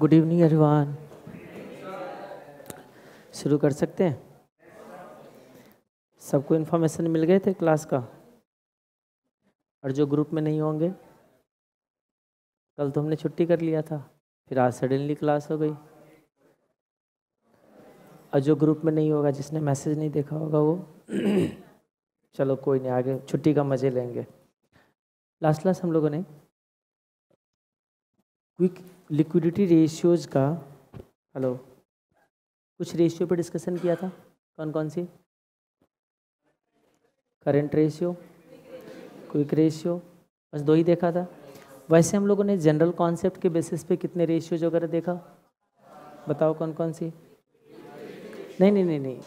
Good evening अरिवान शुरू कर सकते हैं सबको इन्फॉर्मेशन मिल गए थे क्लास का और जो ग्रुप में नहीं होंगे कल तो हमने छुट्टी कर लिया था फिर आज सडनली क्लास हो गई और जो ग्रुप में नहीं होगा जिसने मैसेज नहीं देखा होगा वो चलो कोई नहीं आगे छुट्टी का मज़े लेंगे लास्ट लास्ट हम लोगों ने क्विक लिक्विडिटी रेशियोज का हेलो कुछ रेशियो पे डिस्कशन किया था कौन कौन सी करंट रेशियो क्विक रेशियो बस दो ही देखा था वैसे हम लोगों ने जनरल कॉन्सेप्ट के बेसिस पे कितने रेशियोज वगैरह देखा बताओ कौन कौन सी नहीं नहीं नहीं नहीं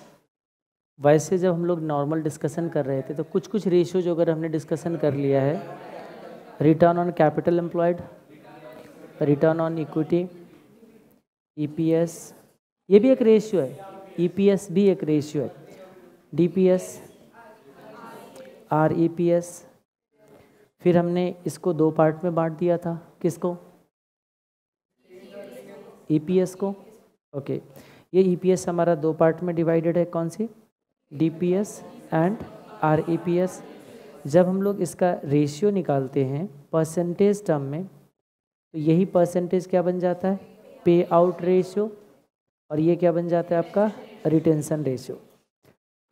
वैसे जब हम लोग नॉर्मल डिस्कशन कर रहे थे तो कुछ कुछ रेशियोज वगैरह हमने डिस्कशन कर लिया है return on capital employed return on equity EPS ये भी एक रेशियो है ईपीएस e भी एक रेशियो है डीपीएस आरईपीएस e फिर हमने इसको दो पार्ट में बांट दिया था किसको ईपीएस e को ओके ये ईपीएस हमारा दो पार्ट में डिवाइडेड है कौन सी डीपीएस एंड आरईपीएस जब हम लोग इसका रेशियो निकालते हैं परसेंटेज टर्म में तो यही परसेंटेज क्या बन जाता है पे आउट रेशियो और ये क्या बन जाता है आपका retention ratio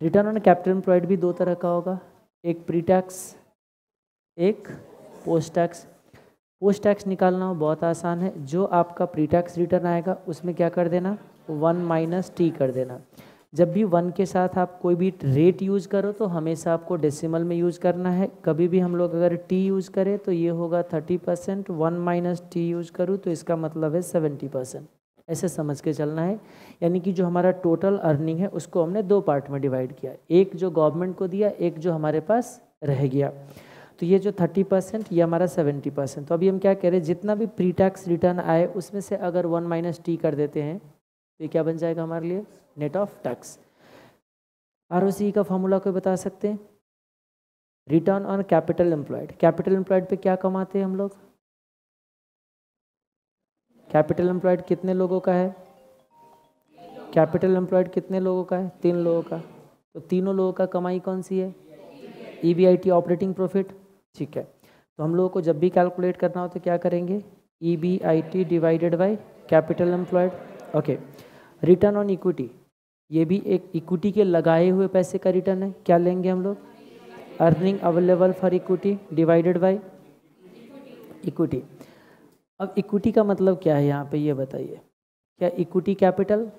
return on capital employed भी दो तरह का होगा एक प्री टैक्स एक पोस्ट टैक्स पोस्ट टैक्स निकालना हो बहुत आसान है जो आपका प्री टैक्स रिटर्न आएगा उसमें क्या कर देना वन माइनस टी कर देना जब भी वन के साथ आप कोई भी रेट यूज करो तो हमेशा आपको डेसिमल में यूज करना है कभी भी हम लोग अगर टी यूज करें तो ये होगा thirty percent one minus T use करूँ तो इसका मतलब है सेवेंटी परसेंट ऐसे समझ के चलना है यानी कि जो हमारा टोटल अर्निंग है उसको हमने दो पार्ट में डिवाइड किया एक जो गवर्नमेंट को दिया एक जो हमारे पास रह गया तो ये जो थर्टी परसेंट ये हमारा सेवेंटी परसेंट तो अभी हम क्या कह रहे हैं जितना भी प्री टैक्स रिटर्न आए उसमें से अगर वन माइनस टी कर देते हैं तो ये क्या बन जाएगा हमारे लिए नेट ऑफ टैक्स आर का फॉर्मूला कोई बता सकते हैं return on capital employed capital employed पे क्या कमाते हैं हम लोग कैपिटल एम्प्लॉयड कितने लोगों का है कैपिटल एम्प्लॉयड कितने लोगों का है तीन लोगों का तो तीनों लोगों का कमाई कौन सी है E B I T operating profit ठीक है तो हम लोगों को जब भी कैलकुलेट करना हो तो क्या करेंगे E B I T divided by capital employed okay return on equity ये भी एक इक्विटी के लगाए हुए पैसे का रिटर्न है क्या लेंगे हम लोग earning available for equity divided by equity अब इक्विटी का मतलब क्या है यहाँ पे ये बताइए क्या इक्विटी कैपिटल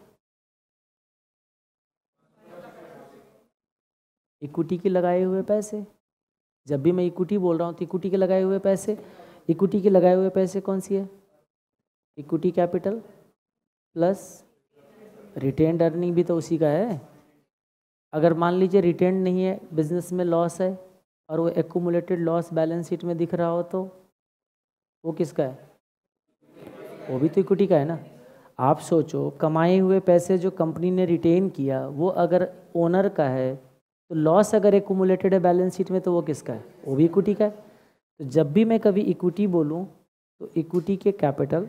इक्विटी के लगाए हुए पैसे जब भी मैं इक्विटी बोल रहा हूँ तो इक्विटी के लगाए हुए पैसे इक्विटी के लगाए हुए पैसे कौन सी है equity capital plus retain earning भी तो उसी का है अगर मान लीजिए रिटेन नहीं है बिजनेस में लॉस है और वो एकुमुलेटेड लॉस बैलेंस शीट में दिख रहा हो तो वो किसका है वो भी तो इक्विटी का है ना आप सोचो कमाए हुए पैसे जो कंपनी ने रिटेन किया वो अगर ओनर का है तो लॉस अगर एकुमुलेटेड है बैलेंस शीट में तो वो किसका है वो भी इक्विटी का है तो जब भी मैं कभी इक्विटी बोलूँ तो इक्विटी के कैपिटल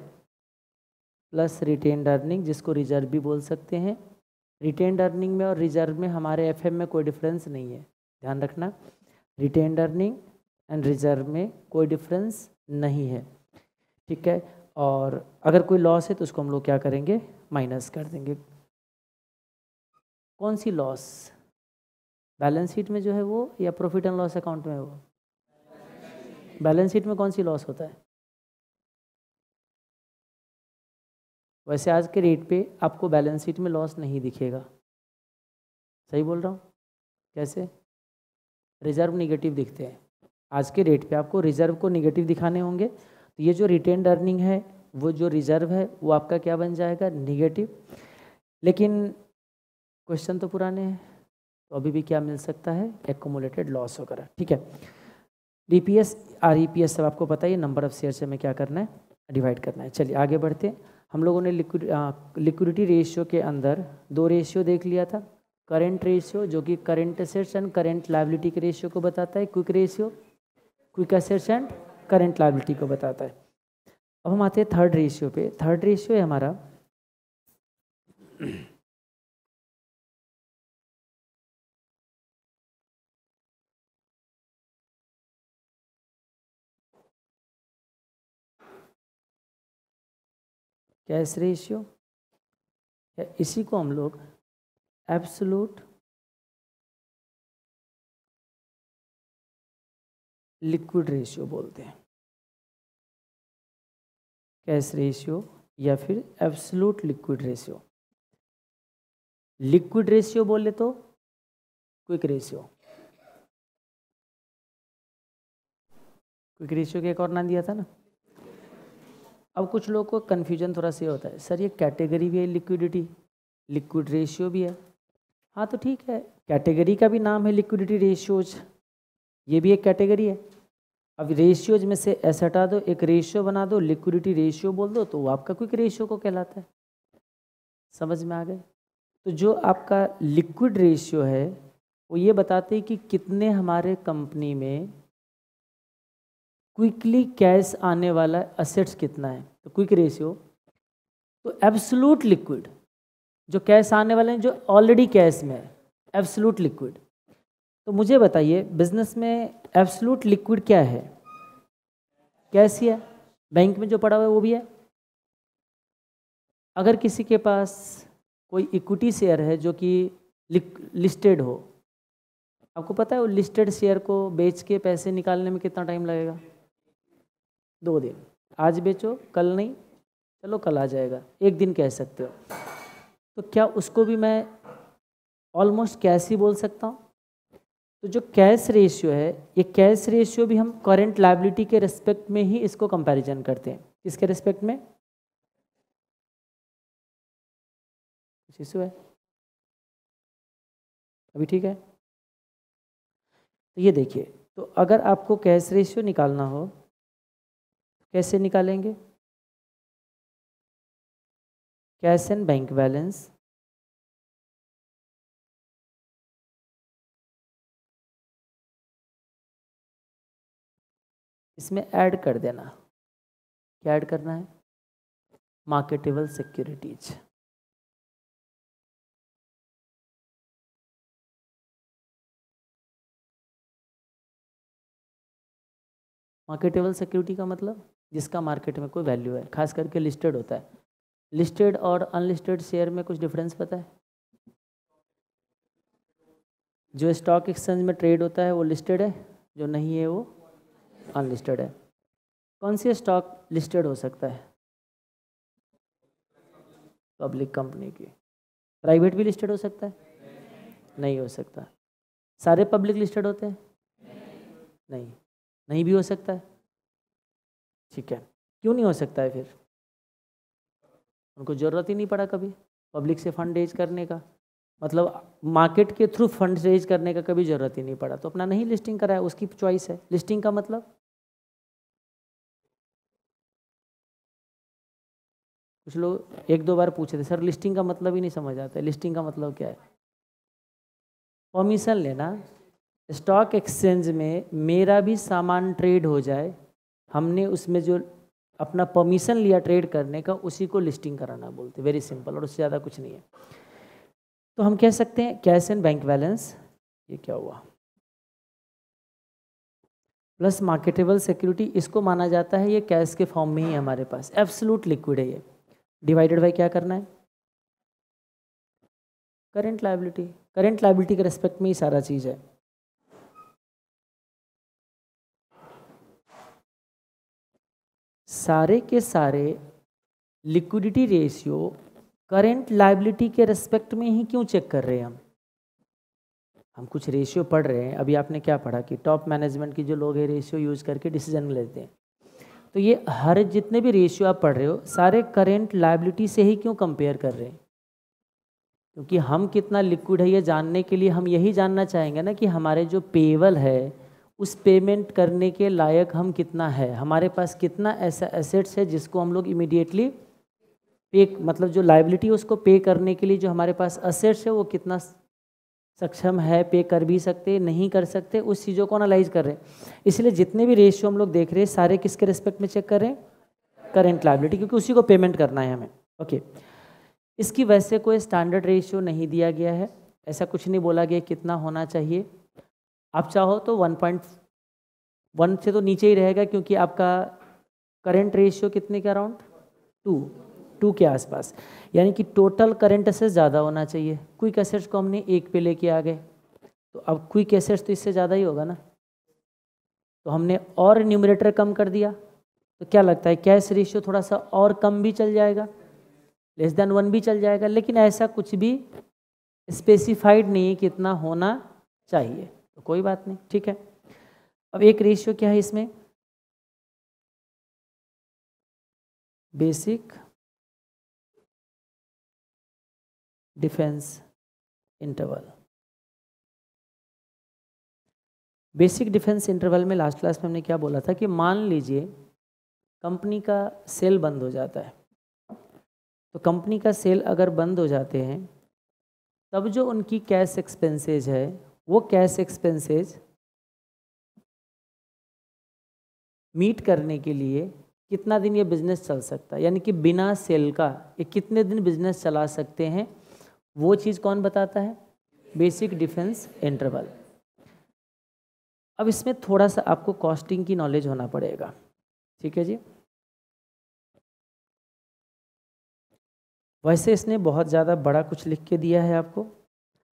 प्लस रिटेन अर्निंग जिसको रिजर्व भी बोल सकते हैं रिटेन अर्निंग में और रिजर्व में हमारे एफ में कोई डिफरेंस नहीं है ध्यान रखना रिटेन अर्निंग एंड रिजर्व में कोई डिफरेंस नहीं है ठीक है और अगर कोई लॉस है तो उसको हम लोग क्या करेंगे माइनस कर देंगे कौन सी लॉस बैलेंस शीट में जो है वो या प्रॉफिट एंड लॉस अकाउंट में वो बैलेंस शीट में कौन सी लॉस होता है वैसे आज के रेट पे आपको बैलेंस शीट में लॉस नहीं दिखेगा सही बोल रहा हूँ कैसे रिजर्व निगेटिव दिखते हैं आज के रेट पे आपको रिजर्व को निगेटिव दिखाने होंगे तो ये जो रिटेन अर्निंग है वो जो रिजर्व है वो आपका क्या बन जाएगा निगेटिव लेकिन क्वेश्चन तो पुराने हैं तो अभी भी क्या मिल सकता है एकोमोलेटेड लॉस वगैरह ठीक है D P S R E P S सब आपको पता है नंबर ऑफ शेयर से हमें क्या करना है डिवाइड करना है चलिए आगे बढ़ते हैं हम लोगों ने लिक्विडिटी रेशियो के अंदर दो रेशियो देख लिया था करेंट रेशियो जो कि current assets and current liability के रेशियो को बताता है quick ratio quick assets and current liability को बताता है अब हम आते हैं थर्ड रेशियो पे थर्ड रेशियो है हमारा क्या इस रेशियो या इसी को हम लोग एब्सोलूट लिक्विड रेशियो बोलते हैं कैश रेशियो या फिर absolute liquid ratio liquid ratio बोले तो क्विक रेशियो क्विक रेशियो के एक और नाम दिया था ना अब कुछ लोगों को कन्फ्यूजन थोड़ा सा होता है सर ये कैटेगरी भी है लिक्विडिटी लिक्विड रेशियो भी है हाँ तो ठीक है कैटेगरी का भी नाम है लिक्विडिटी रेशियोज ये भी एक कैटेगरी है अब रेशियोज में से ऐसा हटा दो एक रेशियो बना दो लिक्विडिटी रेशियो बोल दो तो वो आपका क्विक रेशियो को कहलाता है समझ में आ गए तो जो आपका लिक्विड रेशियो है वो ये बताते हैं कि कितने हमारे कंपनी में क्विकली कैश आने वाला असेट्स कितना है तो क्विक रेशियो तो एब्सोलूट लिक्विड जो कैश आने वाले हैं जो ऑलरेडी कैश में है एब्सोलूट लिक्विड तो मुझे बताइए बिजनेस में एब्सोलूट लिक्विड क्या है कैश ही है बैंक में जो पड़ा हुआ है वो भी है अगर किसी के पास कोई इक्विटी शेयर है जो कि लिस्टेड हो आपको पता है वो लिस्टेड शेयर को बेच के पैसे निकालने में कितना टाइम लगेगा दो दिन आज बेचो कल नहीं चलो कल आ जाएगा एक दिन कह सकते हो तो क्या उसको भी मैं ऑलमोस्ट कैश ही बोल सकता हूँ तो जो कैश रेशियो है ये कैश रेशियो भी हम करंट लाइबिलिटी के रिस्पेक्ट में ही इसको कंपैरिजन करते हैं किसके रिस्पेक्ट में कुछ इशू है अभी ठीक है तो ये देखिए तो अगर आपको कैश रेशियो निकालना हो कैसे निकालेंगे कैश एंड बैंक बैलेंस इसमें ऐड कर देना क्या ऐड करना है मार्केटेबल सिक्योरिटीज मार्केटेबल सिक्योरिटी का मतलब जिसका मार्केट में कोई वैल्यू है खास करके लिस्टेड होता है लिस्टेड और अनलिस्टेड शेयर में कुछ डिफरेंस पता है जो स्टॉक एक्सचेंज में ट्रेड होता है वो लिस्टेड है जो नहीं है वो अनलिस्टेड है कौन सी स्टॉक लिस्टेड हो सकता है पब्लिक कंपनी की प्राइवेट भी लिस्टेड हो सकता है नहीं हो सकता सारे पब्लिक लिस्टेड होते हैं नहीं नहीं भी हो सकता है ठीक है क्यों नहीं हो सकता है फिर उनको ज़रूरत ही नहीं पड़ा कभी पब्लिक से फंड रेज करने का मतलब मार्केट के थ्रू फंड रेज करने का कभी ज़रूरत ही नहीं पड़ा तो अपना नहीं लिस्टिंग कराया उसकी चॉइस है लिस्टिंग का मतलब कुछ लोग एक दो बार पूछे थे सर लिस्टिंग का मतलब ही नहीं समझ आता है लिस्टिंग का मतलब क्या है परमिशन लेना स्टॉक एक्सचेंज में मेरा भी सामान ट्रेड हो जाए हमने उसमें जो अपना परमिशन लिया ट्रेड करने का उसी को लिस्टिंग कराना बोलते वेरी सिंपल और उससे ज़्यादा कुछ नहीं है तो हम कह सकते हैं कैश एंड बैंक बैलेंस ये क्या हुआ प्लस मार्केटेबल सिक्योरिटी इसको माना जाता है ये कैश के फॉर्म में ही हमारे पास एब्सलूट लिक्विड है ये डिवाइडेड बाई क्या करना है करेंट लाइबिलिटी करेंट लाइबिलिटी के रेस्पेक्ट में ही सारा चीज़ है सारे के सारे लिक्विडिटी रेशियो करेंट लाइबिलिटी के रेस्पेक्ट में ही क्यों चेक कर रहे हैं हम हम कुछ रेशियो पढ़ रहे हैं अभी आपने क्या पढ़ा कि टॉप मैनेजमेंट के जो लोग हैं रेशियो यूज़ करके डिसीजन लेते हैं तो ये हर जितने भी रेशियो आप पढ़ रहे हो सारे करेंट लाइबिलिटी से ही क्यों कंपेयर कर रहे हैं क्योंकि हम कितना लिक्विड है ये जानने के लिए हम यही जानना चाहेंगे ना कि हमारे जो पेवल है उस पेमेंट करने के लायक हम कितना है हमारे पास कितना ऐसा एसेट्स है जिसको हम लोग इमिडिएटली पे मतलब जो लाइबिलिटी है उसको पे करने के लिए जो हमारे पास असेट्स है वो कितना सक्षम है पे कर भी सकते नहीं कर सकते उस चीज़ों को अनालाइज कर रहे हैं इसलिए जितने भी रेशियो हम लोग देख रहे हैं सारे किसके रिस्पेक्ट में चेक कर रहे हैं करेंट लाइबिलिटी क्योंकि उसी को पेमेंट करना है हमें ओके इसकी वैसे कोई स्टैंडर्ड रेशियो नहीं दिया गया है ऐसा कुछ नहीं बोला गया कितना होना चाहिए आप चाहो तो वन पॉइंट वन से तो नीचे ही रहेगा क्योंकि आपका करंट रेशियो कितने के अराउंड टू टू के आसपास यानी कि टोटल करंट से ज़्यादा होना चाहिए क्विक एसेट्स को हमने एक पे लेके आ गए तो अब क्विक एसेट्स तो इससे ज़्यादा ही होगा ना तो हमने और न्यूमरेटर कम कर दिया तो क्या लगता है कैश रेशियो थोड़ा सा और कम भी चल जाएगा लेस देन वन भी चल जाएगा लेकिन ऐसा कुछ भी स्पेसिफाइड नहीं है कि इतना होना चाहिए तो कोई बात नहीं ठीक है अब एक रेशियो क्या है इसमें basic defence interval basic defence interval में लास्ट क्लास में हमने क्या बोला था कि मान लीजिए कंपनी का सेल बंद हो जाता है तो कंपनी का सेल अगर बंद हो जाते हैं तब जो उनकी कैश एक्सपेंसेज है वो कैश एक्सपेंसेस मीट करने के लिए कितना दिन ये बिज़नेस चल सकता है यानी कि बिना सेल का ये कितने दिन बिजनेस चला सकते हैं वो चीज़ कौन बताता है बेसिक डिफेंस इंटरवल अब इसमें थोड़ा सा आपको कॉस्टिंग की नॉलेज होना पड़ेगा ठीक है जी वैसे इसने बहुत ज़्यादा बड़ा कुछ लिख के दिया है आपको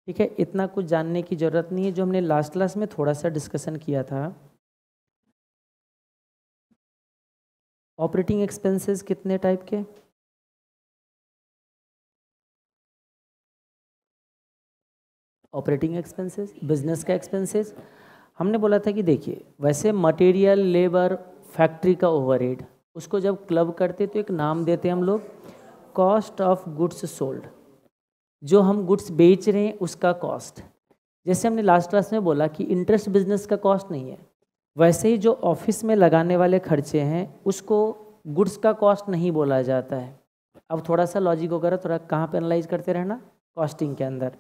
ठीक है इतना कुछ जानने की ज़रूरत नहीं है जो हमने लास्ट क्लास में थोड़ा सा डिस्कशन किया था ऑपरेटिंग एक्सपेंसेस कितने टाइप के ऑपरेटिंग एक्सपेंसेस बिजनेस का एक्सपेंसेस हमने बोला था कि देखिए वैसे मटेरियल लेबर फैक्ट्री का ओवरहेड उसको जब क्लब करते तो एक नाम देते हम लोग कॉस्ट ऑफ गुड्स सोल्ड जो हम गुड्स बेच रहे हैं उसका कॉस्ट जैसे हमने लास्ट क्लास में बोला कि इंटरेस्ट बिजनेस का कॉस्ट नहीं है वैसे ही जो ऑफिस में लगाने वाले खर्चे हैं उसको गुड्स का कॉस्ट नहीं बोला जाता है अब थोड़ा सा लॉजिक वगैरह थोड़ा कहाँ पर एनालाइज करते रहना कॉस्टिंग के अंदर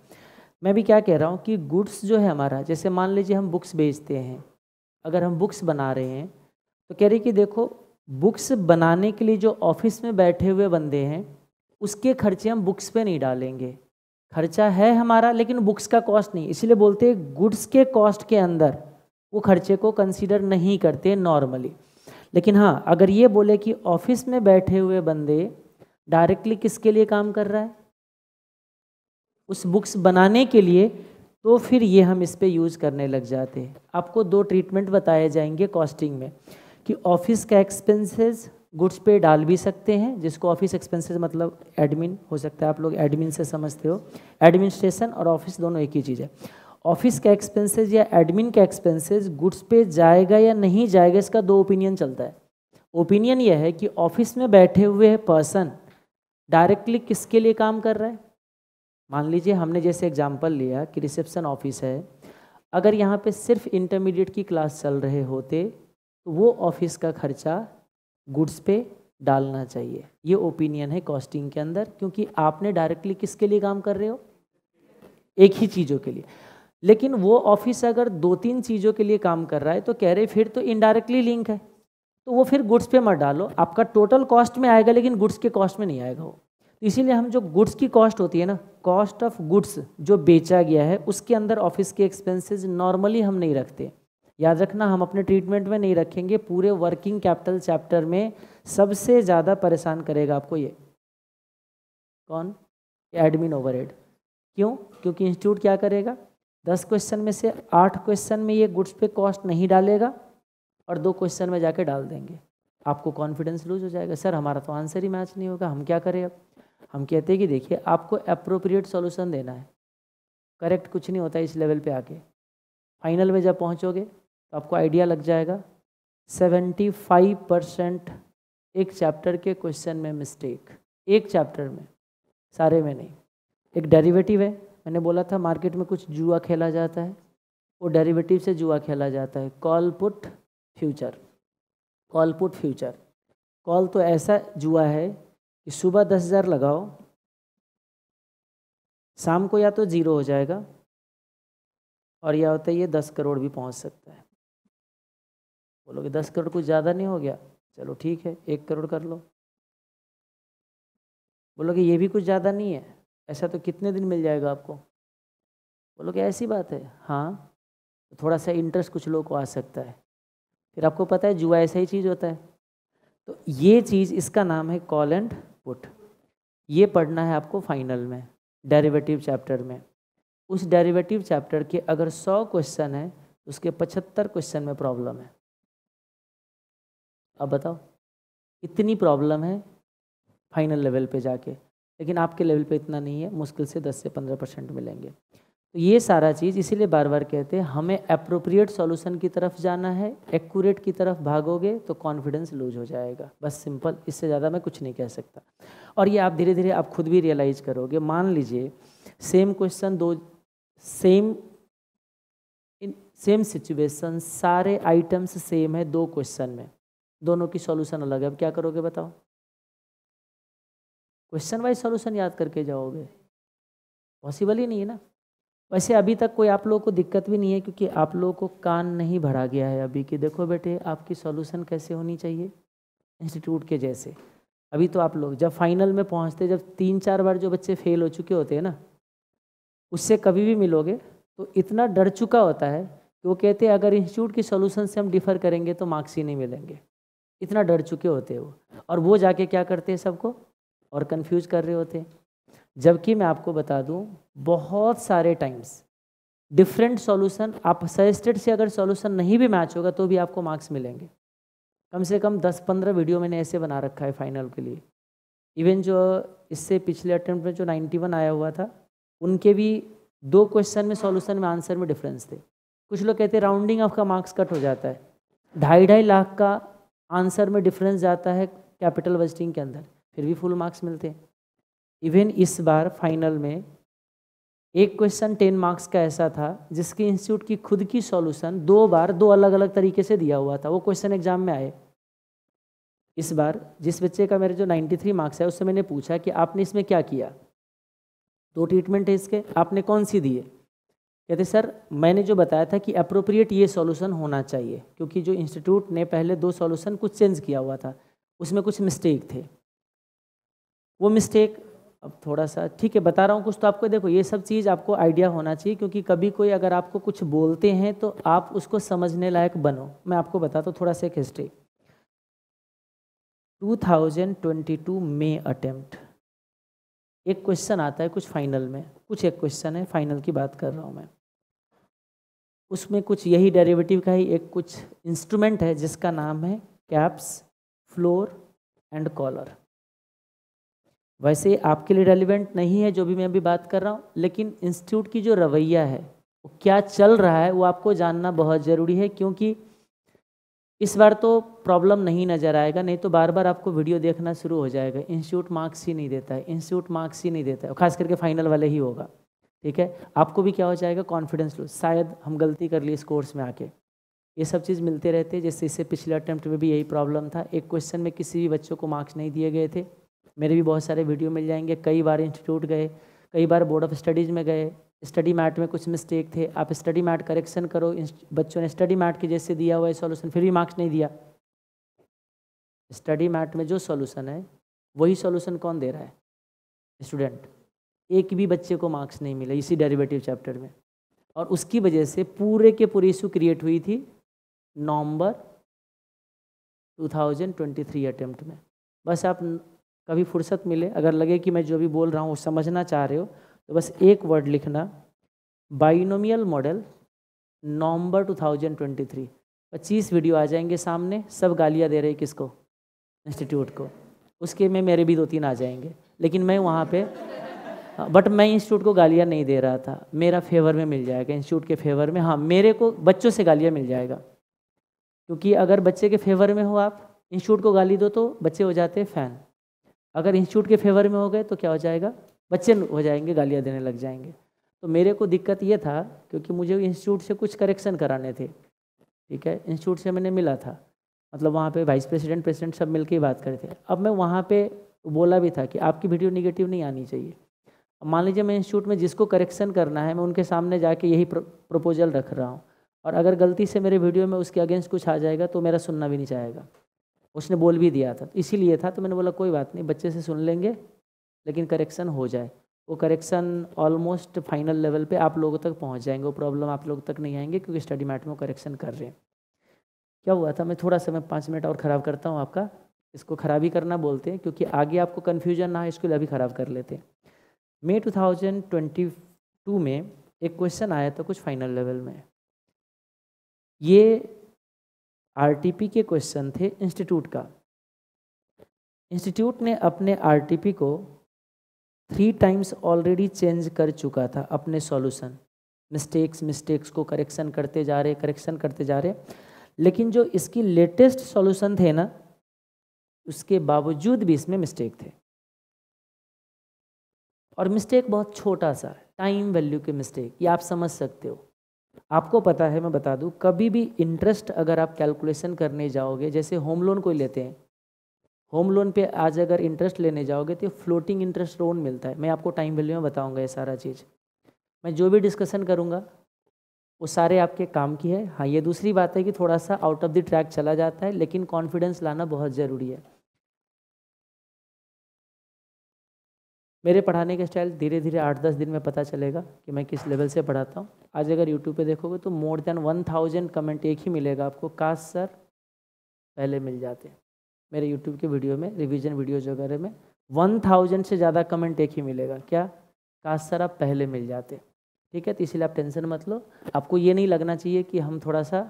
मैं भी क्या कह रहा हूँ कि गुड्स जो है हमारा जैसे मान लीजिए हम बुक्स बेचते हैं अगर हम बुक्स बना रहे हैं तो कह रही कि देखो बुक्स बनाने के लिए जो ऑफिस में बैठे हुए बंदे हैं उसके खर्चे हम बुक्स पे नहीं डालेंगे खर्चा है हमारा लेकिन बुक्स का कॉस्ट नहीं इसलिए बोलते हैं गुड्स के कॉस्ट के अंदर वो खर्चे को कंसीडर नहीं करते नॉर्मली लेकिन हाँ अगर ये बोले कि ऑफिस में बैठे हुए बंदे डायरेक्टली किसके लिए काम कर रहा है उस बुक्स बनाने के लिए तो फिर ये हम इस पर यूज़ करने लग जाते हैं आपको दो ट्रीटमेंट बताए जाएंगे कॉस्टिंग में कि ऑफिस का एक्सपेंसेस गुड्स पे डाल भी सकते हैं जिसको ऑफिस एक्सपेंसेस मतलब एडमिन हो सकता है आप लोग एडमिन से समझते हो एडमिनिस्ट्रेशन और ऑफिस दोनों एक ही चीज़ है ऑफिस का एक्सपेंसेस या एडमिन का एक्सपेंसेस गुड्स पे जाएगा या नहीं जाएगा इसका दो ओपिनियन चलता है ओपिनियन यह है कि ऑफिस में बैठे हुए पर्सन डायरेक्टली किसके लिए काम कर रहा है मान लीजिए हमने जैसे एग्जाम्पल लिया कि रिसेप्शन ऑफिस है अगर यहाँ पे सिर्फ इंटरमीडिएट की क्लास चल रहे होते तो वो ऑफिस का खर्चा गुड्स पे डालना चाहिए ये ओपिनियन है कॉस्टिंग के अंदर क्योंकि आपने डायरेक्टली किसके लिए काम कर रहे हो एक ही चीज़ों के लिए लेकिन वो ऑफिस अगर दो तीन चीज़ों के लिए काम कर रहा है तो कह रहे फिर तो इनडायरेक्टली लिंक है तो वो फिर गुड्स पे मत डालो आपका टोटल कॉस्ट में आएगा लेकिन गुड्स के कॉस्ट में नहीं आएगा वो तो इसीलिए हम जो गुड्स की कॉस्ट होती है ना कॉस्ट ऑफ गुड्स जो बेचा गया है उसके अंदर ऑफिस के एक्सपेंसेस नॉर्मली हम नहीं रखते याद रखना हम अपने ट्रीटमेंट में नहीं रखेंगे पूरे वर्किंग कैपिटल चैप्टर में सबसे ज़्यादा परेशान करेगा आपको ये कौन एडमिन ओवर क्यों क्योंकि इंस्टीट्यूट क्या करेगा दस क्वेश्चन में से आठ क्वेश्चन में ये गुड्स पे कॉस्ट नहीं डालेगा और दो क्वेश्चन में जाके डाल देंगे आपको कॉन्फिडेंस लूज हो जाएगा सर हमारा तो आंसर ही मैच नहीं होगा हम क्या करें अब हम कहते हैं कि देखिए आपको अप्रोप्रिएट सॉल्यूशन देना है करेक्ट कुछ नहीं होता इस लेवल पे आके फाइनल में जब पहुंचोगे तो आपको आइडिया लग जाएगा 75 परसेंट एक चैप्टर के क्वेश्चन में मिस्टेक एक चैप्टर में सारे में नहीं एक डेरिवेटिव है मैंने बोला था मार्केट में कुछ जुआ खेला जाता है वो डेरिवेटिव से जुआ खेला जाता है call put future call put future call तो ऐसा जुआ है कि सुबह दस हज़ार लगाओ शाम को या तो ज़ीरो हो जाएगा और यह होता है तो ये दस करोड़ भी पहुंच सकता है बोलोगे दस करोड़ कुछ ज़्यादा नहीं हो गया चलो ठीक है एक करोड़ कर लो बोलोगे ये भी कुछ ज़्यादा नहीं है ऐसा तो कितने दिन मिल जाएगा आपको बोलोगे ऐसी बात है हाँ तो थोड़ा सा इंटरेस्ट कुछ लोगों को आ सकता है फिर आपको पता है जुआ ऐसा ही चीज़ होता है तो ये चीज़ इसका नाम है कॉल एंड पुट ये पढ़ना है आपको फाइनल में डेरिवेटिव चैप्टर में उस डेरिवेटिव चैप्टर के अगर सौ क्वेश्चन है तो उसके पचहत्तर क्वेश्चन में प्रॉब्लम है अब बताओ इतनी प्रॉब्लम है फाइनल लेवल पे जाके लेकिन आपके लेवल पे इतना नहीं है मुश्किल से 10 से 15 परसेंट मिलेंगे तो ये सारा चीज़ इसीलिए बार बार कहते हैं हमें अप्रोप्रिएट सॉल्यूशन की तरफ जाना है एक्यूरेट की तरफ भागोगे तो कॉन्फिडेंस लूज हो जाएगा बस सिंपल इससे ज़्यादा मैं कुछ नहीं कह सकता और ये आप धीरे धीरे आप खुद भी रियलाइज़ करोगे मान लीजिए सेम क्वेश्चन दो सेम इन सेम सिचुएशन सारे आइटम्स सेम है दो क्वेश्चन में दोनों की सॉल्यूशन अलग है अब क्या करोगे बताओ क्वेश्चन वाइज सॉल्यूशन याद करके जाओगे पॉसिबल ही नहीं है ना वैसे अभी तक कोई आप लोगों को दिक्कत भी नहीं है क्योंकि आप लोगों को कान नहीं भरा गया है अभी कि देखो बेटे आपकी सॉल्यूशन कैसे होनी चाहिए इंस्टीट्यूट के जैसे अभी तो आप लोग जब फाइनल में पहुंचते जब तीन चार बार जो बच्चे फेल हो चुके होते हैं ना उससे कभी भी मिलोगे तो इतना डर चुका होता है कि वो कहते हैं अगर इंस्टीट्यूट की सोल्यूशन से हम डिफ़र करेंगे तो मार्क्स ही नहीं मिलेंगे इतना डर चुके होते वो और वो जाके क्या करते हैं सबको और कंफ्यूज कर रहे होते जबकि मैं आपको बता दूं बहुत सारे टाइम्स डिफरेंट सॉल्यूशन आप सजेस्टेड से अगर सॉल्यूशन नहीं भी मैच होगा तो भी आपको मार्क्स मिलेंगे कम से कम 10-15 वीडियो मैंने ऐसे बना रखा है फाइनल के लिए इवन जो इससे पिछले अटैम्प्ट में जो 91 आया हुआ था उनके भी दो क्वेश्चन में सॉल्यूशन में आंसर में डिफरेंस थे कुछ लोग कहते हैं राउंडिंग आपका मार्क्स कट हो जाता है ढाई ढाई लाख का आंसर में डिफरेंस जाता है कैपिटल विजिटिंग के अंदर फिर भी फुल मार्क्स मिलते हैं इवन इस बार फाइनल में एक क्वेश्चन टेन मार्क्स का ऐसा था जिसके इंस्टीट्यूट की खुद की सॉल्यूशन दो बार दो अलग अलग तरीके से दिया हुआ था वो क्वेश्चन एग्जाम में आए इस बार जिस बच्चे का मेरे जो 93 मार्क्स है उससे मैंने पूछा कि आपने इसमें क्या किया दो ट्रीटमेंट है इसके आपने कौन सी दिए कहते सर मैंने जो बताया था कि अप्रोप्रिएट ये सॉल्यूशन होना चाहिए क्योंकि जो इंस्टीट्यूट ने पहले दो सॉल्यूशन कुछ चेंज किया हुआ था उसमें कुछ मिस्टेक थे वो मिस्टेक अब थोड़ा सा ठीक है बता रहा हूँ कुछ तो आपको देखो ये सब चीज़ आपको आइडिया होना चाहिए क्योंकि कभी कोई अगर आपको कुछ बोलते हैं तो आप उसको समझने लायक बनो मैं आपको बताता तो हूँ थोड़ा सा एक हिस्ट्री 2022 में अटेम्प्ट एक क्वेश्चन आता है कुछ फाइनल में कुछ एक क्वेश्चन है फाइनल की बात कर रहा हूँ मैं उसमें कुछ यही डेरिवेटिव का ही एक कुछ इंस्ट्रूमेंट है जिसका नाम है कैप्स फ्लोर एंड कॉलर वैसे आपके लिए रेलिवेंट नहीं है जो भी मैं अभी बात कर रहा हूँ लेकिन इंस्टीट्यूट की जो रवैया है वो क्या चल रहा है वो आपको जानना बहुत ज़रूरी है क्योंकि इस बार तो प्रॉब्लम नहीं नज़र आएगा नहीं तो बार बार आपको वीडियो देखना शुरू हो जाएगा इंस्टीट्यूट मार्क्स ही नहीं देता है इंस्टीट्यूट मार्क्स ही नहीं देता है खास करके फाइनल वाले ही होगा ठीक है आपको भी क्या हो जाएगा कॉन्फिडेंस लो शायद हम गलती कर ली इस कोर्स में आके ये सब चीज़ मिलते रहते हैं जैसे इससे पिछले अटैम्प्ट में भी यही प्रॉब्लम था एक क्वेश्चन में किसी भी बच्चों को मार्क्स नहीं दिए गए थे मेरे भी बहुत सारे वीडियो मिल जाएंगे कई बार इंस्टीट्यूट गए कई बार बोर्ड ऑफ स्टडीज़ में गए स्टडी मैट में कुछ मिस्टेक थे आप स्टडी मैट करेक्शन करो बच्चों ने स्टडी मैट के जैसे दिया हुआ है सोल्यूशन फिर भी मार्क्स नहीं दिया स्टडी मैट में जो सोल्यूशन है वही सोल्यूशन कौन दे रहा है स्टूडेंट एक भी बच्चे को मार्क्स नहीं मिले इसी डेरिवेटिव चैप्टर में और उसकी वजह से पूरे के पूरे इशू क्रिएट हुई थी नवंबर 2023 अटेम्प्ट में बस आप कभी फुर्सत मिले अगर लगे कि मैं जो भी बोल रहा हूँ समझना चाह रहे हो तो बस एक वर्ड लिखना बाइनोमियल मॉडल नवंबर 2023 25 वीडियो आ जाएंगे सामने सब गालियाँ दे रहे किसको इंस्टीट्यूट को उसके में मेरे भी दो तीन आ जाएंगे लेकिन मैं वहाँ पर बट हाँ, मैं इंस्टीट्यूट को गालियाँ नहीं दे रहा था मेरा फेवर में मिल जाएगा इंस्टीट्यूट के फेवर में हाँ मेरे को बच्चों से गालियाँ मिल जाएगा क्योंकि अगर बच्चे के फेवर में हो आप इंस्टीट्यूट को गाली दो तो बच्चे हो जाते हैं फ़ैन अगर इंस्टीट्यूट के फेवर में हो गए तो क्या हो जाएगा बच्चे हो जाएंगे गालियाँ देने लग जाएंगे तो मेरे को दिक्कत ये था क्योंकि मुझे इंस्टीट्यूट से कुछ करेक्शन कराने थे ठीक है इंस्टीट्यूट से मैंने मिला था मतलब वहाँ पे वाइस प्रेसिडेंट प्रेसिडेंट सब मिलके ही बात करते थे अब मैं वहाँ पे बोला भी था कि आपकी वीडियो निगेटिव नहीं आनी चाहिए मान लीजिए मैं इंस्टीट्यूट में जिसको करेक्शन करना है मैं उनके सामने जाके यही प्रपोजल रख रहा हूँ और अगर गलती से मेरे वीडियो में उसके अगेंस्ट कुछ आ जाएगा तो मेरा सुनना भी नहीं चाहेगा उसने बोल भी दिया था इसीलिए था तो मैंने बोला कोई बात नहीं बच्चे से सुन लेंगे लेकिन करेक्शन हो जाए वो करेक्शन ऑलमोस्ट फाइनल लेवल पे आप लोगों तक पहुंच जाएंगे वो प्रॉब्लम आप लोगों तक नहीं आएंगे क्योंकि स्टडी मैट में वो करेक्शन कर रहे हैं क्या हुआ था मैं थोड़ा सा मैं पाँच मिनट और ख़राब करता हूँ आपका इसको ख़राब ही करना बोलते हैं क्योंकि आगे आपको कन्फ्यूजन ना हो इसको अभी ख़राब कर लेते हैं मई 2022 में एक क्वेश्चन आया था कुछ फाइनल लेवल में ये आरटीपी के क्वेश्चन थे इंस्टीट्यूट का इंस्टीट्यूट ने अपने आरटीपी को थ्री टाइम्स ऑलरेडी चेंज कर चुका था अपने सॉल्यूशन मिस्टेक्स मिस्टेक्स को करेक्शन करते जा रहे करेक्शन करते जा रहे लेकिन जो इसकी लेटेस्ट सॉल्यूशन थे ना उसके बावजूद भी इसमें मिस्टेक थे और मिस्टेक बहुत छोटा सा है टाइम वैल्यू के मिस्टेक ये आप समझ सकते हो आपको पता है मैं बता दूँ कभी भी इंटरेस्ट अगर आप कैलकुलेशन करने जाओगे जैसे होम लोन कोई लेते हैं होम लोन पे आज अगर इंटरेस्ट लेने जाओगे तो फ्लोटिंग इंटरेस्ट लोन मिलता है मैं आपको टाइम वैल्यू में बताऊंगा ये सारा चीज़ मैं जो भी डिस्कशन करूँगा वो सारे आपके काम की है हाँ ये दूसरी बात है कि थोड़ा सा आउट ऑफ द ट्रैक चला जाता है लेकिन कॉन्फिडेंस लाना बहुत ज़रूरी है मेरे पढ़ाने का स्टाइल धीरे धीरे आठ दस दिन में पता चलेगा कि मैं किस लेवल से पढ़ाता हूँ आज अगर यूट्यूब पे देखोगे तो more than one thousand comment एक ही मिलेगा आपको काश सर पहले मिल जाते मेरे यूट्यूब के वीडियो में रिविजन वीडियोज वगैरह में वन थाउजेंड से ज़्यादा कमेंट एक ही मिलेगा क्या काश सर आप पहले मिल जाते ठीक है तो इसीलिए आप टेंशन मत लो आपको ये नहीं लगना चाहिए कि हम थोड़ा सा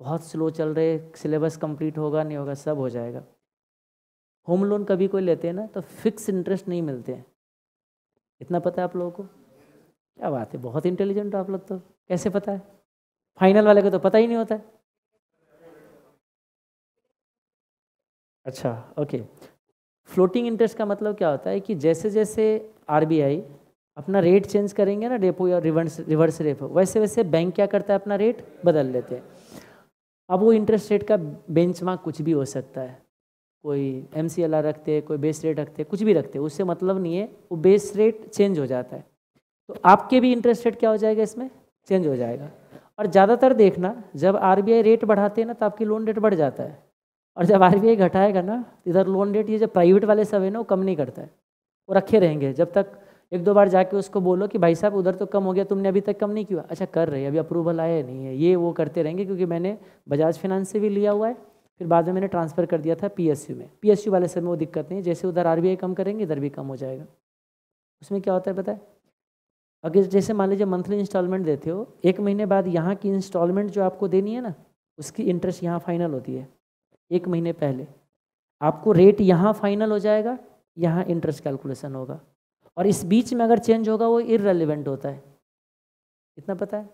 बहुत स्लो चल रहे सिलेबस कंप्लीट होगा नहीं होगा सब हो जाएगा होम लोन कभी कोई लेते हैं ना तो फिक्स इंटरेस्ट नहीं मिलते हैं इतना पता है आप लोगों को क्या बात है बहुत इंटेलिजेंट हो आप लोग तो कैसे पता है फाइनल वाले को तो पता ही नहीं होता है अच्छा ओके फ्लोटिंग इंटरेस्ट का मतलब क्या होता है कि जैसे जैसे आरबीआई अपना रेट चेंज करेंगे ना रेपो या रिवर्स रिवर्स रेपो वैसे वैसे बैंक क्या करता है अपना रेट बदल लेते हैं अब वो इंटरेस्ट रेट का बेंचमार्क कुछ भी हो सकता है कोई एम रखते कोई बेस रेट रखते कुछ भी रखते उससे मतलब नहीं है वो बेस रेट चेंज हो जाता है तो आपके भी इंटरेस्ट रेट क्या हो जाएगा इसमें चेंज हो जाएगा और ज़्यादातर देखना जब आर रेट बढ़ाते हैं ना तो आपकी लोन रेट बढ़ जाता है और जब आर घटाएगा ना इधर लोन रेट ये जो प्राइवेट वाले सब है ना वो कम नहीं करता है वो रखे रहेंगे जब तक एक दो बार जाके उसको बोलो कि भाई साहब उधर तो कम हो गया तुमने अभी तक कम नहीं किया अच्छा कर रहे अभी अप्रूवल आया नहीं है ये वो करते रहेंगे क्योंकि मैंने बजाज फाइनेंस से भी लिया हुआ है फिर बाद में मैंने ट्रांसफ़र कर दिया था पीएसयू में पीएसयू वाले समय वो दिक्कत नहीं जैसे उधर आरबीआई कम करेंगे इधर भी कम हो जाएगा उसमें क्या होता है बताए अगर जैसे मान लीजिए मंथली इंस्टॉलमेंट देते हो एक महीने बाद यहाँ की इंस्टॉलमेंट जो आपको देनी है ना उसकी इंटरेस्ट यहाँ फाइनल होती है एक महीने पहले आपको रेट यहाँ फाइनल हो जाएगा यहाँ इंटरेस्ट कैलकुलेशन होगा और इस बीच में अगर चेंज होगा वो इरेलीवेंट होता है इतना पता है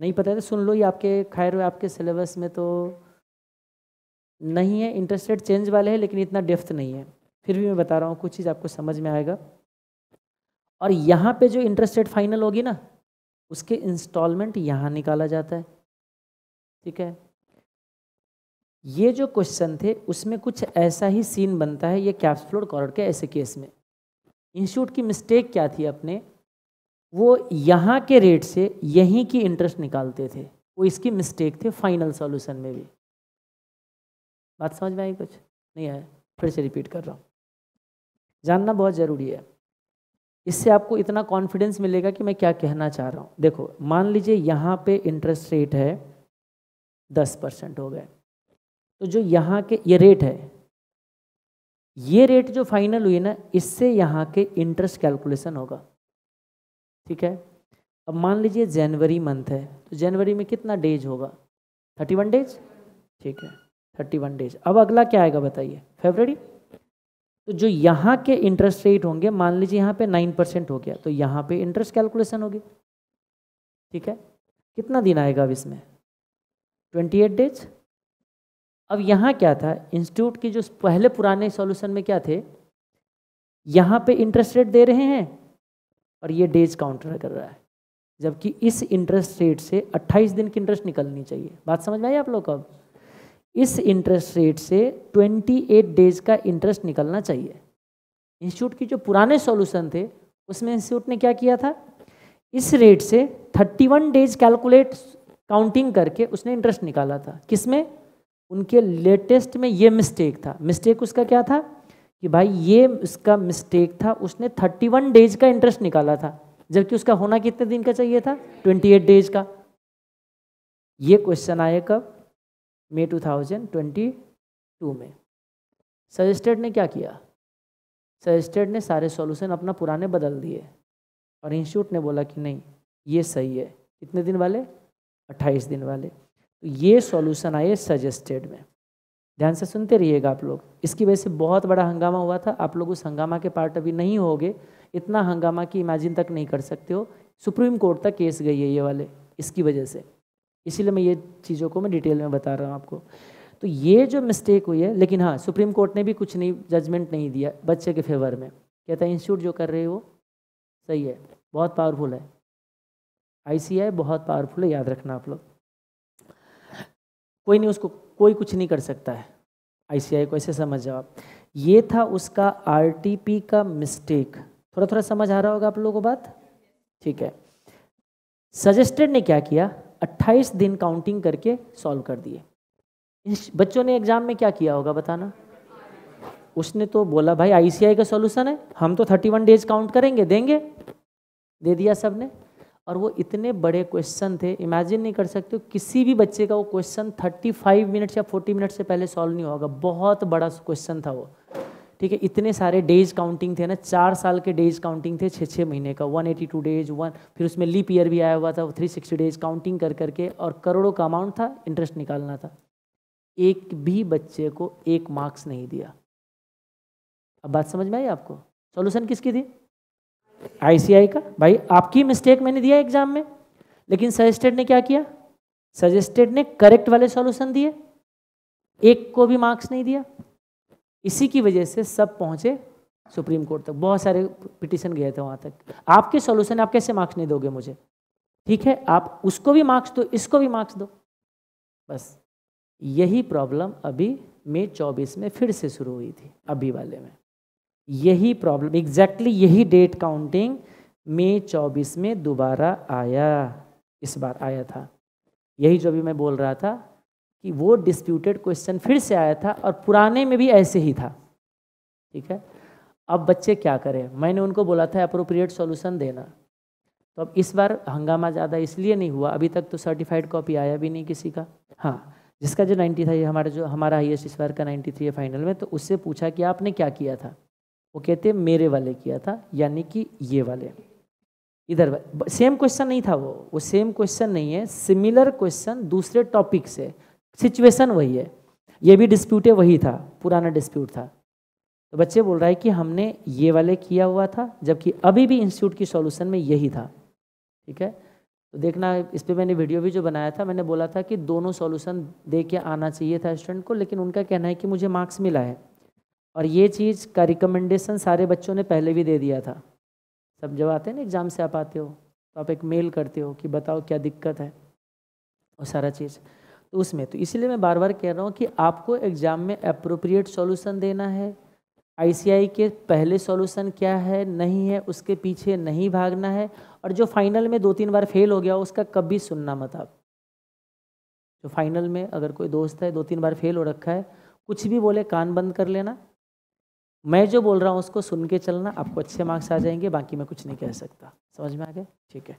नहीं पता है तो सुन लो ये आपके खैर आपके सिलेबस में तो नहीं है इंटरेस्ट रेट चेंज वाले हैं लेकिन इतना डेफ्थ नहीं है फिर भी मैं बता रहा हूँ कुछ चीज़ आपको समझ में आएगा और यहाँ पे जो इंटरेस्ट रेट फाइनल होगी ना उसके इंस्टॉलमेंट यहाँ निकाला जाता है ठीक है ये जो क्वेश्चन थे उसमें कुछ ऐसा ही सीन बनता है ये कैप्स फ्लोर कॉर्ड के ऐसे केस में इंस्टीट्यूट की मिस्टेक क्या थी अपने वो यहाँ के रेट से यहीं की इंटरेस्ट निकालते थे वो इसकी मिस्टेक थे फाइनल सॉल्यूशन में भी बात समझ में आई कुछ नहीं आया फिर से रिपीट कर रहा हूँ जानना बहुत ज़रूरी है इससे आपको इतना कॉन्फिडेंस मिलेगा कि मैं क्या कहना चाह रहा हूँ देखो मान लीजिए यहाँ पे इंटरेस्ट रेट है दस परसेंट हो गए तो जो यहाँ के ये रेट है ये रेट जो फाइनल हुई ना इससे यहाँ के इंटरेस्ट कैलकुलेशन होगा ठीक है अब मान लीजिए जनवरी मंथ है तो जनवरी में कितना डेज होगा थर्टी वन डेज ठीक है थर्टी वन डेज अब अगला क्या आएगा बताइए फेबररी तो जो यहाँ के इंटरेस्ट रेट होंगे मान लीजिए यहाँ पे नाइन परसेंट हो गया तो यहाँ पे इंटरेस्ट कैलकुलेशन होगी ठीक है कितना दिन आएगा अब इसमें ट्वेंटी एट डेज अब यहाँ क्या था इंस्टीट्यूट की जो पहले पुराने सॉल्यूशन में क्या थे यहाँ पे इंटरेस्ट रेट दे रहे हैं और ये डेज काउंटर कर रहा है जबकि इस इंटरेस्ट रेट से अट्ठाईस दिन की इंटरेस्ट निकलनी चाहिए बात समझ में आई आप लोग को अब इस इंटरेस्ट रेट से 28 डेज का इंटरेस्ट निकलना चाहिए इंस्टीट्यूट की जो पुराने सॉल्यूशन थे उसमें इंस्टीट्यूट ने क्या किया था इस रेट से 31 डेज कैलकुलेट काउंटिंग करके उसने इंटरेस्ट निकाला था किसमें उनके लेटेस्ट में ये मिस्टेक था मिस्टेक उसका क्या था कि भाई ये उसका मिस्टेक था उसने 31 डेज का इंटरेस्ट निकाला था जबकि उसका होना कितने दिन का चाहिए था 28 डेज का ये क्वेश्चन आया कब मई 2022 में सजेस्टेड ने क्या किया सजेस्टेड ने सारे सॉल्यूशन अपना पुराने बदल दिए और इंस्टीट्यूट ने बोला कि नहीं ये सही है कितने दिन वाले 28 दिन वाले तो ये सॉल्यूशन आए सजेस्टेड में ध्यान से सुनते रहिएगा आप लोग इसकी वजह से बहुत बड़ा हंगामा हुआ था आप लोग उस हंगामा के पार्ट अभी नहीं हो इतना हंगामा की इमेजिन तक नहीं कर सकते हो सुप्रीम कोर्ट तक केस गई है ये वाले इसकी वजह से इसीलिए मैं ये चीज़ों को मैं डिटेल में बता रहा हूँ आपको तो ये जो मिस्टेक हुई है लेकिन हाँ सुप्रीम कोर्ट ने भी कुछ नहीं जजमेंट नहीं दिया बच्चे के फेवर में कहता है इंस्टीट्यूट जो कर रहे हो सही है बहुत पावरफुल है आईसीआई बहुत पावरफुल है याद रखना आप लोग कोई नहीं उसको कोई कुछ नहीं कर सकता है आईसीआई को ऐसे समझ जाओ आप ये था उसका आरटीपी का मिस्टेक थोड़ा थोड़ा समझ आ रहा होगा आप लोगों को बात ठीक है सजेस्टेड ने क्या किया अट्ठाईस दिन काउंटिंग करके सॉल्व कर दिए बच्चों ने एग्ज़ाम में क्या किया होगा बताना उसने तो बोला भाई आईसीआई का सॉल्यूशन है हम तो थर्टी वन डेज काउंट करेंगे देंगे दे दिया सब ने और वो इतने बड़े क्वेश्चन थे इमेजिन नहीं कर सकते किसी भी बच्चे का वो क्वेश्चन फाइव मिनट या फोर्टी मिनट से पहले सॉल्व नहीं होगा बहुत बड़ा क्वेश्चन था वो ठीक है इतने सारे डेज काउंटिंग थे ना चार साल के डेज काउंटिंग थे छः छः महीने का 182 डेज वन फिर उसमें लीप ईयर भी आया हुआ था 360 डेज काउंटिंग कर करके और करोड़ों का अमाउंट था इंटरेस्ट निकालना था एक भी बच्चे को एक मार्क्स नहीं दिया अब बात समझ में आई आपको सोल्यूशन किसकी थी आईसीआई का भाई आपकी मिस्टेक मैंने दिया एग्जाम में लेकिन सजेस्टेड ने क्या किया सजेस्टेड ने करेक्ट वाले सोल्यूशन दिए एक को भी मार्क्स नहीं दिया इसी की वजह से सब पहुंचे सुप्रीम कोर्ट तक बहुत सारे पिटिशन गए थे वहां तक आपके सोल्यूशन आप कैसे मार्क्स नहीं दोगे मुझे ठीक है आप उसको भी मार्क्स दो इसको भी मार्क्स दो बस यही प्रॉब्लम अभी मई चौबीस में फिर से शुरू हुई थी अभी वाले में यही प्रॉब्लम एग्जैक्टली यही डेट काउंटिंग मई चौबीस में दोबारा आया इस बार आया था यही जो अभी मैं बोल रहा था कि वो डिस्प्यूटेड क्वेश्चन फिर से आया था और पुराने में भी ऐसे ही था ठीक है अब बच्चे क्या करें मैंने उनको बोला था अप्रोप्रिएट सॉल्यूशन देना तो अब इस बार हंगामा ज़्यादा इसलिए नहीं हुआ अभी तक तो सर्टिफाइड कॉपी आया भी नहीं किसी का हाँ जिसका जो नाइन्टी था ये हमारा जो हमारा हाइएस्ट इस बार का नाइन्टी थ्री है फाइनल में तो उससे पूछा कि आपने क्या किया था वो कहते मेरे वाले किया था यानी कि ये वाले इधर सेम क्वेश्चन नहीं था वो वो सेम क्वेश्चन नहीं है सिमिलर क्वेश्चन दूसरे टॉपिक से सिचुएशन वही है ये भी डिस्प्यूट है वही था पुराना डिस्प्यूट था तो बच्चे बोल रहा है कि हमने ये वाले किया हुआ था जबकि अभी भी इंस्टीट्यूट की सॉल्यूशन में यही था ठीक है तो देखना इस पर मैंने वीडियो भी जो बनाया था मैंने बोला था कि दोनों सॉल्यूशन दे के आना चाहिए था स्टूडेंट को लेकिन उनका कहना है कि मुझे मार्क्स मिला है और ये चीज़ का रिकमेंडेशन सारे बच्चों ने पहले भी दे दिया था सब जब आते हैं ना एग्ज़ाम से आप आते हो तो आप एक मेल करते हो कि बताओ क्या दिक्कत है और सारा चीज़ तो उसमें तो इसलिए मैं बार बार कह रहा हूँ कि आपको एग्ज़ाम में अप्रोप्रिएट सॉल्यूशन देना है आई के पहले सॉल्यूशन क्या है नहीं है उसके पीछे नहीं भागना है और जो फाइनल में दो तीन बार फेल हो गया उसका कभी सुनना मत आप जो फाइनल में अगर कोई दोस्त है दो तीन बार फेल हो रखा है कुछ भी बोले कान बंद कर लेना मैं जो बोल रहा हूँ उसको सुन के चलना आपको अच्छे मार्क्स आ जाएंगे बाकी मैं कुछ नहीं कह सकता समझ में आ गया ठीक है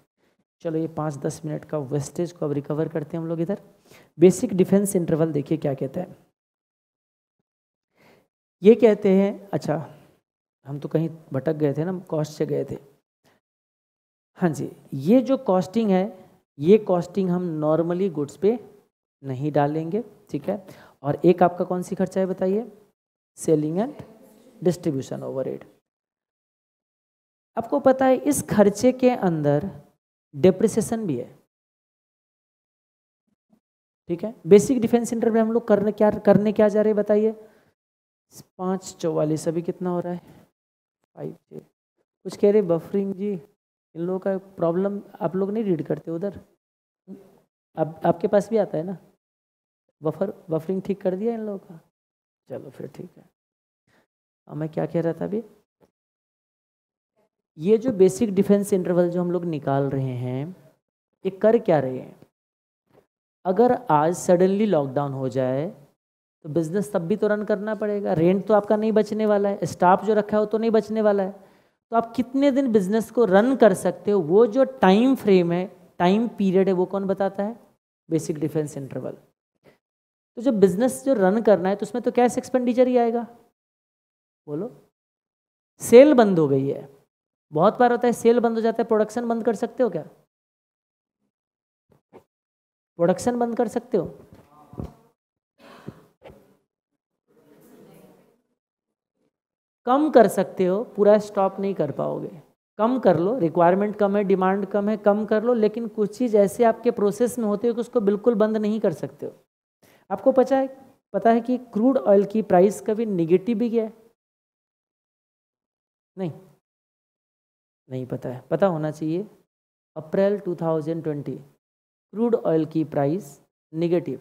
चलो ये पाँच दस मिनट का वेस्टेज को अब रिकवर करते हैं हम लोग इधर बेसिक डिफेंस इंटरवल देखिए क्या कहते हैं ये कहते हैं अच्छा हम तो कहीं भटक गए थे ना कॉस्ट से गए थे हाँ जी ये जो कॉस्टिंग है ये कॉस्टिंग हम नॉर्मली गुड्स पे नहीं डालेंगे ठीक है और एक आपका कौन सी खर्चा है बताइए सेलिंग एंड डिस्ट्रीब्यूशन ओवर आपको पता है इस खर्चे के अंदर डिप्रिसिएशन भी है ठीक है बेसिक डिफेंस सेंटर में हम लोग करने क्या करने क्या जा रहे हैं बताइए पाँच चौवालीस अभी कितना हो रहा है फाइव जी कुछ कह रहे बफरिंग जी इन लोगों का प्रॉब्लम आप लोग नहीं रीड करते उधर आप आपके पास भी आता है ना बफर बफरिंग ठीक कर दिया इन लोगों का चलो फिर ठीक है मैं क्या कह रहा था अभी ये जो बेसिक डिफेंस इंटरवल जो हम लोग निकाल रहे हैं ये कर क्या रहे हैं अगर आज सडनली लॉकडाउन हो जाए तो बिज़नेस तब भी तो रन करना पड़ेगा रेंट तो आपका नहीं बचने वाला है स्टाफ जो रखा है वो तो नहीं बचने वाला है तो आप कितने दिन बिज़नेस को रन कर सकते हो वो जो टाइम फ्रेम है टाइम पीरियड है वो कौन बताता है बेसिक डिफेंस इंटरवल तो जब बिज़नेस जो रन करना है तो उसमें तो कैश एक्सपेंडिचर ही आएगा बोलो सेल बंद हो गई है बहुत बार होता है सेल बंद हो जाता है प्रोडक्शन बंद कर सकते हो क्या प्रोडक्शन बंद कर सकते हो कम कर सकते हो पूरा स्टॉप नहीं कर पाओगे कम कर लो रिक्वायरमेंट कम है डिमांड कम है कम कर लो लेकिन कुछ चीज़ ऐसे आपके प्रोसेस में होती है कि उसको बिल्कुल बंद नहीं कर सकते हो आपको पता है पता है कि क्रूड ऑयल की प्राइस कभी निगेटिव भी गया है नहीं नहीं पता है पता होना चाहिए अप्रैल 2020 क्रूड ऑयल की प्राइस निगेटिव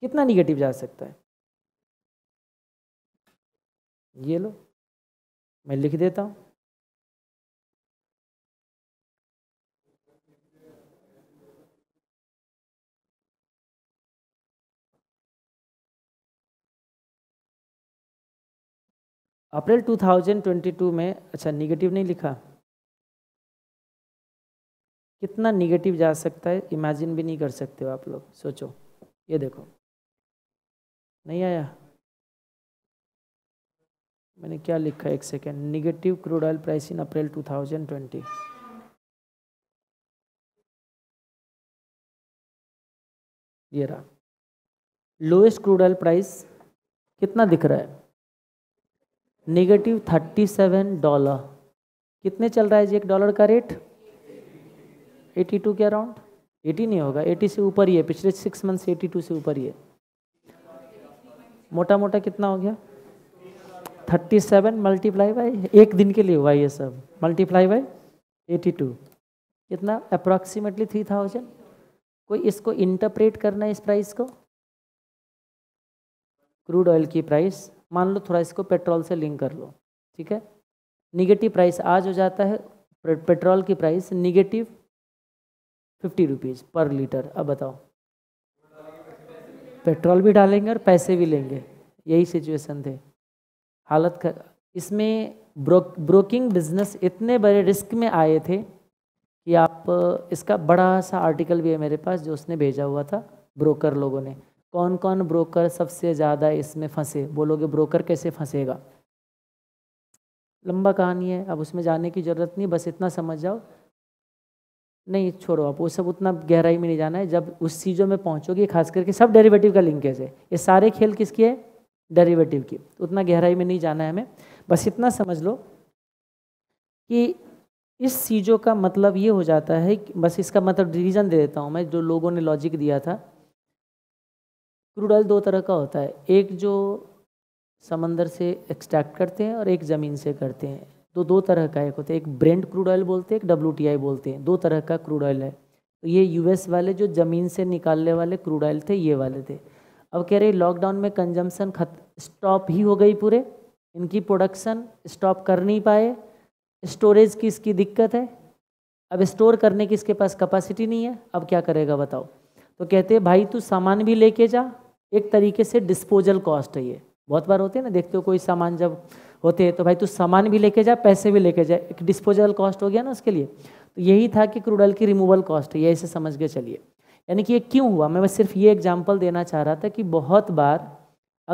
कितना निगेटिव जा सकता है ये लो मैं लिख देता हूँ अप्रैल 2022 में अच्छा निगेटिव नहीं लिखा कितना निगेटिव जा सकता है इमेजिन भी नहीं कर सकते हो आप लोग सोचो ये देखो नहीं आया मैंने क्या लिखा एक second negative crude oil price in April 2020 ये रहा लोएस्ट क्रूड ऑयल प्राइस कितना दिख रहा है निगेटिव थर्टी सेवन डॉलर कितने चल रहा है जी एक डॉलर का रेट एटी टू के अराउंड एटी नहीं होगा एटी से ऊपर ही है पिछले सिक्स मंथ से एटी टू से ऊपर ही है मोटा मोटा कितना हो गया थर्टी सेवन मल्टीप्लाई बाई एक दिन के लिए हुआ ये सब मल्टीप्लाई बाई एटी टू कितना अप्रॉक्सीमेटली थ्री थाउजेंड कोई इसको इंटरप्रेट करना है इस प्राइस को क्रूड ऑयल की प्राइस मान लो थोड़ा इसको पेट्रोल से लिंक कर लो ठीक है निगेटिव प्राइस आज हो जाता है पेट्रोल की price negative fifty rupees per litre अब बताओ पेट्रोल भी डालेंगे और पैसे भी लेंगे यही सिचुएशन थे हालत खर... इसमें ब्रोक ब्रोकिंग बिजनेस इतने बड़े रिस्क में आए थे कि आप इसका बड़ा सा आर्टिकल भी है मेरे पास जो उसने भेजा हुआ था ब्रोकर लोगों ने कौन कौन ब्रोकर सबसे ज़्यादा इसमें फंसे बोलोगे ब्रोकर कैसे फंसेगा लंबा कहानी है अब उसमें जाने की ज़रूरत नहीं बस इतना समझ जाओ नहीं छोड़ो आप वो सब उतना गहराई में नहीं जाना है जब उस चीज़ों में पहुँचोगे खास करके सब डेरिवेटिव का लिंकेज है ये सारे खेल किसकी है डेरिवेटिव की तो उतना गहराई में नहीं जाना है हमें बस इतना समझ लो कि इस चीज़ों का मतलब ये हो जाता है बस इसका मतलब डिवीज़न दे देता हूँ मैं जो लोगों ने लॉजिक दिया था क्रूड ऑयल दो तरह का होता है एक जो समंदर से एक्सट्रैक्ट करते हैं और एक ज़मीन से करते हैं तो दो तरह का एक होता है एक ब्रेंड क्रूड ऑयल बोलते हैं एक डब्ल्यू बोलते हैं दो तरह का क्रूड ऑयल है तो ये यूएस वाले जो ज़मीन से निकालने वाले क्रूड ऑयल थे ये वाले थे अब कह रहे लॉकडाउन में कंजम्पन खत स्टॉप ही हो गई पूरे इनकी प्रोडक्शन स्टॉप कर नहीं पाए स्टोरेज की इसकी दिक्कत है अब स्टोर करने की इसके पास कैपेसिटी नहीं है अब क्या करेगा बताओ तो कहते हैं भाई तू सामान भी लेके जा एक तरीके से डिस्पोजल कॉस्ट है ये बहुत बार होते हैं ना देखते हो कोई सामान जब होते हैं तो भाई तू सामान भी लेके जा पैसे भी लेके जा एक डिस्पोजल कॉस्ट हो गया ना उसके लिए तो यही था कि क्रूडल की रिमूवल कॉस्ट ये ऐसे समझ के चलिए यानी कि ये क्यों हुआ मैं बस सिर्फ ये एग्जाम्पल देना चाह रहा था कि बहुत बार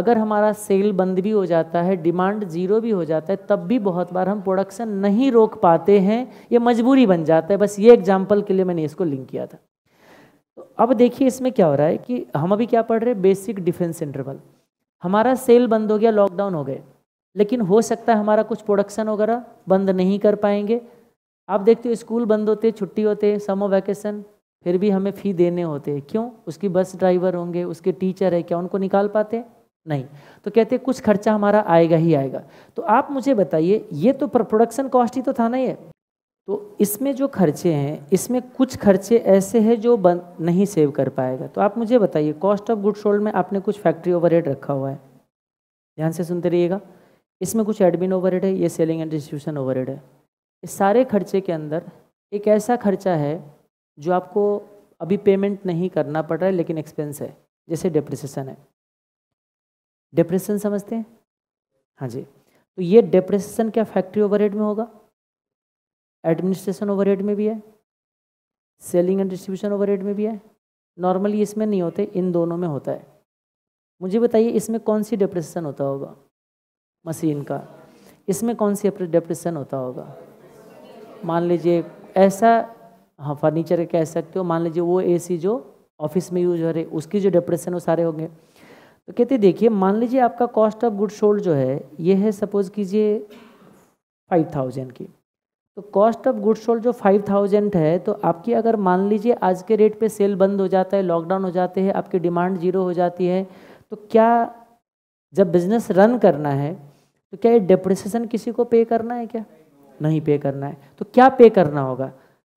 अगर हमारा सेल बंद भी हो जाता है डिमांड जीरो भी हो जाता है तब भी बहुत बार हम प्रोडक्शन नहीं रोक पाते हैं ये मजबूरी बन जाता है बस ये एग्जाम्पल के लिए मैंने इसको लिंक किया था तो अब देखिए इसमें क्या हो रहा है कि हम अभी क्या पढ़ रहे हैं बेसिक डिफेंस इंटरवल हमारा सेल बंद हो गया लॉकडाउन हो गए लेकिन हो सकता है हमारा कुछ प्रोडक्शन वगैरह बंद नहीं कर पाएंगे आप देखते हो स्कूल बंद होते छुट्टी होते समर वैकेशन फिर भी हमें फ़ी देने होते हैं क्यों उसकी बस ड्राइवर होंगे उसके टीचर है क्या उनको निकाल पाते नहीं तो कहते कुछ खर्चा हमारा आएगा ही आएगा तो आप मुझे बताइए ये तो प्रोडक्शन कॉस्ट ही तो था ना ये तो इसमें जो खर्चे हैं इसमें कुछ खर्चे ऐसे हैं जो बन नहीं सेव कर पाएगा तो आप मुझे बताइए कॉस्ट ऑफ गुड सोल्ड में आपने कुछ फैक्ट्री ओवरहेड रखा हुआ है ध्यान से सुनते रहिएगा इसमें कुछ एडमिन ओवरहेड है ये सेलिंग एंड डिस्ट्रीब्यूशन ओवरहेड है इस सारे खर्चे के अंदर एक ऐसा खर्चा है जो आपको अभी पेमेंट नहीं करना पड़ रहा है लेकिन एक्सपेंस है जैसे डिप्रेशन है डिप्रेशन समझते हैं हाँ जी तो ये डिप्रेशन क्या फैक्ट्री ओवरहेड में होगा एडमिनिस्ट्रेशन ओवरहेड में भी है सेलिंग एंड डिस्ट्रीब्यूशन ओवरहेड में भी है नॉर्मली इसमें नहीं होते इन दोनों में होता है मुझे बताइए इसमें कौन सी डिप्रेशन होता होगा मशीन का इसमें कौन सी डिप्रेशन होता होगा मान लीजिए ऐसा हाँ फर्नीचर कह सकते हो मान लीजिए वो एसी जो ऑफिस में यूज हो रहे उसकी जो डिप्रेशन वो सारे होंगे तो कहते देखिए मान लीजिए आपका कॉस्ट ऑफ गुड सोल्ड जो है ये है सपोज कीजिए फाइव थाउजेंड की तो कॉस्ट ऑफ गुड सोल्ड जो फाइव थाउजेंड है तो आपकी अगर मान लीजिए आज के रेट पे सेल बंद हो जाता है लॉकडाउन हो जाते हैं आपकी डिमांड जीरो हो जाती है तो क्या जब बिज़नेस रन करना है तो क्या ये डिप्रेशन किसी को पे करना है क्या नहीं पे करना है तो क्या पे करना होगा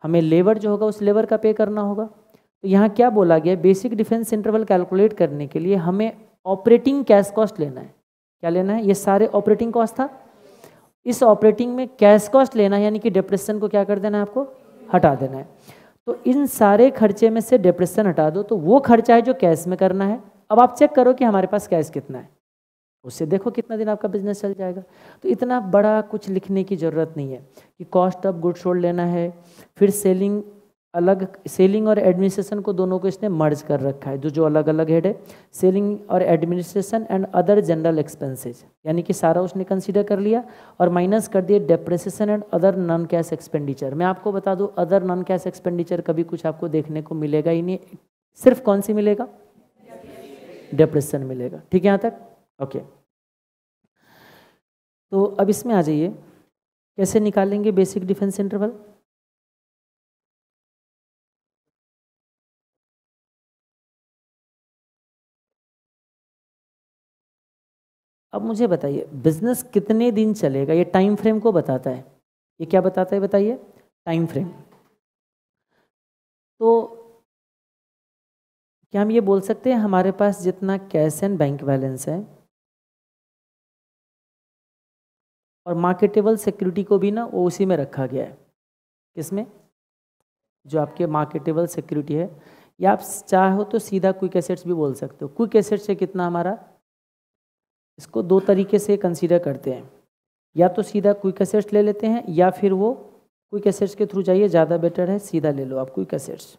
हमें लेबर जो होगा उस लेबर का पे करना होगा तो यहाँ क्या बोला गया बेसिक डिफेंस इंटरवल कैलकुलेट करने के लिए हमें ऑपरेटिंग कैश कॉस्ट लेना है क्या लेना है ये सारे ऑपरेटिंग कॉस्ट था इस ऑपरेटिंग में कैश कॉस्ट लेना है यानी कि डिप्रेशन को क्या कर देना है आपको हटा देना है तो इन सारे खर्चे में से डिप्रेशन हटा दो तो वो खर्चा है जो कैश में करना है अब आप चेक करो कि हमारे पास कैश कितना है उससे देखो कितना दिन आपका बिजनेस चल जाएगा तो इतना बड़ा कुछ लिखने की ज़रूरत नहीं है कि कॉस्ट ऑफ गुड सोल्ड लेना है फिर सेलिंग अलग सेलिंग और एडमिनिस्ट्रेशन को दोनों को इसने मर्ज कर रखा है जो जो अलग अलग हेड है सेलिंग और administration and other general expenses यानी कि सारा उसने कंसीडर कर लिया और माइनस कर दिया depreciation and other non cash expenditure मैं आपको बता दूं अदर नॉन कैश एक्सपेंडिचर कभी कुछ आपको देखने को मिलेगा ही नहीं सिर्फ कौन सी मिलेगा डेप्रेशन मिलेगा ठीक है यहाँ तक ओके तो अब इसमें आ जाइए कैसे निकालेंगे बेसिक डिफेंस इंटरवल अब मुझे बताइए बिजनेस कितने दिन चलेगा ये टाइम फ्रेम को बताता है ये क्या बताता है बताइए टाइम फ्रेम तो क्या हम ये बोल सकते हैं हमारे पास जितना कैश एंड बैंक बैलेंस है और मार्केटेबल सिक्योरिटी को भी ना वो उसी में रखा गया है किसमें जो आपके मार्केटेबल सिक्योरिटी है या आप चाहो तो सीधा क्विक एसेट्स भी बोल सकते हो क्विक एसेट्स है कितना हमारा इसको दो तरीके से कंसीडर करते हैं या तो सीधा क्विक एसेट्स ले लेते हैं या फिर वो क्विक एसेट्स के थ्रू जाइए ज़्यादा बेटर है सीधा ले लो आप क्विक एसेट्स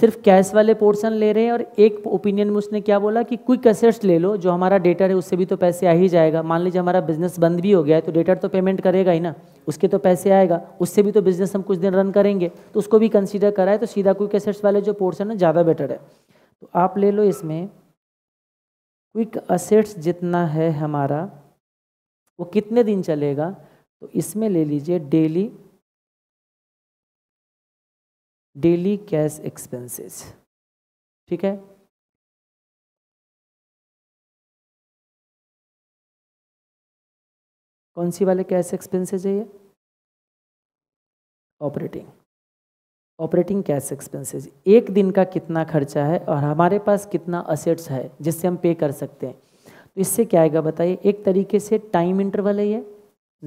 सिर्फ कैश वाले पोर्शन ले रहे हैं और एक ओपिनियन में उसने क्या बोला कि क्विक असेट्स ले लो जो हमारा डेटर है उससे भी तो पैसे आ ही जाएगा मान लीजिए हमारा बिजनेस बंद भी हो गया है तो डेटर तो पेमेंट करेगा ही ना उसके तो पैसे आएगा उससे भी तो बिजनेस हम कुछ दिन रन करेंगे तो उसको भी कंसिडर कराए तो सीधा क्विक असेट्स वाले जो पोर्सन है ज़्यादा बेटर है तो आप ले लो इसमें क्विक असेट्स जितना है हमारा वो कितने दिन चलेगा तो इसमें ले लीजिए डेली डेली कैश एक्सपेंसेस ठीक है कौन सी वाले कैश एक्सपेंसेस है ये ऑपरेटिंग ऑपरेटिंग कैश एक्सपेंसेस एक दिन का कितना खर्चा है और हमारे पास कितना असेट्स है जिससे हम पे कर सकते हैं तो इससे क्या आएगा बताइए एक तरीके से टाइम इंटरवल है ये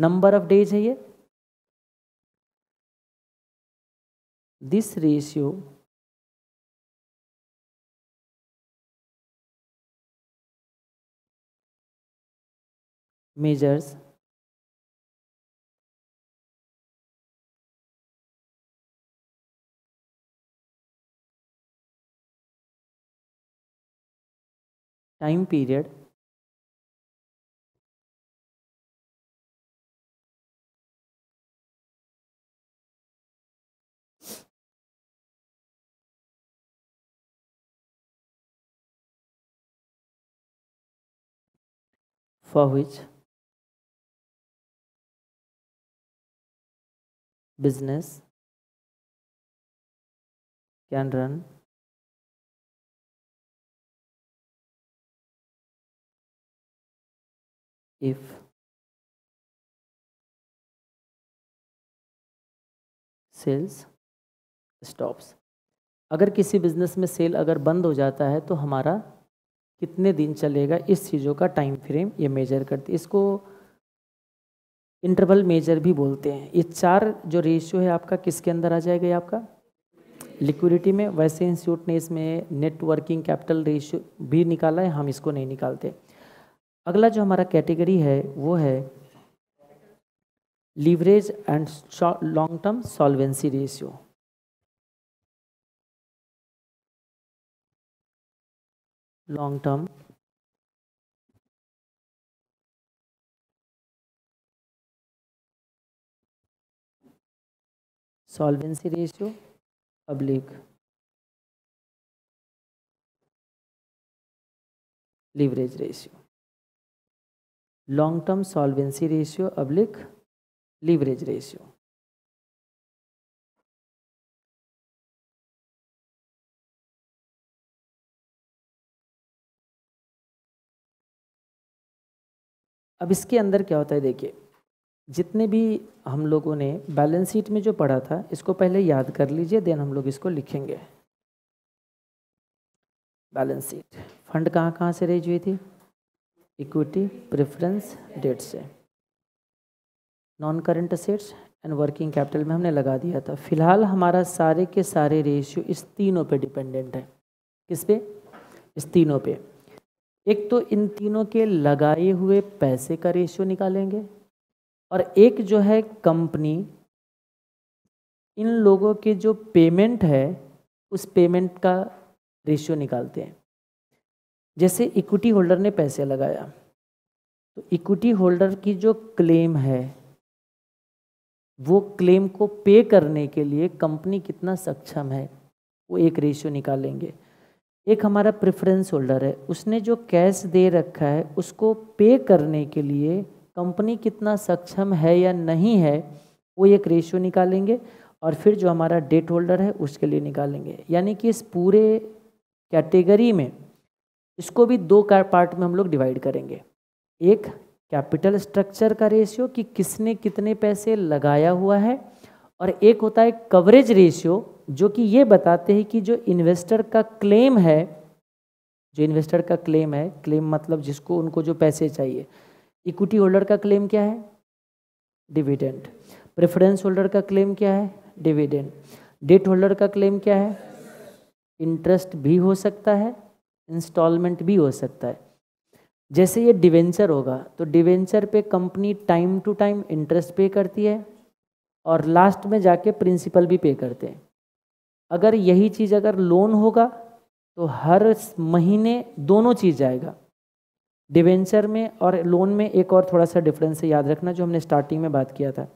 नंबर ऑफ डेज है ये This ratio measures time period for which business can run if sales stops अगर किसी बिजनेस में सेल अगर बंद हो जाता है तो हमारा कितने दिन चलेगा इस चीज़ों का टाइम फ्रेम ये मेजर करते इसको इंटरवल मेजर भी बोलते हैं ये चार जो रेशियो है आपका किसके अंदर आ जाएगा ये आपका लिक्विडिटी में वैसे इंस्टीट्यूट ने इसमें नेटवर्किंग कैपिटल रेशियो भी निकाला है हम इसको नहीं निकालते अगला जो हमारा कैटेगरी है वो है leverage and long term solvency ratio long term solvency ratio public leverage ratio long term solvency ratio public leverage ratio अब इसके अंदर क्या होता है देखिए जितने भी हम लोगों ने बैलेंस शीट में जो पढ़ा था इसको पहले याद कर लीजिए देन हम लोग इसको लिखेंगे बैलेंस शीट फंड कहाँ कहाँ से रेज हुई थी इक्विटी प्रेफरेंस डेट से non current assets and working capital में हमने लगा दिया था फिलहाल हमारा सारे के सारे रेशियो इस तीनों पे डिपेंडेंट है किस पे इस तीनों पे एक तो इन तीनों के लगाए हुए पैसे का रेशियो निकालेंगे और एक जो है कंपनी इन लोगों के जो पेमेंट है उस पेमेंट का रेशियो निकालते हैं जैसे इक्विटी होल्डर ने पैसे लगाया तो इक्विटी होल्डर की जो क्लेम है वो क्लेम को पे करने के लिए कंपनी कितना सक्षम है वो एक रेशियो निकालेंगे एक हमारा प्रेफरेंस होल्डर है उसने जो कैश दे रखा है उसको पे करने के लिए कंपनी कितना सक्षम है या नहीं है वो एक रेशियो निकालेंगे और फिर जो हमारा डेट होल्डर है उसके लिए निकालेंगे यानी कि इस पूरे कैटेगरी में इसको भी दो पार्ट में हम लोग डिवाइड करेंगे एक कैपिटल स्ट्रक्चर का रेशियो कि किसने कितने पैसे लगाया हुआ है और एक होता है कवरेज रेशियो जो कि ये बताते हैं कि जो इन्वेस्टर का क्लेम है जो इन्वेस्टर का क्लेम है क्लेम मतलब जिसको उनको जो पैसे चाहिए इक्विटी होल्डर का क्लेम क्या है डिविडेंड प्रेफरेंस होल्डर का क्लेम क्या है डिविडेंड डेट होल्डर का क्लेम क्या है इंटरेस्ट भी हो सकता है इंस्टॉलमेंट भी हो सकता है जैसे ये डिवेंचर होगा तो डिवेंचर पे company time to time interest pay करती है और लास्ट में जाके प्रिंसिपल भी पे करते हैं अगर यही चीज़ अगर लोन होगा तो हर महीने दोनों चीज़ जाएगा डिवेंचर में और लोन में एक और थोड़ा सा डिफरेंस है याद रखना जो हमने स्टार्टिंग में बात किया था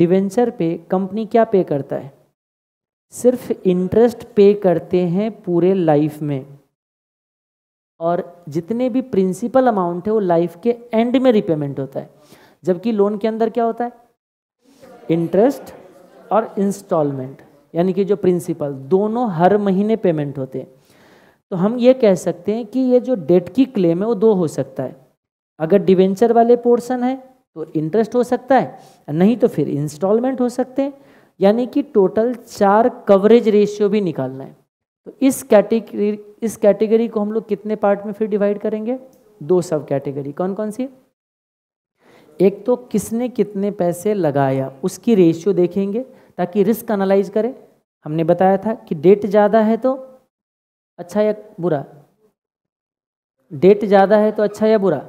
डिवेंचर पे कंपनी क्या पे करता है सिर्फ इंटरेस्ट पे करते हैं पूरे लाइफ में और जितने भी प्रिंसिपल अमाउंट है वो लाइफ के एंड में रिपेमेंट होता है जबकि लोन के अंदर क्या होता है इंटरेस्ट और इंस्टॉलमेंट यानी कि जो प्रिंसिपल दोनों हर महीने पेमेंट होते हैं तो हम ये कह सकते हैं कि ये जो डेट की क्लेम है वो दो हो सकता है अगर डिवेंचर वाले पोर्सन है तो इंटरेस्ट हो सकता है नहीं तो फिर इंस्टॉलमेंट हो सकते हैं यानी कि टोटल चार कवरेज रेशियो भी निकालना है तो इस कैटेगरी इस कैटेगरी को हम लोग कितने पार्ट में फिर डिवाइड करेंगे दो सब कैटेगरी कौन कौन सी एक तो किसने कितने पैसे लगाया उसकी रेशियो देखेंगे ताकि रिस्क एनालाइज करें हमने बताया था कि डेट ज़्यादा है तो अच्छा या बुरा डेट ज़्यादा है तो अच्छा या बुरा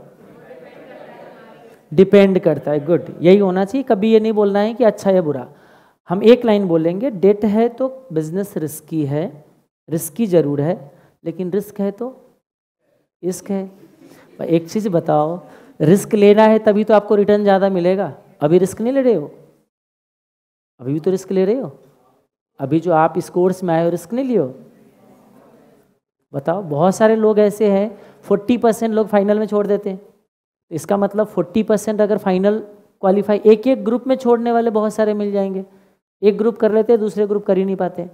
डिपेंड करता है गुड यही होना चाहिए कभी ये नहीं बोलना है कि अच्छा या बुरा हम एक लाइन बोलेंगे डेट है तो बिजनेस रिस्की है रिस्की ज़रूर है लेकिन रिस्क है तो रिस्क है एक चीज़ बताओ रिस्क लेना है तभी तो आपको रिटर्न ज़्यादा मिलेगा अभी रिस्क नहीं ले रहे हो अभी भी तो रिस्क ले रहे हो अभी जो आप इस कोर्स में आए हो रिस्क नहीं लियो बताओ बहुत सारे लोग ऐसे हैं फोर्टी परसेंट लोग फाइनल में छोड़ देते हैं तो इसका मतलब फोर्टी परसेंट अगर फाइनल क्वालिफाई एक एक ग्रुप में छोड़ने वाले बहुत सारे मिल जाएंगे एक ग्रुप कर लेते हैं दूसरे ग्रुप कर ही नहीं पाते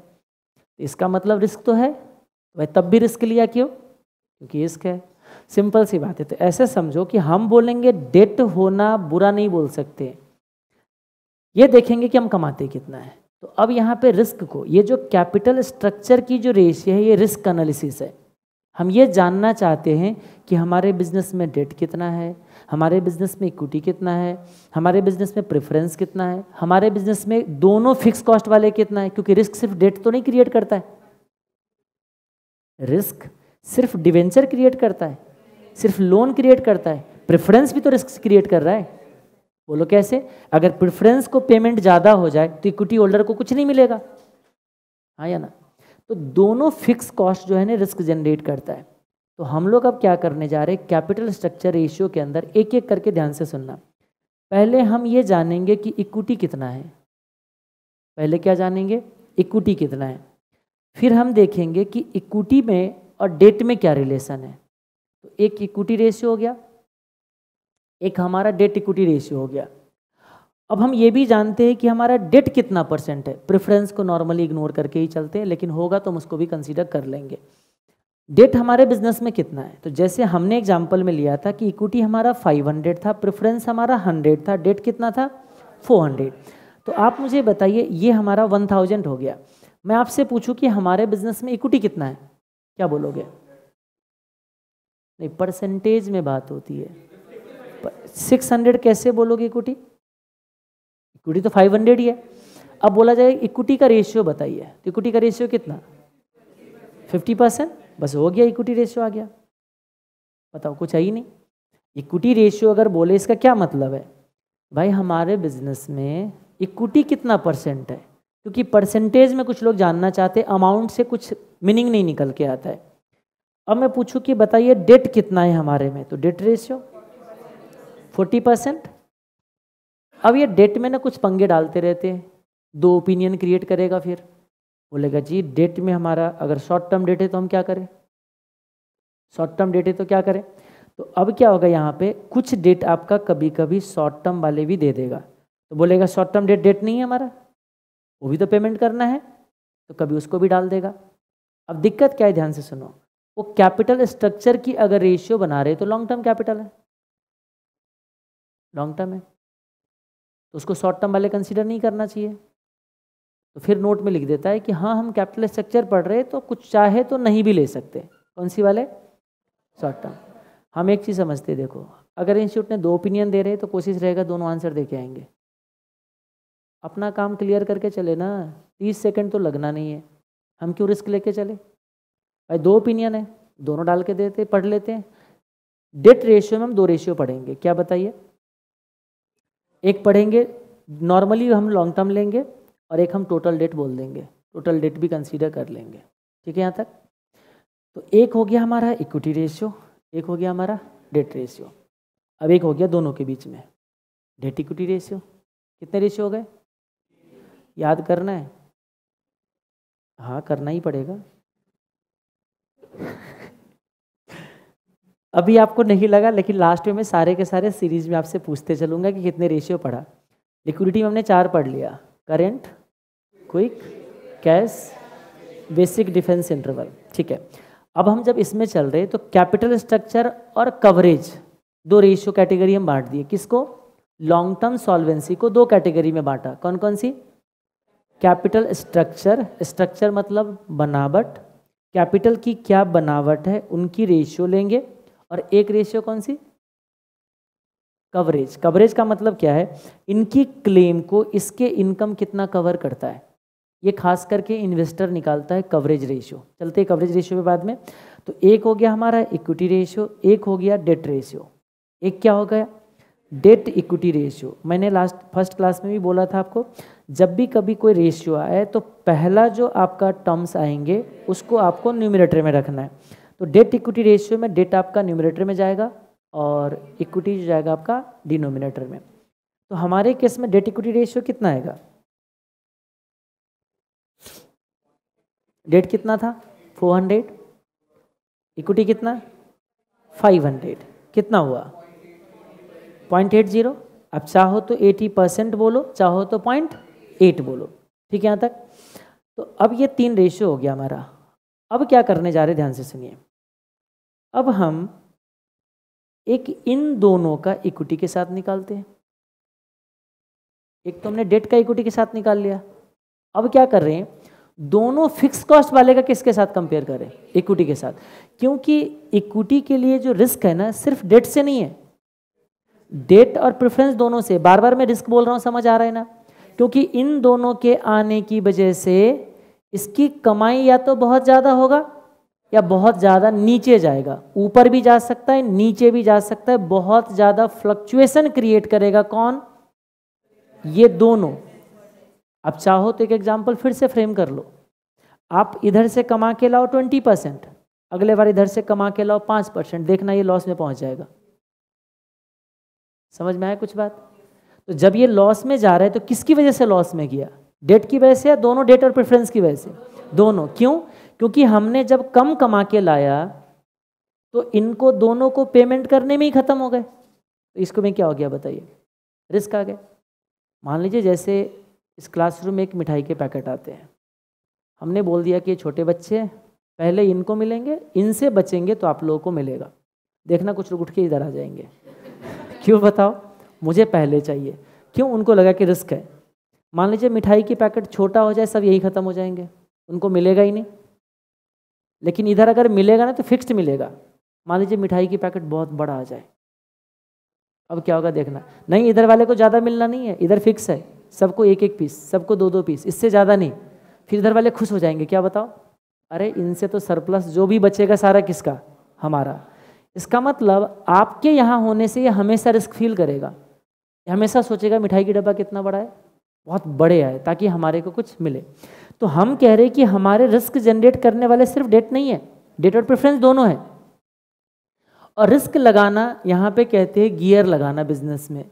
इसका मतलब रिस्क तो है तो भाई तब भी रिस्क लिया क्यों क्योंकि रिस्क है सिंपल सी बात है तो ऐसे समझो कि हम बोलेंगे डेट होना बुरा नहीं बोल सकते ये देखेंगे कि हम कमाते कितना है तो अब यहाँ पे रिस्क को ये जो कैपिटल स्ट्रक्चर की जो रेशियो है ये रिस्क एनालिसिस है हम ये जानना चाहते हैं कि हमारे बिजनेस में डेट कितना है हमारे बिजनेस में इक्विटी कितना है हमारे बिजनेस में प्रेफरेंस कितना है हमारे बिजनेस में दोनों फिक्स कॉस्ट वाले कितना है क्योंकि रिस्क सिर्फ डेट तो नहीं क्रिएट करता है रिस्क सिर्फ डिवेंचर क्रिएट करता है सिर्फ लोन क्रिएट करता है प्रेफरेंस भी तो रिस्क क्रिएट कर रहा है बोलो कैसे अगर प्रिफ्रेंस को पेमेंट ज़्यादा हो जाए तो इक्विटी होल्डर को कुछ नहीं मिलेगा हाँ या ना तो दोनों फिक्स कॉस्ट जो है ना रिस्क जनरेट करता है तो हम लोग अब क्या करने जा रहे हैं कैपिटल स्ट्रक्चर रेशियो के अंदर एक एक करके ध्यान से सुनना पहले हम ये जानेंगे कि इक्विटी कितना है पहले क्या जानेंगे इक्विटी कितना है फिर हम देखेंगे कि इक्विटी में और डेट में क्या रिलेशन है तो एक इक्विटी रेशियो हो गया एक हमारा डेट इक्विटी रेशियो हो गया अब हम ये भी जानते हैं कि हमारा डेट कितना परसेंट है प्रेफरेंस को नॉर्मली इग्नोर करके ही चलते हैं लेकिन होगा तो हम उसको भी कंसीडर कर लेंगे डेट हमारे बिजनेस में कितना है तो जैसे हमने एग्जाम्पल में लिया था कि इक्विटी हमारा 500 था प्रेफरेंस हमारा 100 था डेट कितना था 400 तो आप मुझे बताइए ये हमारा 1000 हो गया मैं आपसे पूछूं कि हमारे बिजनेस में इक्विटी कितना है क्या बोलोगे नहीं परसेंटेज में बात होती है सिक्स हंड्रेड कैसे बोलोगे इक्विटी इक्विटी तो फाइव हंड्रेड ही है अब बोला जाए इक्विटी का रेशियो बताइए तो इक्विटी का रेशियो कितना फिफ्टी परसेंट बस हो गया इक्विटी रेशियो आ गया बताओ कुछ है ही नहीं इक्विटी रेशियो अगर बोले इसका क्या मतलब है भाई हमारे बिजनेस में इक्विटी कितना परसेंट है क्योंकि परसेंटेज में कुछ लोग जानना चाहते अमाउंट से कुछ मीनिंग नहीं निकल के आता है अब मैं पूछूं कि बताइए डेट कितना है हमारे में तो डेट रेशियो फोर्टी परसेंट अब ये डेट में ना कुछ पंगे डालते रहते हैं दो ओपिनियन क्रिएट करेगा फिर बोलेगा जी डेट में हमारा अगर शॉर्ट टर्म डेट है तो हम क्या करें शॉर्ट टर्म डेट है तो क्या करें तो अब क्या होगा यहाँ पे कुछ डेट आपका कभी कभी शॉर्ट टर्म वाले भी दे देगा तो बोलेगा शॉर्ट टर्म डेट डेट नहीं है हमारा वो भी तो पेमेंट करना है तो कभी उसको भी डाल देगा अब दिक्कत क्या है ध्यान से सुनो वो कैपिटल स्ट्रक्चर की अगर रेशियो बना रहे तो लॉन्ग टर्म कैपिटल है लॉन्ग टर्म है तो उसको शॉर्ट टर्म वाले कंसिडर नहीं करना चाहिए तो फिर नोट में लिख देता है कि हाँ हम कैपिटल स्ट्रक्चर पढ़ रहे तो कुछ चाहे तो नहीं भी ले सकते कौन सी वाले शॉर्ट टर्म हम एक चीज़ समझते देखो अगर इंस्टीट्यूट ने दो ओपिनियन दे रहे तो कोशिश रहेगा दोनों आंसर दे के आएंगे अपना काम क्लियर करके चले ना तीस सेकेंड तो लगना नहीं है हम क्यों रिस्क लेके चले भाई दो ओपिनियन है दोनों डाल के देते पढ़ लेते हैं डेट रेशियो में हम दो रेशियो पढ़ेंगे क्या बताइए एक पढ़ेंगे नॉर्मली हम लॉन्ग टर्म लेंगे और एक हम टोटल डेट बोल देंगे टोटल डेट भी कंसीडर कर लेंगे ठीक है यहाँ तक तो एक हो गया हमारा इक्विटी रेशियो एक हो गया हमारा डेट रेशियो अब एक हो गया दोनों के बीच में डेट इक्विटी रेशियो कितने रेशियो हो गए याद करना है हाँ करना ही पड़ेगा अभी आपको नहीं लगा लेकिन लास्ट में मैं सारे के सारे सीरीज में आपसे पूछते चलूंगा कि कितने रेशियो पढ़ा लिक्विडिटी में हमने चार पढ़ लिया current quick cash basic defence interval ठीक है अब हम जब इसमें चल रहे तो कैपिटल स्ट्रक्चर और कवरेज दो रेशियो कैटेगरी हम बांट दिए किसको लॉन्ग टर्म सॉल्वेंसी को दो कैटेगरी में बांटा कौन कौन सी कैपिटल स्ट्रक्चर स्ट्रक्चर मतलब बनावट कैपिटल की क्या बनावट है उनकी रेशियो लेंगे और एक रेशियो कौन सी कवरेज कवरेज का मतलब क्या है इनकी क्लेम को इसके इनकम कितना कवर करता है ये खास करके इन्वेस्टर निकालता है कवरेज रेशियो चलते हैं कवरेज रेशियो के बाद में तो एक हो गया हमारा इक्विटी रेशियो एक हो गया डेट रेशियो एक क्या हो गया डेट इक्विटी रेशियो मैंने लास्ट फर्स्ट क्लास में भी बोला था आपको जब भी कभी कोई रेशियो आए तो पहला जो आपका टर्म्स आएंगे उसको आपको न्यूमिनेटर में रखना है तो डेट इक्विटी रेशियो में डेट आपका न्यूमिनेटर में जाएगा और इक्विटी जो जाएगा आपका डिनोमिनेटर में तो हमारे केस में डेट इक्विटी रेशियो कितना आएगा डेट कितना था 400 इक्विटी कितना 500 कितना हुआ पॉइंट एट जीरो आप चाहो तो 80 परसेंट बोलो चाहो तो पॉइंट एट बोलो ठीक है यहाँ तक तो अब ये तीन रेशियो हो गया हमारा अब क्या करने जा रहे ध्यान से सुनिए अब हम एक इन दोनों का इक्विटी के साथ निकालते हैं एक तो हमने डेट का इक्विटी के साथ निकाल लिया अब क्या कर रहे हैं दोनों फिक्स कॉस्ट वाले का किसके साथ कंपेयर करें इक्विटी के साथ क्योंकि इक्विटी के लिए जो रिस्क है ना सिर्फ डेट से नहीं है डेट और प्रेफरेंस दोनों से बार बार मैं रिस्क बोल रहा हूं समझ आ रहा है ना क्योंकि इन दोनों के आने की वजह से इसकी कमाई या तो बहुत ज़्यादा होगा या बहुत ज़्यादा नीचे जाएगा ऊपर भी जा सकता है नीचे भी जा सकता है बहुत ज़्यादा फ्लक्चुएसन क्रिएट करेगा कौन ये दोनों आप चाहो तो एक एग्जाम्पल फिर से फ्रेम कर लो आप इधर से कमा के लाओ ट्वेंटी परसेंट अगले बार इधर से कमा के लाओ पाँच परसेंट देखना ये लॉस में पहुंच जाएगा समझ में आया कुछ बात तो जब ये लॉस में जा रहा है तो किसकी वजह से लॉस में गया डेट की वजह से या दोनों डेट और प्रेफरेंस की वजह से दोनों क्यों क्योंकि हमने जब कम कमा के लाया तो इनको दोनों को पेमेंट करने में ही खत्म हो गए तो इसको में क्या हो गया बताइए रिस्क आ गया मान लीजिए जैसे इस क्लासरूम में एक मिठाई के पैकेट आते हैं हमने बोल दिया कि छोटे बच्चे पहले इनको मिलेंगे इनसे बचेंगे तो आप लोगों को मिलेगा देखना कुछ लोग उठ के इधर आ जाएंगे क्यों बताओ मुझे पहले चाहिए क्यों उनको लगा कि रिस्क है मान लीजिए मिठाई की पैकेट छोटा हो जाए सब यही ख़त्म हो जाएंगे उनको मिलेगा ही नहीं लेकिन इधर अगर मिलेगा ना तो फिक्स्ड मिलेगा मान लीजिए मिठाई की पैकेट बहुत बड़ा आ जाए अब क्या होगा देखना नहीं इधर वाले को ज़्यादा मिलना नहीं है इधर फिक्स है सबको एक एक पीस सबको दो दो पीस इससे ज़्यादा नहीं फिर इधर वाले खुश हो जाएंगे क्या बताओ अरे इनसे तो सरप्लस जो भी बचेगा सारा किसका हमारा इसका मतलब आपके यहाँ होने से ये हमेशा रिस्क फील करेगा हमेशा सोचेगा मिठाई की डब्बा कितना बड़ा है बहुत बड़े आए ताकि हमारे को कुछ मिले तो हम कह रहे कि हमारे रिस्क जनरेट करने वाले सिर्फ डेट नहीं है डेट और प्रेफरेंस दोनों है और रिस्क लगाना यहाँ पे कहते हैं गियर लगाना बिजनेस में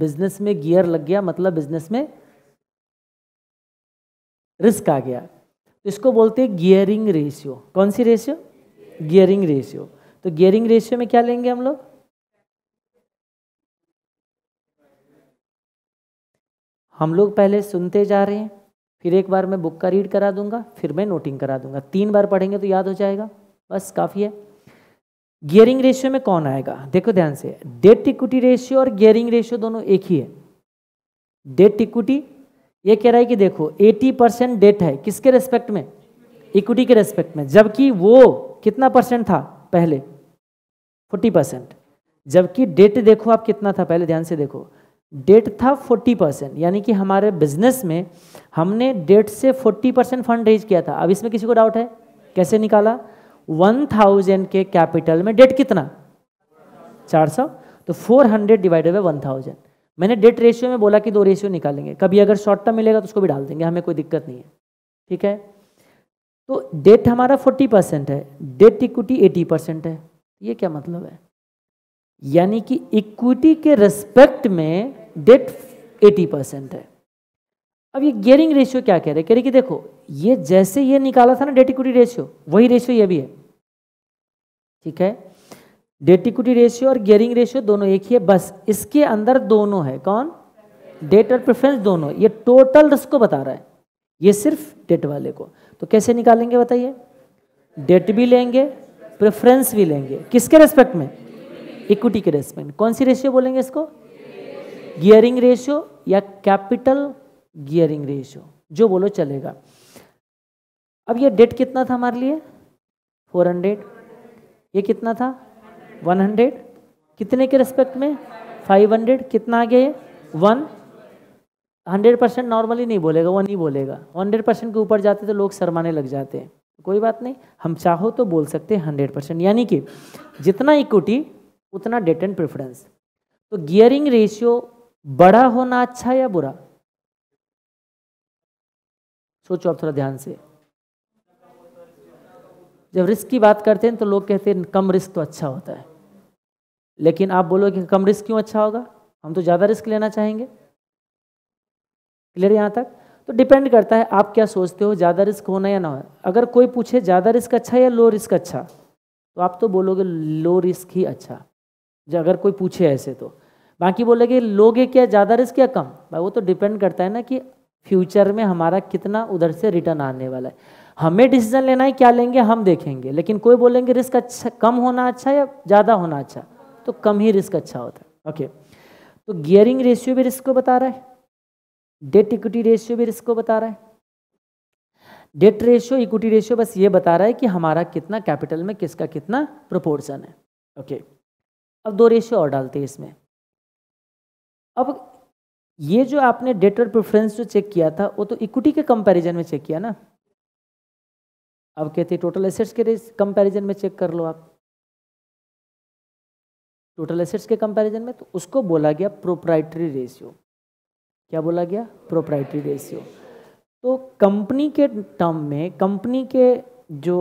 बिजनेस में गियर लग गया मतलब बिजनेस में रिस्क आ गया तो इसको बोलते हैं गियरिंग रेशियो कौन सी रेशियो गियरिंग रेशियो तो गियरिंग रेशियो में क्या लेंगे हम लोग हम लोग पहले सुनते जा रहे हैं फिर एक बार मैं बुक का रीड करा दूंगा फिर मैं नोटिंग करा दूंगा तीन बार पढ़ेंगे तो याद हो जाएगा बस काफ़ी है गियरिंग रेशियो में कौन आएगा देखो ध्यान से डेट इक्विटी रेशियो और गियरिंग रेशियो दोनों एक ही है डेट इक्विटी ये कह रहा है कि देखो 80 परसेंट डेट है किसके रेस्पेक्ट में इक्विटी के रेस्पेक्ट में जबकि वो कितना परसेंट था पहले 40 परसेंट जबकि डेट देखो आप कितना था पहले ध्यान से देखो डेट था 40 परसेंट यानी कि हमारे बिजनेस में हमने डेट से 40 परसेंट फंड रेज किया था अब इसमें किसी को डाउट है कैसे निकाला 1000 के कैपिटल में डेट कितना 400 तो 400 डिवाइडेड बाई थाउजेंड मैंने डेट रेशियो में बोला कि दो रेशियो निकालेंगे कभी अगर शॉर्ट टर्म मिलेगा तो उसको भी डाल देंगे हमें कोई दिक्कत नहीं है ठीक है तो डेट हमारा 40 परसेंट है डेट इक्विटी 80 परसेंट है ये क्या मतलब है यानी कि इक्विटी के रेस्पेक्ट में डेट 80 परसेंट है अब ये गियरिंग रेशियो क्या कह रहे कह रहे कि देखो ये जैसे ये निकाला था ना डेट इक्विटी रेशियो वही रेशियो ये भी है ठीक है डेट इक्विटी रेशियो और गियरिंग रेशियो दोनों एक ही है बस इसके अंदर दोनों है कौन डेट और प्रेफरेंस दोनों ये टोटल रिस्क को बता रहा है ये सिर्फ डेट वाले को तो कैसे निकालेंगे बताइए डेट भी लेंगे प्रेफरेंस भी लेंगे किसके रेस्पेक्ट में इक्विटी के रेस्पेक्ट कौन सी रेशियो बोलेंगे इसको गियरिंग रेशियो या कैपिटल गियरिंग रेशियो जो बोलो चलेगा अब ये डेट कितना था हमारे लिए 400 ये कितना था 100 कितने के रेस्पेक्ट में 500 कितना आ गया ये वन हंड्रेड परसेंट नॉर्मली नहीं बोलेगा वो नहीं बोलेगा हंड्रेड परसेंट के ऊपर जाते तो लोग शरमाने लग जाते हैं कोई बात नहीं हम चाहो तो बोल सकते हैं हंड्रेड परसेंट यानी कि जितना इक्विटी उतना डेट एंड प्रेफरेंस तो गियरिंग रेशियो बड़ा होना अच्छा या बुरा सोचो आप थोड़ा ध्यान से जब रिस्क की बात करते हैं तो लोग कहते हैं कम रिस्क तो अच्छा होता है लेकिन आप बोलोगे कम रिस्क क्यों अच्छा होगा हम तो ज़्यादा रिस्क लेना चाहेंगे क्लियर यहां तक तो डिपेंड करता है आप क्या सोचते हो ज़्यादा रिस्क होना या ना हो अगर कोई पूछे ज़्यादा रिस्क अच्छा या लो रिस्क अच्छा तो आप तो बोलोगे लो रिस्क ही अच्छा अगर कोई पूछे ऐसे तो बाकी बोले कि लोगे क्या ज़्यादा रिस्क या कम भाई वो तो डिपेंड करता है ना कि फ्यूचर में हमारा कितना उधर से रिटर्न आने वाला है हमें डिसीजन लेना है क्या लेंगे हम देखेंगे लेकिन कोई बोलेंगे रिस्क अच्छा कम होना अच्छा या ज़्यादा होना अच्छा तो कम ही रिस्क अच्छा होता है ओके तो गियरिंग रेशियो भी रिस्क को बता रहा है डेट इक्विटी रेशियो भी रिस्क को बता रहा है डेट रेशियो इक्विटी रेशियो बस ये बता रहा है कि हमारा कितना कैपिटल में किसका कितना प्रोपोर्शन है ओके अब दो रेशियो और डालते हैं इसमें अब ये जो आपने डेटर प्रेफरेंस जो चेक किया था वो तो इक्विटी के कंपैरिजन में चेक किया ना अब कहते टोटल एसेट्स के कंपैरिजन में चेक कर लो आप टोटल एसेट्स के कंपैरिजन में तो उसको बोला गया प्रोप्राइटरी रेशियो क्या बोला गया प्रोप्राइटरी रेशियो तो कंपनी के टर्म में कंपनी के जो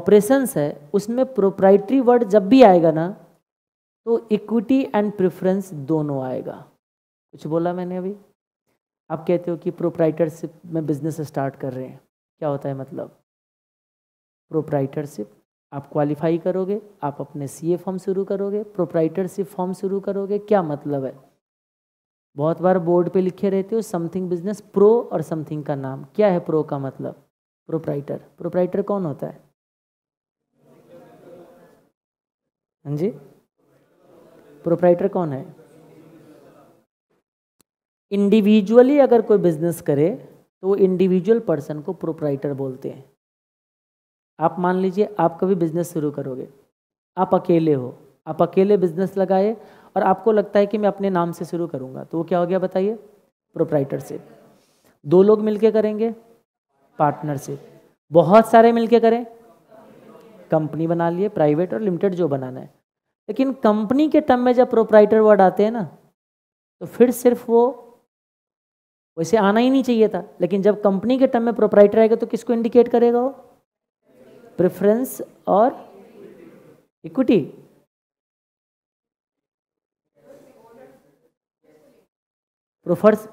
ऑपरेशंस है उसमें प्रोप्राइटरी वर्ड जब भी आएगा ना तो इक्विटी एंड प्रेफरेंस दोनों आएगा कुछ बोला मैंने अभी आप कहते हो कि प्रोप्राइटरशिप में बिज़नेस स्टार्ट कर रहे हैं क्या होता है मतलब प्रोप्राइटरशिप आप क्वालिफाई करोगे आप अपने सीए फॉर्म शुरू करोगे प्रोप्राइटरशिप फॉर्म शुरू करोगे क्या मतलब है बहुत बार बोर्ड पे लिखे रहते हो समथिंग बिजनेस प्रो और समथिंग का नाम क्या है प्रो का मतलब प्रोप्राइटर प्रोप्राइटर कौन होता है हाँ जी प्रोप्राइटर कौन है इंडिविजुअली अगर कोई बिजनेस करे तो इंडिविजुअल पर्सन को प्रोपराइटर बोलते हैं आप मान लीजिए आप कभी बिजनेस शुरू करोगे आप अकेले हो आप अकेले बिजनेस लगाए और आपको लगता है कि मैं अपने नाम से शुरू करूंगा तो वो क्या हो गया बताइए प्रोपराइटरशिप दो लोग मिलके करेंगे पार्टनरशिप बहुत सारे मिलके करें कंपनी बना लिए प्राइवेट और लिमिटेड जो बनाना है लेकिन कंपनी के टर्म में जब प्रोपराइटर वर्ड आते हैं ना तो फिर सिर्फ वो वैसे आना ही नहीं चाहिए था लेकिन जब कंपनी के टर्म में प्रोपराइटर आएगा तो किसको इंडिकेट करेगा वो प्रेफरेंस और इक्विटी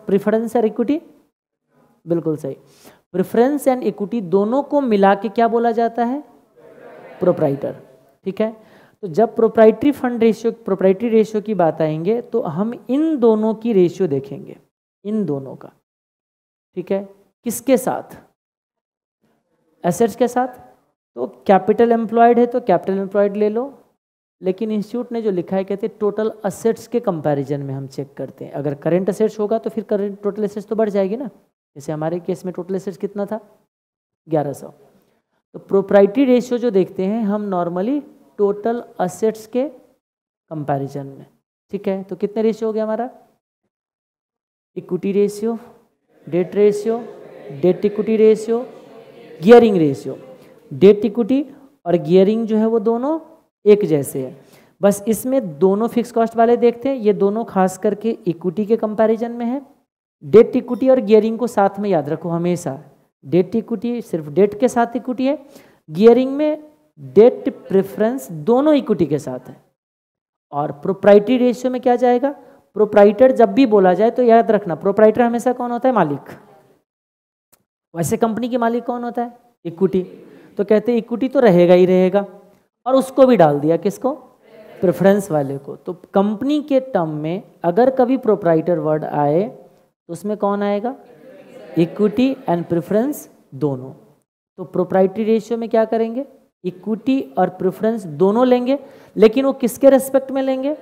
प्रेफरेंस और इक्विटी बिल्कुल सही प्रेफरेंस एंड इक्विटी दोनों को मिला के क्या बोला जाता है प्रोपराइटर ठीक है तो जब proprietary fund ratio proprietary ratio की बात आएंगे तो हम इन दोनों की रेशियो देखेंगे इन दोनों का ठीक है किसके साथ एसेट्स के साथ तो कैपिटल एम्प्लॉयड है तो कैपिटल एम्प्लॉयड ले लो लेकिन इंस्टीट्यूट ने जो लिखा है कहते हैं टोटल असेट्स के कंपैरिजन में हम चेक करते हैं अगर करंट असेट्स होगा तो फिर करंट टोटल असेट्स तो बढ़ जाएगी ना जैसे हमारे केस में टोटल असेट्स कितना था ग्यारह सौ तो प्रोप्राइटी रेशियो जो देखते हैं हम नॉर्मली टोटल असेट्स के कंपेरिजन में ठीक है तो कितने रेशियो हो गया हमारा equity ratio debt ratio debt equity ratio gearing ratio debt equity और गियरिंग जो है वो दोनों एक जैसे है बस इसमें दोनों फिक्स कॉस्ट वाले देखते हैं ये दोनों खास करके इक्विटी के कंपैरिजन में है डेट इक्विटी और गियरिंग को साथ में याद रखो हमेशा डेट इक्विटी सिर्फ डेट के साथ इक्विटी है गियरिंग में डेट प्रेफरेंस दोनों इक्विटी के साथ है और प्रोप्राइटी रेशियो में क्या जाएगा प्रोप्राइटर जब भी बोला जाए तो याद रखना प्रोप्राइटर हमेशा कौन होता है मालिक वैसे कंपनी के मालिक कौन होता है इक्विटी तो कहते हैं इक्विटी तो रहेगा ही रहेगा और उसको भी डाल दिया किसको प्रेफरेंस वाले को तो कंपनी के टर्म में अगर कभी प्रोप्राइटर वर्ड आए तो उसमें कौन आएगा इक्विटी एंड प्रेफरेंस दोनों तो प्रोप्राइटरी रेशियो में क्या करेंगे इक्विटी और प्रेफरेंस दोनों लेंगे लेकिन वो किसके रेस्पेक्ट में लेंगे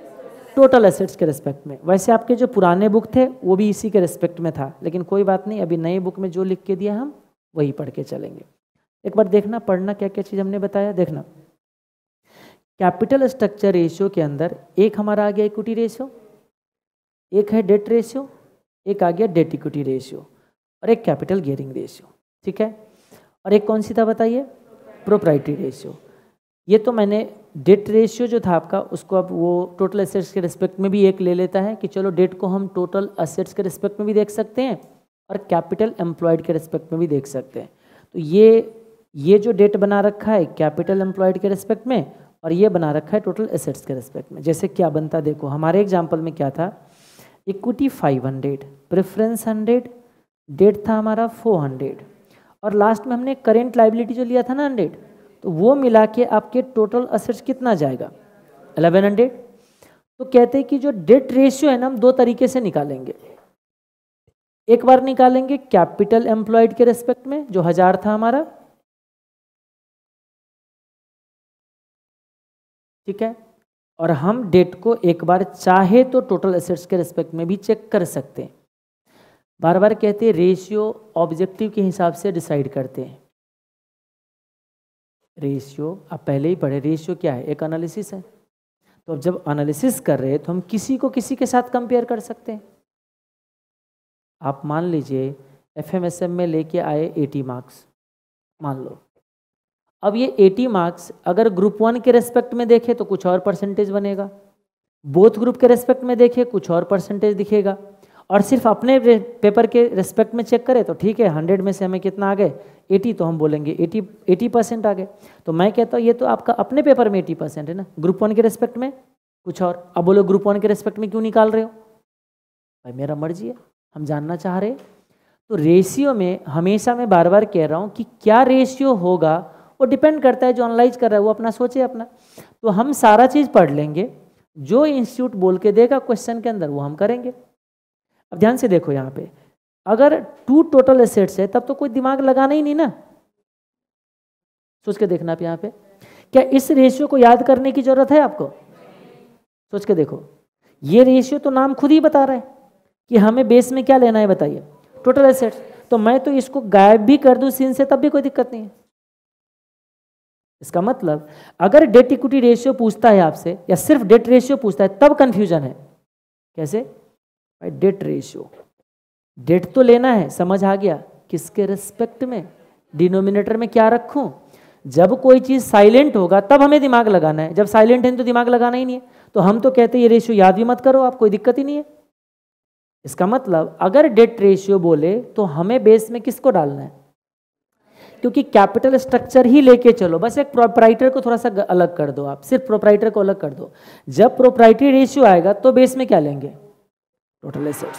टोटल एसेट्स के रिस्पेक्ट में वैसे आपके जो पुराने बुक थे वो भी इसी के रिस्पेक्ट में था लेकिन कोई बात नहीं अभी नए बुक में जो लिख के दिया हम वही पढ़ के चलेंगे एक बार देखना पढ़ना क्या क्या चीज़ हमने बताया देखना कैपिटल स्ट्रक्चर रेशियो के अंदर एक हमारा आ गया इक्विटी रेशियो एक है डेट रेशियो एक आ गया डेट इक्विटी रेशियो और एक कैपिटल गेयरिंग रेशियो ठीक है और एक कौन सी था बताइए प्रोपराइटी रेशियो ये तो मैंने डेट रेशियो जो था आपका उसको आप वो टोटल असेट्स के रिस्पेक्ट में भी एक ले लेता है कि चलो डेट को हम टोटल असेट्स के रिस्पेक्ट में भी देख सकते हैं और कैपिटल एम्प्लॉयड के रिस्पेक्ट में भी देख सकते हैं तो ये ये जो डेट बना रखा है कैपिटल एम्प्लॉयड के रिस्पेक्ट में और ये बना रखा है टोटल एसेट्स के रिस्पेक्ट में जैसे क्या बनता देखो हमारे एग्जाम्पल में क्या था equity five hundred preference hundred debt था हमारा फोर हंड्रेड और लास्ट में हमने करेंट लाइबिलिटी जो लिया था ना हंड्रेड तो वो मिला के आपके टोटल असेट्स कितना जाएगा एलेवन हंड्रेड तो कहते हैं कि जो डेट रेशियो है ना हम दो तरीके से निकालेंगे एक बार निकालेंगे कैपिटल एम्प्लॉयड के रेस्पेक्ट में जो हजार था हमारा ठीक है और हम डेट को एक बार चाहे तो टोटल एसेट्स के रेस्पेक्ट में भी चेक कर सकते हैं बार बार कहते हैं रेशियो ऑब्जेक्टिव के हिसाब से डिसाइड करते हैं रेशियो आप पहले ही पढ़े रेशियो क्या है एक एनालिसिस है तो अब जब एनालिसिस कर रहे हैं तो हम किसी को किसी के साथ कंपेयर कर सकते हैं आप मान लीजिए एफ एम एस एम में लेके आए एटी मार्क्स मान लो अब ये एटी मार्क्स अगर ग्रुप वन के रेस्पेक्ट में देखें तो कुछ और परसेंटेज बनेगा बोथ ग्रुप के रेस्पेक्ट में देखें कुछ और परसेंटेज दिखेगा और सिर्फ अपने पेपर के रेस्पेक्ट में चेक करें तो ठीक है हंड्रेड में से हमें कितना आ गए एटी तो हम बोलेंगे एटी एटी परसेंट आ गए तो मैं कहता हूँ ये तो आपका अपने पेपर में एटी परसेंट है ना ग्रुप वन के रेस्पेक्ट में कुछ और अब बोलो ग्रुप वन के रेस्पेक्ट में क्यों निकाल रहे हो भाई मेरा मर्जी है हम जानना चाह रहे तो रेशियो में हमेशा मैं बार बार कह रहा हूँ कि क्या रेशियो होगा वो डिपेंड करता है जो ऑनलाइज कर रहा है वो अपना सोचे अपना तो हम सारा चीज़ पढ़ लेंगे जो इंस्टीट्यूट बोल के देगा क्वेश्चन के अंदर वो हम करेंगे अब ध्यान से देखो यहाँ पे अगर टू टोटल एसेट्स है तब तो कोई दिमाग लगाना ही नहीं ना सोच के देखना आप यहाँ पे क्या इस रेशियो को याद करने की जरूरत है आपको सोच के देखो ये रेशियो तो नाम खुद ही बता रहा है कि हमें बेस में क्या लेना है बताइए टोटल एसेट्स तो मैं तो इसको गायब भी कर दूं सीन से तब भी कोई दिक्कत नहीं है इसका मतलब अगर डेट इक्विटी रेशियो पूछता है आपसे या सिर्फ डेट रेशियो पूछता है तब कंफ्यूजन है कैसे बाई डेट रेशियो डेट तो लेना है समझ आ गया किसके रिस्पेक्ट में डिनोमिनेटर में क्या रखूं जब कोई चीज़ साइलेंट होगा तब हमें दिमाग लगाना है जब साइलेंट है तो दिमाग लगाना ही नहीं है तो हम तो कहते हैं ये रेशियो याद भी मत करो आप कोई दिक्कत ही नहीं है इसका मतलब अगर डेट रेशियो बोले तो हमें बेस में किसको डालना है क्योंकि कैपिटल स्ट्रक्चर ही लेके चलो बस एक प्रोपराइटर को थोड़ा सा अलग कर दो आप सिर्फ प्रोपराइटर को अलग कर दो जब प्रोपराइटरी रेशियो आएगा तो बेस में क्या लेंगे टोटल एसेट्स